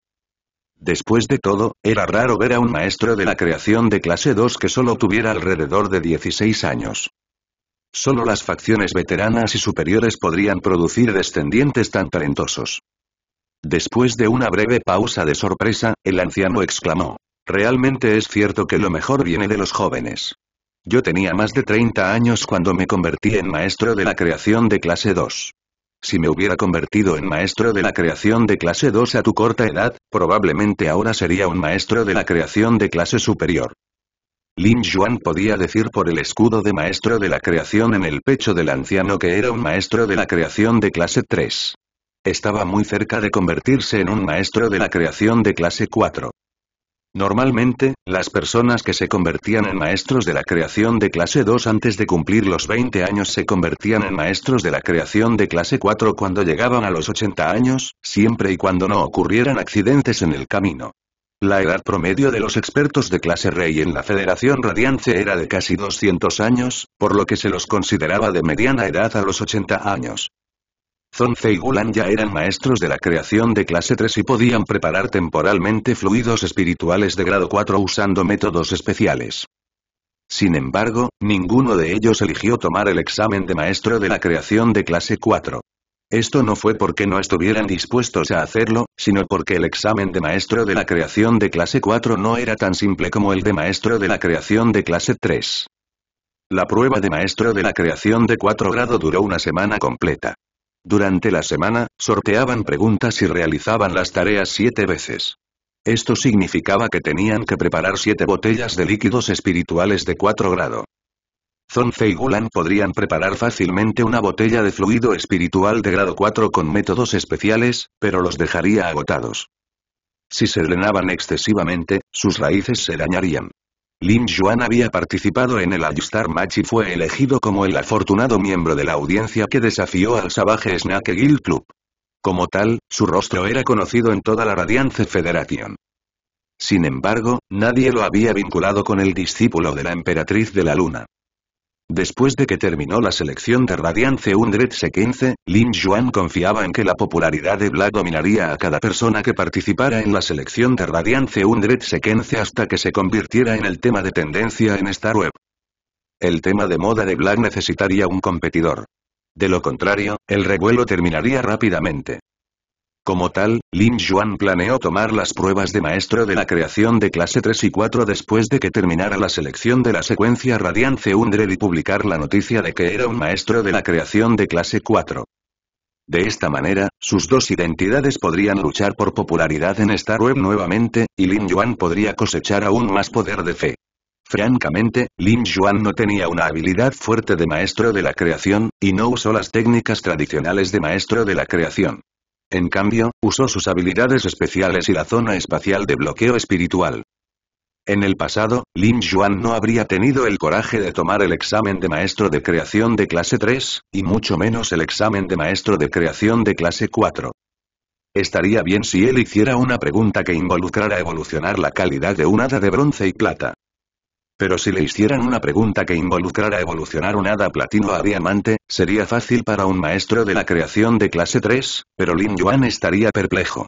Después de todo, era raro ver a un maestro de la creación de clase 2 que solo tuviera alrededor de 16 años. Solo las facciones veteranas y superiores podrían producir descendientes tan talentosos. Después de una breve pausa de sorpresa, el anciano exclamó. Realmente es cierto que lo mejor viene de los jóvenes. Yo tenía más de 30 años cuando me convertí en maestro de la creación de clase 2. Si me hubiera convertido en maestro de la creación de clase 2 a tu corta edad, probablemente ahora sería un maestro de la creación de clase superior. Lin Yuan podía decir por el escudo de maestro de la creación en el pecho del anciano que era un maestro de la creación de clase 3. Estaba muy cerca de convertirse en un maestro de la creación de clase 4. Normalmente, las personas que se convertían en maestros de la creación de clase 2 antes de cumplir los 20 años se convertían en maestros de la creación de clase 4 cuando llegaban a los 80 años, siempre y cuando no ocurrieran accidentes en el camino. La edad promedio de los expertos de clase rey en la Federación Radiance era de casi 200 años, por lo que se los consideraba de mediana edad a los 80 años. Zonze y Gulan ya eran maestros de la creación de clase 3 y podían preparar temporalmente fluidos espirituales de grado 4 usando métodos especiales. Sin embargo, ninguno de ellos eligió tomar el examen de maestro de la creación de clase 4. Esto no fue porque no estuvieran dispuestos a hacerlo, sino porque el examen de maestro de la creación de clase 4 no era tan simple como el de maestro de la creación de clase 3. La prueba de maestro de la creación de 4 grado duró una semana completa. Durante la semana, sorteaban preguntas y realizaban las tareas siete veces. Esto significaba que tenían que preparar siete botellas de líquidos espirituales de 4 grado. Zonce y Gulan podrían preparar fácilmente una botella de fluido espiritual de grado 4 con métodos especiales, pero los dejaría agotados. Si se drenaban excesivamente, sus raíces se dañarían. Lin Yuan había participado en el All-Star Match y fue elegido como el afortunado miembro de la audiencia que desafió al salvaje Snake Guild Club. Como tal, su rostro era conocido en toda la Radiance Federation. Sin embargo, nadie lo había vinculado con el discípulo de la Emperatriz de la Luna. Después de que terminó la selección de Radiance 115, Lin Yuan confiaba en que la popularidad de Black dominaría a cada persona que participara en la selección de Radiance 115 hasta que se convirtiera en el tema de tendencia en esta web. El tema de moda de Black necesitaría un competidor. De lo contrario, el revuelo terminaría rápidamente. Como tal, Lin Yuan planeó tomar las pruebas de maestro de la creación de clase 3 y 4 después de que terminara la selección de la secuencia Radiance Undred y publicar la noticia de que era un maestro de la creación de clase 4. De esta manera, sus dos identidades podrían luchar por popularidad en Star Web nuevamente, y Lin Yuan podría cosechar aún más poder de fe. Francamente, Lin Yuan no tenía una habilidad fuerte de maestro de la creación, y no usó las técnicas tradicionales de maestro de la creación. En cambio, usó sus habilidades especiales y la zona espacial de bloqueo espiritual. En el pasado, Lin Yuan no habría tenido el coraje de tomar el examen de maestro de creación de clase 3, y mucho menos el examen de maestro de creación de clase 4. Estaría bien si él hiciera una pregunta que involucrara evolucionar la calidad de un hada de bronce y plata. Pero si le hicieran una pregunta que involucrara evolucionar un hada platino a diamante, sería fácil para un maestro de la creación de clase 3, pero Lin Yuan estaría perplejo.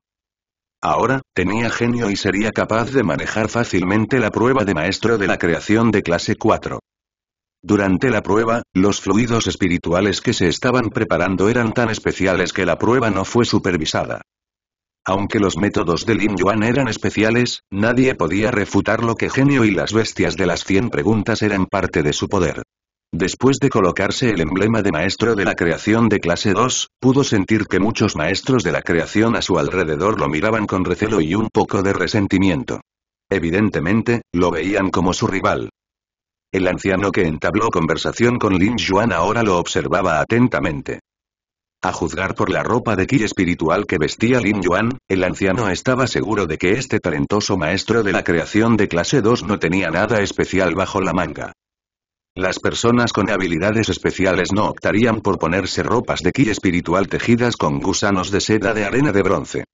Ahora, tenía genio y sería capaz de manejar fácilmente la prueba de maestro de la creación de clase 4. Durante la prueba, los fluidos espirituales que se estaban preparando eran tan especiales que la prueba no fue supervisada. Aunque los métodos de Lin Yuan eran especiales, nadie podía refutar lo que Genio y las bestias de las cien preguntas eran parte de su poder. Después de colocarse el emblema de maestro de la creación de clase 2, pudo sentir que muchos maestros de la creación a su alrededor lo miraban con recelo y un poco de resentimiento. Evidentemente, lo veían como su rival. El anciano que entabló conversación con Lin Yuan ahora lo observaba atentamente. A juzgar por la ropa de ki espiritual que vestía Lin Yuan, el anciano estaba seguro de que este talentoso maestro de la creación de clase 2 no tenía nada especial bajo la manga. Las personas con habilidades especiales no optarían por ponerse ropas de ki espiritual tejidas con gusanos de seda de arena de bronce.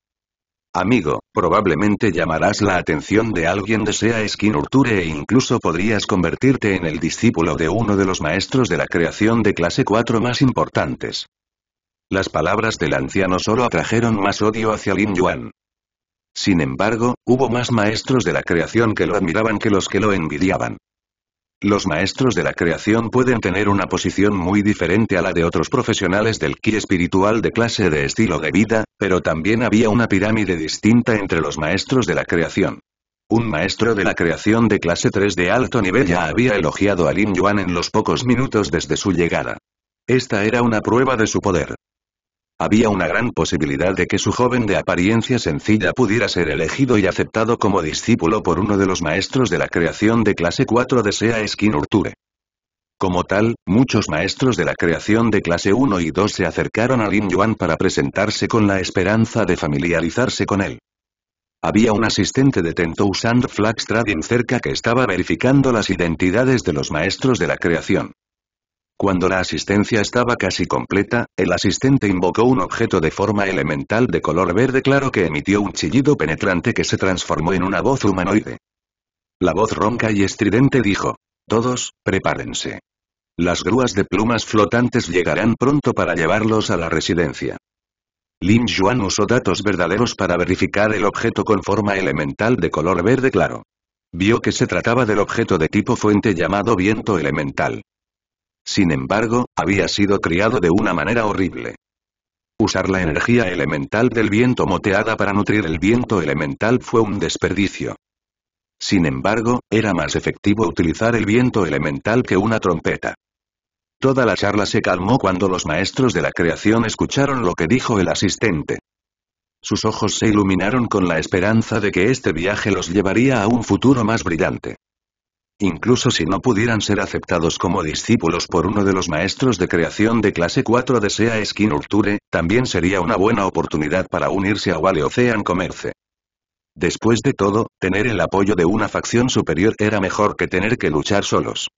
Amigo, probablemente llamarás la atención de alguien de Sea Skin Urture e incluso podrías convertirte en el discípulo de uno de los maestros de la creación de clase 4 más importantes. Las palabras del anciano solo atrajeron más odio hacia Lin Yuan. Sin embargo, hubo más maestros de la creación que lo admiraban que los que lo envidiaban. Los maestros de la creación pueden tener una posición muy diferente a la de otros profesionales del ki espiritual de clase de estilo de vida, pero también había una pirámide distinta entre los maestros de la creación. Un maestro de la creación de clase 3 de alto nivel ya había elogiado a Lin Yuan en los pocos minutos desde su llegada. Esta era una prueba de su poder. Había una gran posibilidad de que su joven de apariencia sencilla pudiera ser elegido y aceptado como discípulo por uno de los maestros de la creación de clase 4 de Sea Skin Urture. Como tal, muchos maestros de la creación de clase 1 y 2 se acercaron a Lin Yuan para presentarse con la esperanza de familiarizarse con él. Había un asistente de Sand Sand Trading cerca que estaba verificando las identidades de los maestros de la creación. Cuando la asistencia estaba casi completa, el asistente invocó un objeto de forma elemental de color verde claro que emitió un chillido penetrante que se transformó en una voz humanoide. La voz ronca y estridente dijo, Todos, prepárense. Las grúas de plumas flotantes llegarán pronto para llevarlos a la residencia. Lin Yuan usó datos verdaderos para verificar el objeto con forma elemental de color verde claro. Vio que se trataba del objeto de tipo fuente llamado viento elemental. Sin embargo, había sido criado de una manera horrible. Usar la energía elemental del viento moteada para nutrir el viento elemental fue un desperdicio. Sin embargo, era más efectivo utilizar el viento elemental que una trompeta. Toda la charla se calmó cuando los maestros de la creación escucharon lo que dijo el asistente. Sus ojos se iluminaron con la esperanza de que este viaje los llevaría a un futuro más brillante. Incluso si no pudieran ser aceptados como discípulos por uno de los maestros de creación de clase 4 de SEA Skin Urture, también sería una buena oportunidad para unirse a Wale Ocean Commerce. Después de todo, tener el apoyo de una facción superior era mejor que tener que luchar solos.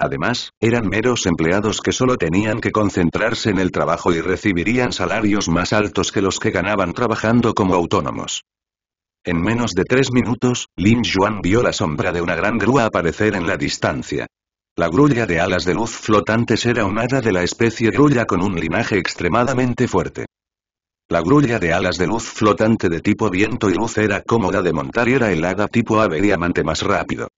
Además, eran meros empleados que solo tenían que concentrarse en el trabajo y recibirían salarios más altos que los que ganaban trabajando como autónomos. En menos de tres minutos, Lin Yuan vio la sombra de una gran grúa aparecer en la distancia. La grulla de alas de luz flotantes era un hada de la especie grulla con un linaje extremadamente fuerte. La grulla de alas de luz flotante de tipo viento y luz era cómoda de montar y era el hada tipo ave diamante más rápido.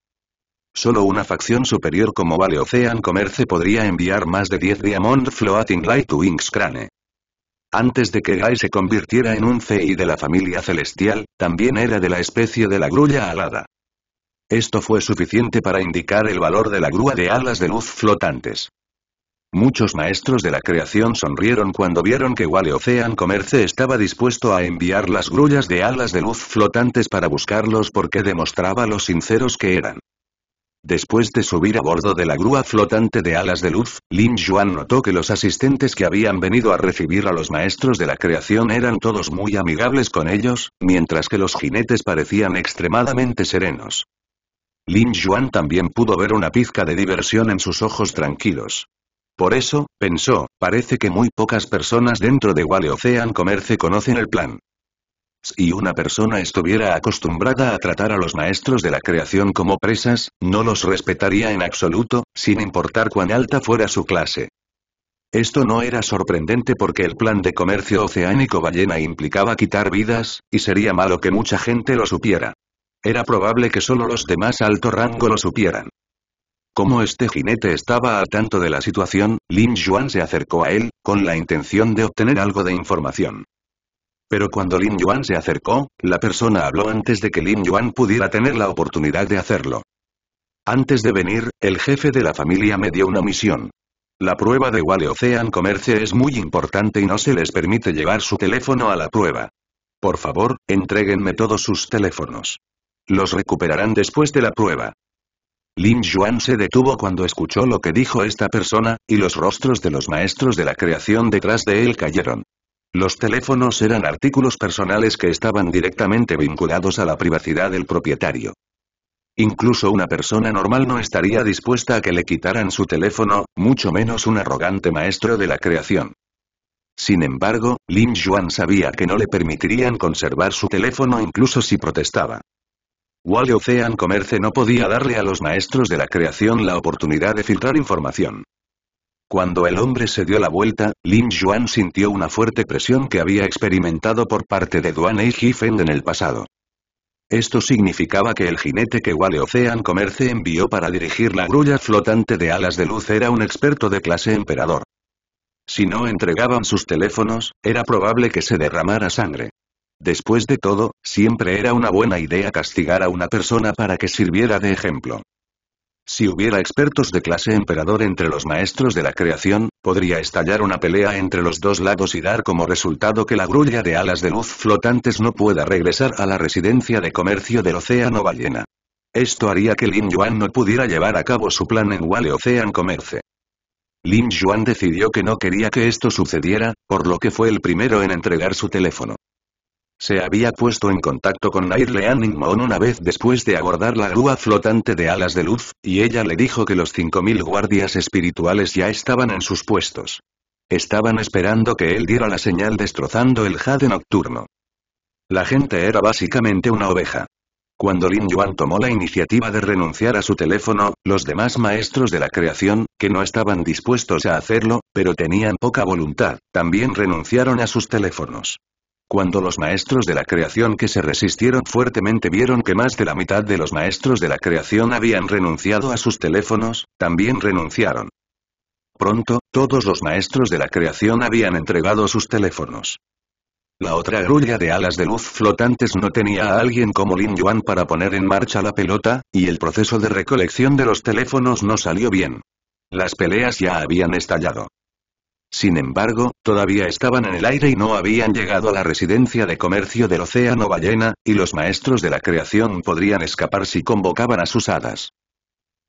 Solo una facción superior como Vale Ocean Commerce podría enviar más de 10 Diamond Floating Light Wings Crane. Antes de que Gai se convirtiera en un C.I. de la familia celestial, también era de la especie de la grulla alada. Esto fue suficiente para indicar el valor de la grúa de alas de luz flotantes. Muchos maestros de la creación sonrieron cuando vieron que Wale Ocean Comerce estaba dispuesto a enviar las grullas de alas de luz flotantes para buscarlos porque demostraba lo sinceros que eran. Después de subir a bordo de la grúa flotante de alas de luz, Lin Yuan notó que los asistentes que habían venido a recibir a los maestros de la creación eran todos muy amigables con ellos, mientras que los jinetes parecían extremadamente serenos. Lin Yuan también pudo ver una pizca de diversión en sus ojos tranquilos. Por eso, pensó, parece que muy pocas personas dentro de Wale Ocean Commerce conocen el plan. Si una persona estuviera acostumbrada a tratar a los maestros de la creación como presas, no los respetaría en absoluto, sin importar cuán alta fuera su clase. Esto no era sorprendente porque el plan de comercio oceánico ballena implicaba quitar vidas, y sería malo que mucha gente lo supiera. Era probable que solo los de más alto rango lo supieran. Como este jinete estaba al tanto de la situación, Lin Yuan se acercó a él, con la intención de obtener algo de información. Pero cuando Lin Yuan se acercó, la persona habló antes de que Lin Yuan pudiera tener la oportunidad de hacerlo. Antes de venir, el jefe de la familia me dio una misión. La prueba de Wale Ocean Commerce es muy importante y no se les permite llevar su teléfono a la prueba. Por favor, entréguenme todos sus teléfonos. Los recuperarán después de la prueba. Lin Yuan se detuvo cuando escuchó lo que dijo esta persona, y los rostros de los maestros de la creación detrás de él cayeron. Los teléfonos eran artículos personales que estaban directamente vinculados a la privacidad del propietario. Incluso una persona normal no estaría dispuesta a que le quitaran su teléfono, mucho menos un arrogante maestro de la creación. Sin embargo, Lin Yuan sabía que no le permitirían conservar su teléfono incluso si protestaba. Wall Ocean Comerce no podía darle a los maestros de la creación la oportunidad de filtrar información. Cuando el hombre se dio la vuelta, Lin Yuan sintió una fuerte presión que había experimentado por parte de Duan Hifeng en el pasado. Esto significaba que el jinete que Wale Ocean Comerce envió para dirigir la grulla flotante de alas de luz era un experto de clase emperador. Si no entregaban sus teléfonos, era probable que se derramara sangre. Después de todo, siempre era una buena idea castigar a una persona para que sirviera de ejemplo. Si hubiera expertos de clase emperador entre los maestros de la creación, podría estallar una pelea entre los dos lados y dar como resultado que la grulla de alas de luz flotantes no pueda regresar a la residencia de comercio del océano ballena. Esto haría que Lin Yuan no pudiera llevar a cabo su plan en Wale Ocean Commerce. Lin Yuan decidió que no quería que esto sucediera, por lo que fue el primero en entregar su teléfono. Se había puesto en contacto con Nair Aning una vez después de abordar la grúa flotante de alas de luz, y ella le dijo que los 5.000 guardias espirituales ya estaban en sus puestos. Estaban esperando que él diera la señal destrozando el jade nocturno. La gente era básicamente una oveja. Cuando Lin Yuan tomó la iniciativa de renunciar a su teléfono, los demás maestros de la creación, que no estaban dispuestos a hacerlo, pero tenían poca voluntad, también renunciaron a sus teléfonos. Cuando los maestros de la creación que se resistieron fuertemente vieron que más de la mitad de los maestros de la creación habían renunciado a sus teléfonos, también renunciaron. Pronto, todos los maestros de la creación habían entregado sus teléfonos. La otra grulla de alas de luz flotantes no tenía a alguien como Lin Yuan para poner en marcha la pelota, y el proceso de recolección de los teléfonos no salió bien. Las peleas ya habían estallado. Sin embargo, todavía estaban en el aire y no habían llegado a la residencia de comercio del Océano Ballena, y los maestros de la creación podrían escapar si convocaban a sus hadas.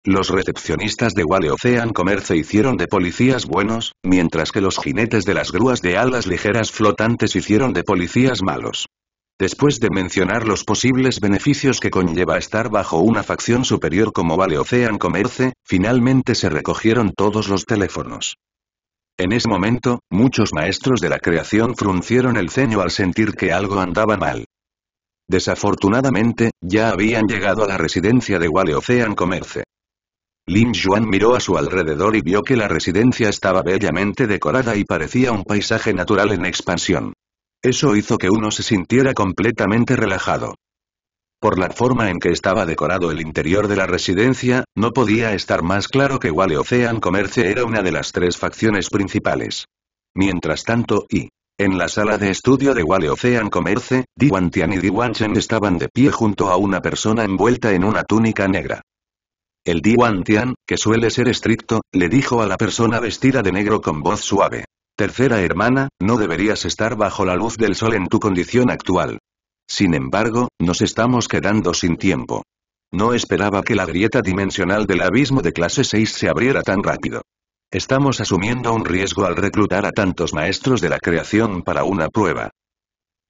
Los recepcionistas de Wale Ocean Commerce hicieron de policías buenos, mientras que los jinetes de las grúas de alas ligeras flotantes hicieron de policías malos. Después de mencionar los posibles beneficios que conlleva estar bajo una facción superior como Vale Ocean Commerce, finalmente se recogieron todos los teléfonos. En ese momento, muchos maestros de la creación fruncieron el ceño al sentir que algo andaba mal. Desafortunadamente, ya habían llegado a la residencia de Wale Ocean Commerce. Lin Yuan miró a su alrededor y vio que la residencia estaba bellamente decorada y parecía un paisaje natural en expansión. Eso hizo que uno se sintiera completamente relajado. Por la forma en que estaba decorado el interior de la residencia, no podía estar más claro que Wale Ocean Commerce era una de las tres facciones principales. Mientras tanto, y en la sala de estudio de Wale Ocean Commerce, Diwan Tian y Diwan Chen estaban de pie junto a una persona envuelta en una túnica negra. El Di Tian, que suele ser estricto, le dijo a la persona vestida de negro con voz suave. Tercera hermana, no deberías estar bajo la luz del sol en tu condición actual. Sin embargo, nos estamos quedando sin tiempo. No esperaba que la grieta dimensional del abismo de clase 6 se abriera tan rápido. Estamos asumiendo un riesgo al reclutar a tantos maestros de la creación para una prueba.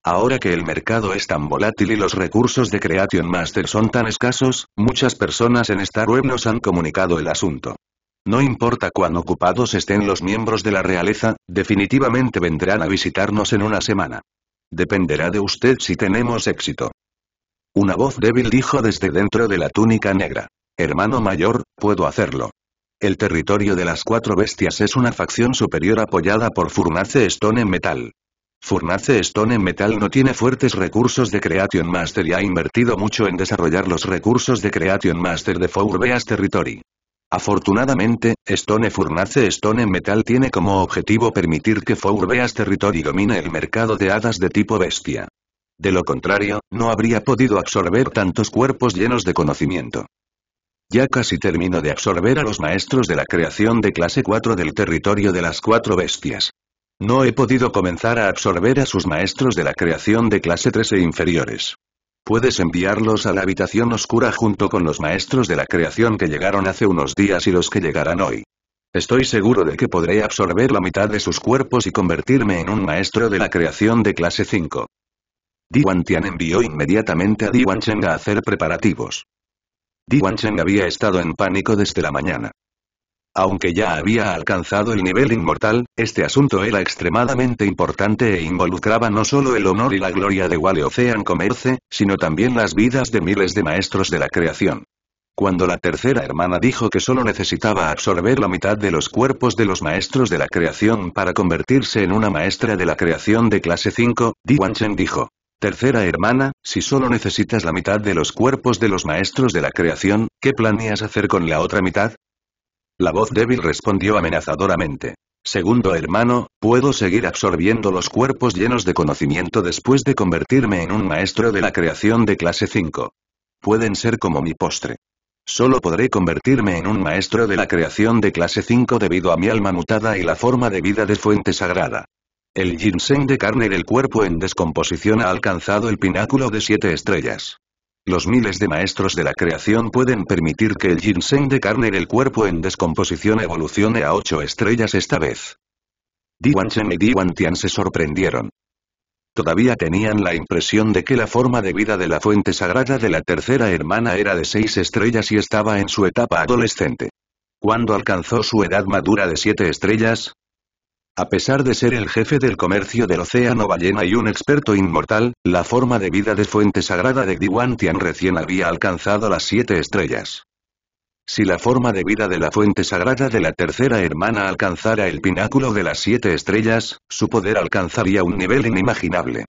Ahora que el mercado es tan volátil y los recursos de Creation Master son tan escasos, muchas personas en esta web nos han comunicado el asunto. No importa cuán ocupados estén los miembros de la realeza, definitivamente vendrán a visitarnos en una semana. Dependerá de usted si tenemos éxito. Una voz débil dijo desde dentro de la túnica negra. Hermano mayor, puedo hacerlo. El territorio de las cuatro bestias es una facción superior apoyada por Furnace Stone Metal. Furnace Stone Metal no tiene fuertes recursos de Creation Master y ha invertido mucho en desarrollar los recursos de Creation Master de Four Fourbeas Territory. Afortunadamente, Stone Furnace Stone Metal tiene como objetivo permitir que Fourbeas Territory domine el mercado de hadas de tipo bestia. De lo contrario, no habría podido absorber tantos cuerpos llenos de conocimiento. Ya casi termino de absorber a los maestros de la creación de clase 4 del territorio de las cuatro bestias. No he podido comenzar a absorber a sus maestros de la creación de clase 3 e inferiores. Puedes enviarlos a la habitación oscura junto con los maestros de la creación que llegaron hace unos días y los que llegarán hoy. Estoy seguro de que podré absorber la mitad de sus cuerpos y convertirme en un maestro de la creación de clase 5. Wan Tian envió inmediatamente a Wan Cheng a hacer preparativos. Wan Cheng había estado en pánico desde la mañana. Aunque ya había alcanzado el nivel inmortal, este asunto era extremadamente importante e involucraba no solo el honor y la gloria de Wale Ocean Commerce, sino también las vidas de miles de maestros de la creación. Cuando la tercera hermana dijo que solo necesitaba absorber la mitad de los cuerpos de los maestros de la creación para convertirse en una maestra de la creación de clase 5, Di Wanchen dijo. Tercera hermana, si solo necesitas la mitad de los cuerpos de los maestros de la creación, ¿qué planeas hacer con la otra mitad? La voz débil respondió amenazadoramente. Segundo hermano, puedo seguir absorbiendo los cuerpos llenos de conocimiento después de convertirme en un maestro de la creación de clase 5. Pueden ser como mi postre. Solo podré convertirme en un maestro de la creación de clase 5 debido a mi alma mutada y la forma de vida de fuente sagrada. El ginseng de carne del cuerpo en descomposición ha alcanzado el pináculo de siete estrellas. Los miles de maestros de la creación pueden permitir que el ginseng de carne del cuerpo en descomposición evolucione a ocho estrellas esta vez. Wan Chen y Wan Tian se sorprendieron. Todavía tenían la impresión de que la forma de vida de la fuente sagrada de la tercera hermana era de seis estrellas y estaba en su etapa adolescente. Cuando alcanzó su edad madura de siete estrellas, a pesar de ser el jefe del comercio del océano ballena y un experto inmortal, la forma de vida de fuente sagrada de Diwantian recién había alcanzado las siete estrellas. Si la forma de vida de la fuente sagrada de la tercera hermana alcanzara el pináculo de las siete estrellas, su poder alcanzaría un nivel inimaginable.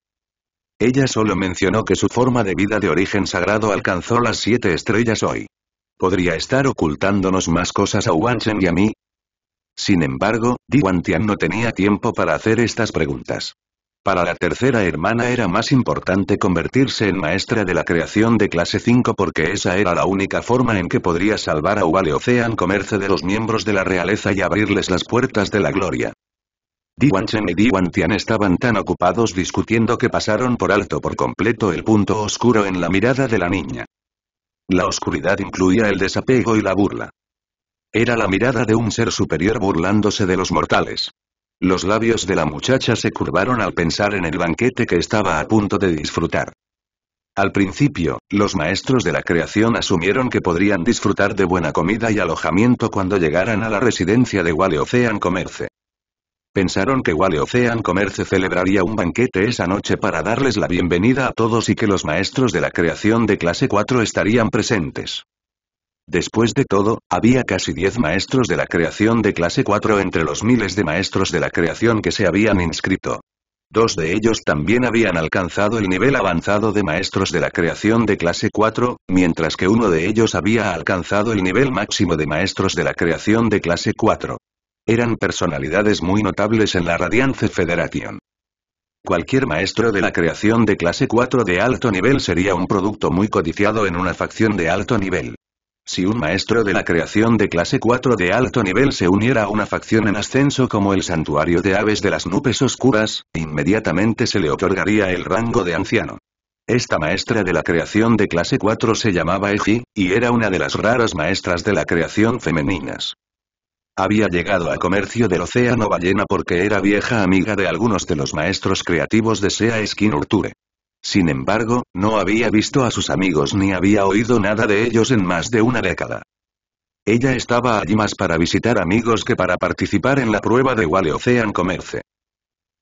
Ella solo mencionó que su forma de vida de origen sagrado alcanzó las siete estrellas hoy. ¿Podría estar ocultándonos más cosas a Wanchen y a mí? Sin embargo, Di Tian no tenía tiempo para hacer estas preguntas. Para la tercera hermana era más importante convertirse en maestra de la creación de clase 5 porque esa era la única forma en que podría salvar a Wu Ocean comerse de los miembros de la realeza y abrirles las puertas de la gloria. Di Chen y Di Tian estaban tan ocupados discutiendo que pasaron por alto por completo el punto oscuro en la mirada de la niña. La oscuridad incluía el desapego y la burla. Era la mirada de un ser superior burlándose de los mortales. Los labios de la muchacha se curvaron al pensar en el banquete que estaba a punto de disfrutar. Al principio, los maestros de la creación asumieron que podrían disfrutar de buena comida y alojamiento cuando llegaran a la residencia de Waleocean Ocean Pensaron que Waleocean Ocean celebraría un banquete esa noche para darles la bienvenida a todos y que los maestros de la creación de clase 4 estarían presentes. Después de todo, había casi 10 maestros de la creación de clase 4 entre los miles de maestros de la creación que se habían inscrito. Dos de ellos también habían alcanzado el nivel avanzado de maestros de la creación de clase 4, mientras que uno de ellos había alcanzado el nivel máximo de maestros de la creación de clase 4. Eran personalidades muy notables en la Radiance Federation. Cualquier maestro de la creación de clase 4 de alto nivel sería un producto muy codiciado en una facción de alto nivel. Si un maestro de la creación de clase 4 de alto nivel se uniera a una facción en ascenso como el Santuario de Aves de las Nubes Oscuras, inmediatamente se le otorgaría el rango de anciano. Esta maestra de la creación de clase 4 se llamaba Eji, y era una de las raras maestras de la creación femeninas. Había llegado a comercio del océano ballena porque era vieja amiga de algunos de los maestros creativos de Sea Skin Urture. Sin embargo, no había visto a sus amigos ni había oído nada de ellos en más de una década. Ella estaba allí más para visitar amigos que para participar en la prueba de Wale Ocean Commerce.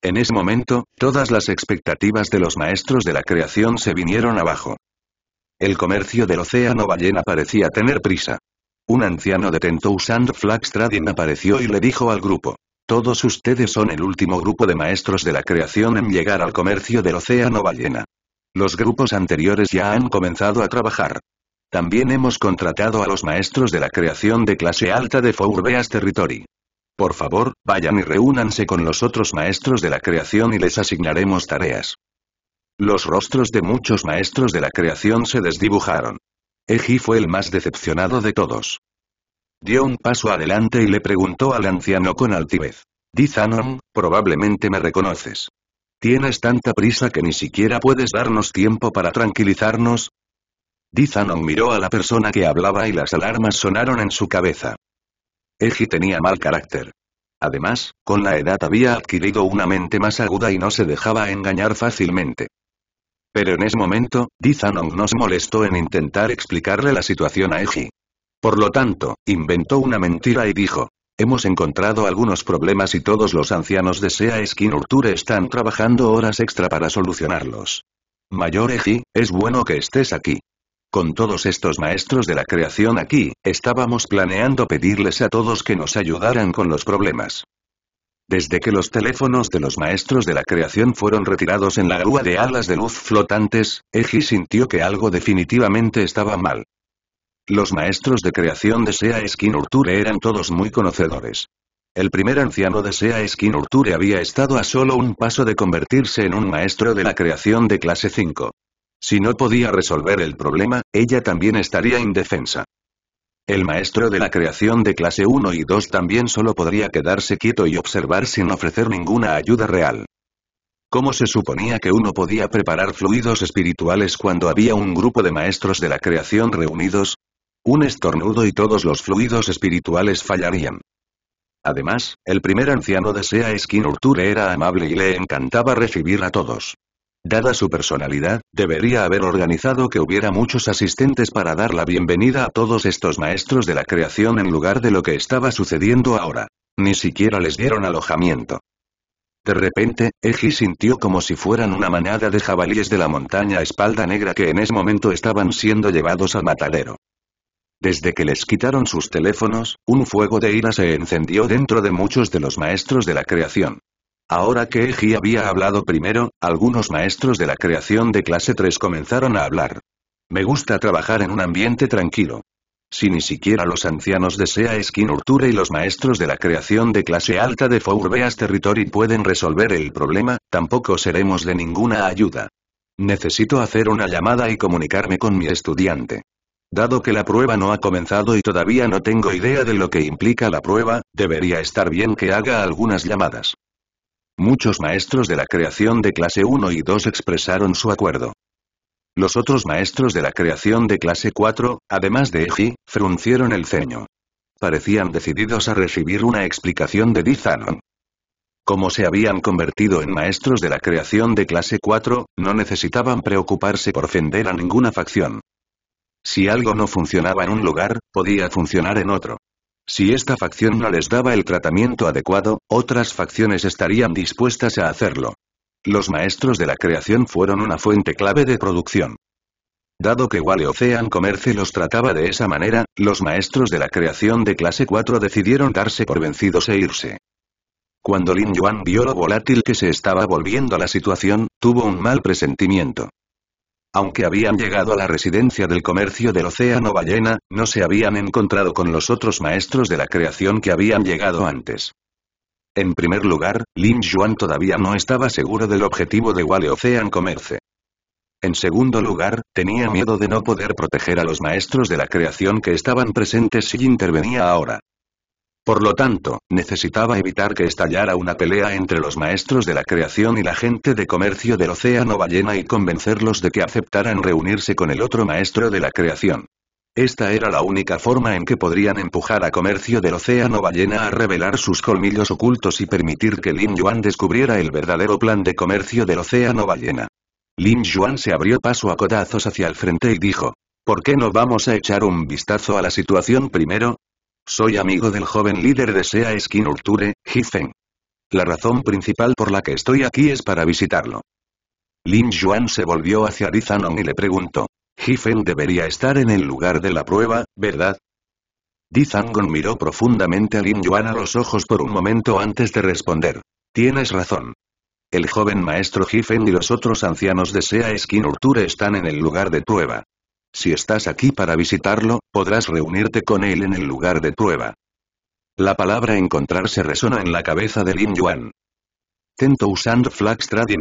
En ese momento, todas las expectativas de los maestros de la creación se vinieron abajo. El comercio del océano ballena parecía tener prisa. Un anciano de Tentou Sand apareció y le dijo al grupo. Todos ustedes son el último grupo de maestros de la creación en llegar al comercio del océano ballena. Los grupos anteriores ya han comenzado a trabajar. También hemos contratado a los maestros de la creación de clase alta de Fourbeas Territory. Por favor, vayan y reúnanse con los otros maestros de la creación y les asignaremos tareas. Los rostros de muchos maestros de la creación se desdibujaron. Eji fue el más decepcionado de todos. Dio un paso adelante y le preguntó al anciano con altivez. Dizanon, probablemente me reconoces. ¿Tienes tanta prisa que ni siquiera puedes darnos tiempo para tranquilizarnos? Dizanon miró a la persona que hablaba y las alarmas sonaron en su cabeza. Eji tenía mal carácter. Además, con la edad había adquirido una mente más aguda y no se dejaba engañar fácilmente. Pero en ese momento, no se molestó en intentar explicarle la situación a Eji. Por lo tanto, inventó una mentira y dijo. Hemos encontrado algunos problemas y todos los ancianos de Sea Skin Urture están trabajando horas extra para solucionarlos. Mayor Eji, es bueno que estés aquí. Con todos estos maestros de la creación aquí, estábamos planeando pedirles a todos que nos ayudaran con los problemas. Desde que los teléfonos de los maestros de la creación fueron retirados en la grúa de alas de luz flotantes, Eji sintió que algo definitivamente estaba mal. Los maestros de creación de Sea Skin Urture eran todos muy conocedores. El primer anciano de Sea Skin Urture había estado a solo un paso de convertirse en un maestro de la creación de clase 5. Si no podía resolver el problema, ella también estaría indefensa. El maestro de la creación de clase 1 y 2 también solo podría quedarse quieto y observar sin ofrecer ninguna ayuda real. ¿Cómo se suponía que uno podía preparar fluidos espirituales cuando había un grupo de maestros de la creación reunidos? Un estornudo y todos los fluidos espirituales fallarían. Además, el primer anciano de Sea Skinurture era amable y le encantaba recibir a todos. Dada su personalidad, debería haber organizado que hubiera muchos asistentes para dar la bienvenida a todos estos maestros de la creación en lugar de lo que estaba sucediendo ahora. Ni siquiera les dieron alojamiento. De repente, Eji sintió como si fueran una manada de jabalíes de la montaña espalda negra que en ese momento estaban siendo llevados al matadero. Desde que les quitaron sus teléfonos, un fuego de ira se encendió dentro de muchos de los maestros de la creación. Ahora que Eji había hablado primero, algunos maestros de la creación de clase 3 comenzaron a hablar. Me gusta trabajar en un ambiente tranquilo. Si ni siquiera los ancianos de SEA Skin y los maestros de la creación de clase alta de Fourbeas Territory pueden resolver el problema, tampoco seremos de ninguna ayuda. Necesito hacer una llamada y comunicarme con mi estudiante. Dado que la prueba no ha comenzado y todavía no tengo idea de lo que implica la prueba, debería estar bien que haga algunas llamadas. Muchos maestros de la creación de clase 1 y 2 expresaron su acuerdo. Los otros maestros de la creación de clase 4, además de Eji, fruncieron el ceño. Parecían decididos a recibir una explicación de Dizanon. Como se habían convertido en maestros de la creación de clase 4, no necesitaban preocuparse por ofender a ninguna facción. Si algo no funcionaba en un lugar, podía funcionar en otro. Si esta facción no les daba el tratamiento adecuado, otras facciones estarían dispuestas a hacerlo. Los maestros de la creación fueron una fuente clave de producción. Dado que Wale Ocean Commerce los trataba de esa manera, los maestros de la creación de clase 4 decidieron darse por vencidos e irse. Cuando Lin Yuan vio lo volátil que se estaba volviendo la situación, tuvo un mal presentimiento. Aunque habían llegado a la residencia del comercio del Océano Ballena, no se habían encontrado con los otros maestros de la creación que habían llegado antes. En primer lugar, Lin Yuan todavía no estaba seguro del objetivo de Wale Ocean Commerce. En segundo lugar, tenía miedo de no poder proteger a los maestros de la creación que estaban presentes si intervenía ahora. Por lo tanto, necesitaba evitar que estallara una pelea entre los maestros de la creación y la gente de comercio del océano ballena y convencerlos de que aceptaran reunirse con el otro maestro de la creación. Esta era la única forma en que podrían empujar a comercio del océano ballena a revelar sus colmillos ocultos y permitir que Lin Yuan descubriera el verdadero plan de comercio del océano ballena. Lin Yuan se abrió paso a codazos hacia el frente y dijo, ¿por qué no vamos a echar un vistazo a la situación primero? Soy amigo del joven líder de SEA Skinulture, Hifeng. La razón principal por la que estoy aquí es para visitarlo. Lin Yuan se volvió hacia Dizanong y le preguntó. ¿Jifen debería estar en el lugar de la prueba, ¿verdad? Dizangon miró profundamente a Lin Yuan a los ojos por un momento antes de responder. Tienes razón. El joven maestro jifen y los otros ancianos de Sea Skinurture están en el lugar de prueba. Si estás aquí para visitarlo, podrás reunirte con él en el lugar de prueba. La palabra encontrarse resona en la cabeza de Lin Yuan. Tento Sand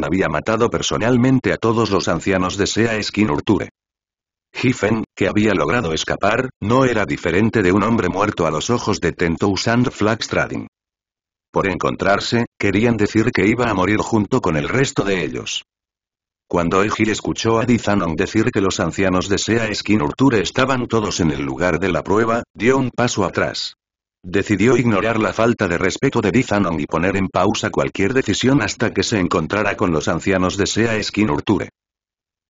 había matado personalmente a todos los ancianos de Sea Skin Urture. Giffen, que había logrado escapar, no era diferente de un hombre muerto a los ojos de Tentou Sand Por encontrarse, querían decir que iba a morir junto con el resto de ellos. Cuando Eji escuchó a Dizanon decir que los ancianos de Sea Urture estaban todos en el lugar de la prueba, dio un paso atrás. Decidió ignorar la falta de respeto de Dizanon y poner en pausa cualquier decisión hasta que se encontrara con los ancianos de Sea Urture.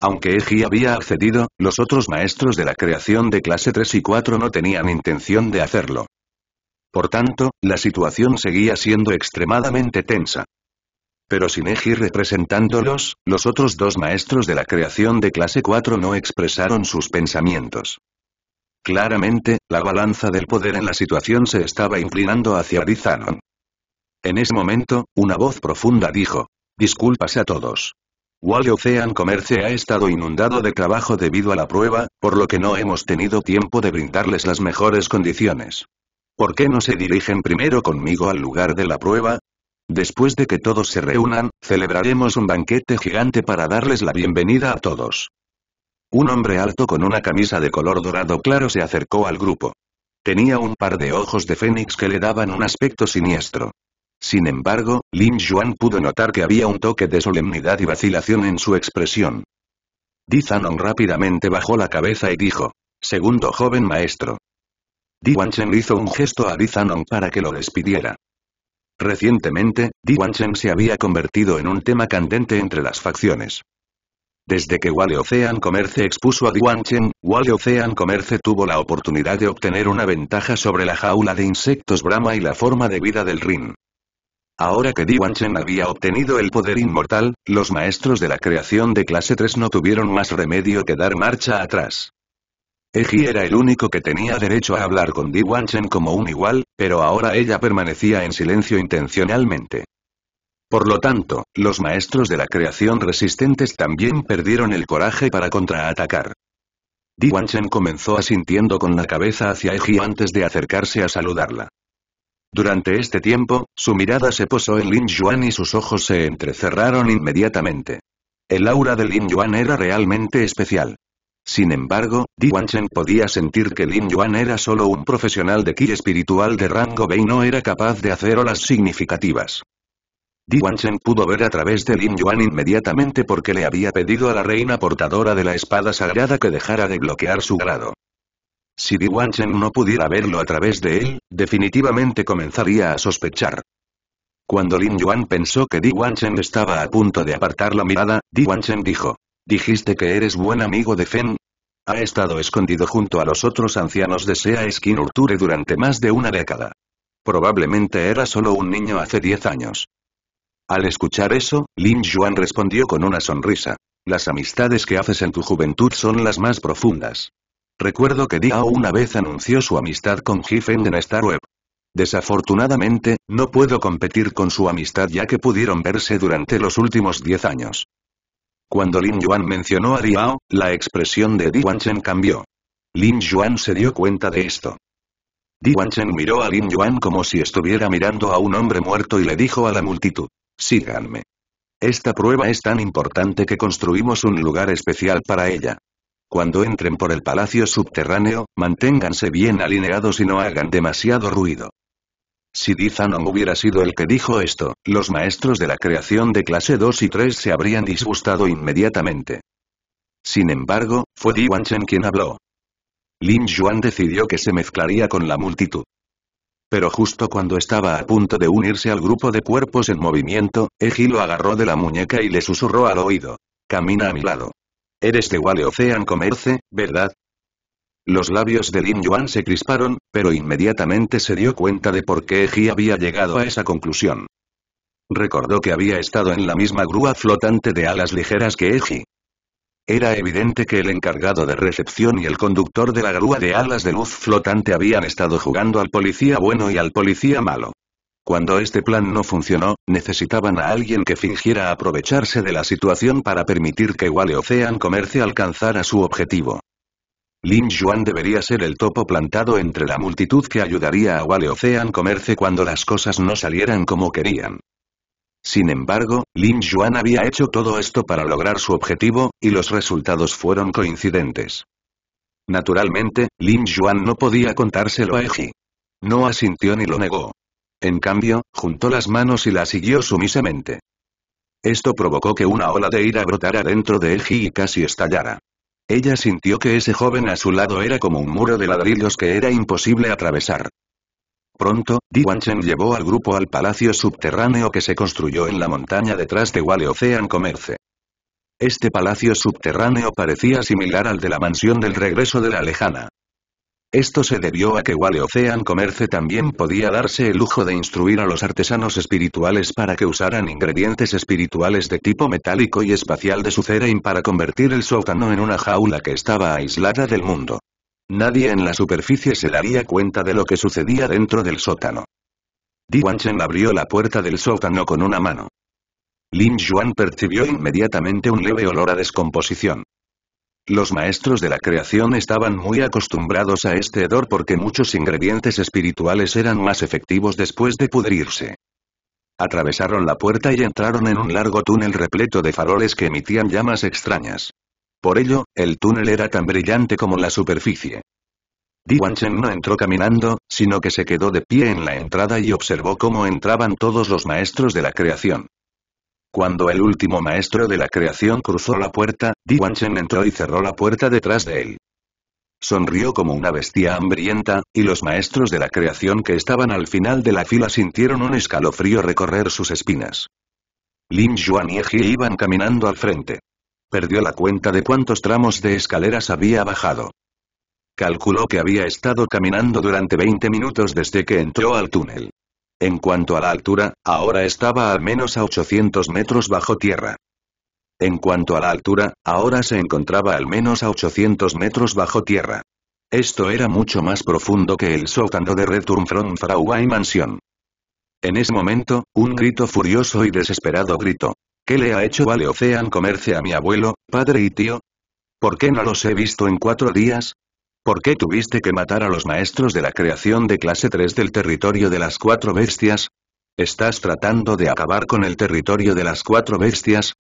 Aunque Eji había accedido, los otros maestros de la creación de clase 3 y 4 no tenían intención de hacerlo. Por tanto, la situación seguía siendo extremadamente tensa. Pero sin Eji representándolos, los otros dos maestros de la creación de clase 4 no expresaron sus pensamientos. Claramente, la balanza del poder en la situación se estaba inclinando hacia Arizanon. En ese momento, una voz profunda dijo, disculpas a todos. Wall Ocean Commerce ha estado inundado de trabajo debido a la prueba, por lo que no hemos tenido tiempo de brindarles las mejores condiciones. ¿Por qué no se dirigen primero conmigo al lugar de la prueba? Después de que todos se reúnan, celebraremos un banquete gigante para darles la bienvenida a todos. Un hombre alto con una camisa de color dorado claro se acercó al grupo. Tenía un par de ojos de fénix que le daban un aspecto siniestro. Sin embargo, Lin Yuan pudo notar que había un toque de solemnidad y vacilación en su expresión. Di Zanon rápidamente bajó la cabeza y dijo, Segundo joven maestro. Di Wanchen hizo un gesto a Di Zanon para que lo despidiera. Recientemente, Di Diwanchen se había convertido en un tema candente entre las facciones. Desde que Wale Ocean Commerce expuso a Diwanchen, Wale Ocean Commerce tuvo la oportunidad de obtener una ventaja sobre la jaula de insectos Brahma y la forma de vida del Rin. Ahora que Di Diwanchen había obtenido el poder inmortal, los maestros de la creación de clase 3 no tuvieron más remedio que dar marcha atrás. Eji era el único que tenía derecho a hablar con Di Wanchen como un igual, pero ahora ella permanecía en silencio intencionalmente. Por lo tanto, los maestros de la creación resistentes también perdieron el coraje para contraatacar. Di Wanchen comenzó asintiendo con la cabeza hacia Eji antes de acercarse a saludarla. Durante este tiempo, su mirada se posó en Lin Yuan y sus ojos se entrecerraron inmediatamente. El aura de Lin Yuan era realmente especial. Sin embargo, Di Wanchen podía sentir que Lin Yuan era solo un profesional de ki espiritual de rango B y no era capaz de hacer olas significativas. Di Wanchen pudo ver a través de Lin Yuan inmediatamente porque le había pedido a la reina portadora de la espada sagrada que dejara de bloquear su grado. Si Di Wanchen no pudiera verlo a través de él, definitivamente comenzaría a sospechar. Cuando Lin Yuan pensó que Di Wanchen estaba a punto de apartar la mirada, Di Wanchen dijo, Dijiste que eres buen amigo de Fen. Ha estado escondido junto a los otros ancianos de Sea Skin Urture durante más de una década. Probablemente era solo un niño hace 10 años. Al escuchar eso, Lin Yuan respondió con una sonrisa. Las amistades que haces en tu juventud son las más profundas. Recuerdo que Diao una vez anunció su amistad con Feng en Star Web. Desafortunadamente, no puedo competir con su amistad ya que pudieron verse durante los últimos 10 años. Cuando Lin Yuan mencionó a Diao, la expresión de Di Wanchen cambió. Lin Yuan se dio cuenta de esto. Di Wanchen miró a Lin Yuan como si estuviera mirando a un hombre muerto y le dijo a la multitud, síganme. Esta prueba es tan importante que construimos un lugar especial para ella. Cuando entren por el palacio subterráneo, manténganse bien alineados y no hagan demasiado ruido. Si no hubiera sido el que dijo esto, los maestros de la creación de clase 2 y 3 se habrían disgustado inmediatamente. Sin embargo, fue Di Wanchen quien habló. Lin Yuan decidió que se mezclaría con la multitud. Pero justo cuando estaba a punto de unirse al grupo de cuerpos en movimiento, Eji lo agarró de la muñeca y le susurró al oído. Camina a mi lado. Eres de Wale Ocean ¿verdad? Los labios de Lin Yuan se crisparon, pero inmediatamente se dio cuenta de por qué Eji había llegado a esa conclusión. Recordó que había estado en la misma grúa flotante de alas ligeras que Eji. Era evidente que el encargado de recepción y el conductor de la grúa de alas de luz flotante habían estado jugando al policía bueno y al policía malo. Cuando este plan no funcionó, necesitaban a alguien que fingiera aprovecharse de la situación para permitir que Wale Ocean Commerce alcanzara su objetivo. Lin Yuan debería ser el topo plantado entre la multitud que ayudaría a Wale Ocean comerse cuando las cosas no salieran como querían. Sin embargo, Lin Yuan había hecho todo esto para lograr su objetivo, y los resultados fueron coincidentes. Naturalmente, Lin Yuan no podía contárselo a Eji. No asintió ni lo negó. En cambio, juntó las manos y la siguió sumisamente. Esto provocó que una ola de ira brotara dentro de Eji y casi estallara. Ella sintió que ese joven a su lado era como un muro de ladrillos que era imposible atravesar. Pronto, Di Wanchen llevó al grupo al palacio subterráneo que se construyó en la montaña detrás de Wale Ocean Este palacio subterráneo parecía similar al de la mansión del regreso de la lejana esto se debió a que Wale Ocean también podía darse el lujo de instruir a los artesanos espirituales para que usaran ingredientes espirituales de tipo metálico y espacial de su Cerein para convertir el sótano en una jaula que estaba aislada del mundo. Nadie en la superficie se daría cuenta de lo que sucedía dentro del sótano. Di Wanchen abrió la puerta del sótano con una mano. Lin Yuan percibió inmediatamente un leve olor a descomposición. Los maestros de la creación estaban muy acostumbrados a este hedor porque muchos ingredientes espirituales eran más efectivos después de pudrirse. Atravesaron la puerta y entraron en un largo túnel repleto de faroles que emitían llamas extrañas. Por ello, el túnel era tan brillante como la superficie. Di Wanchen no entró caminando, sino que se quedó de pie en la entrada y observó cómo entraban todos los maestros de la creación. Cuando el último maestro de la creación cruzó la puerta, Di Wanchen entró y cerró la puerta detrás de él. Sonrió como una bestia hambrienta, y los maestros de la creación que estaban al final de la fila sintieron un escalofrío recorrer sus espinas. Lin Yuan y Ji iban caminando al frente. Perdió la cuenta de cuántos tramos de escaleras había bajado. Calculó que había estado caminando durante 20 minutos desde que entró al túnel. En cuanto a la altura, ahora estaba al menos a 800 metros bajo tierra. En cuanto a la altura, ahora se encontraba al menos a 800 metros bajo tierra. Esto era mucho más profundo que el sótano de Return from Faraway Mansion. En ese momento, un grito furioso y desesperado gritó. ¿Qué le ha hecho Vale Ocean comerse a mi abuelo, padre y tío? ¿Por qué no los he visto en cuatro días? ¿Por qué tuviste que matar a los maestros de la creación de clase 3 del territorio de las cuatro bestias? ¿Estás tratando de acabar con el territorio de las cuatro bestias?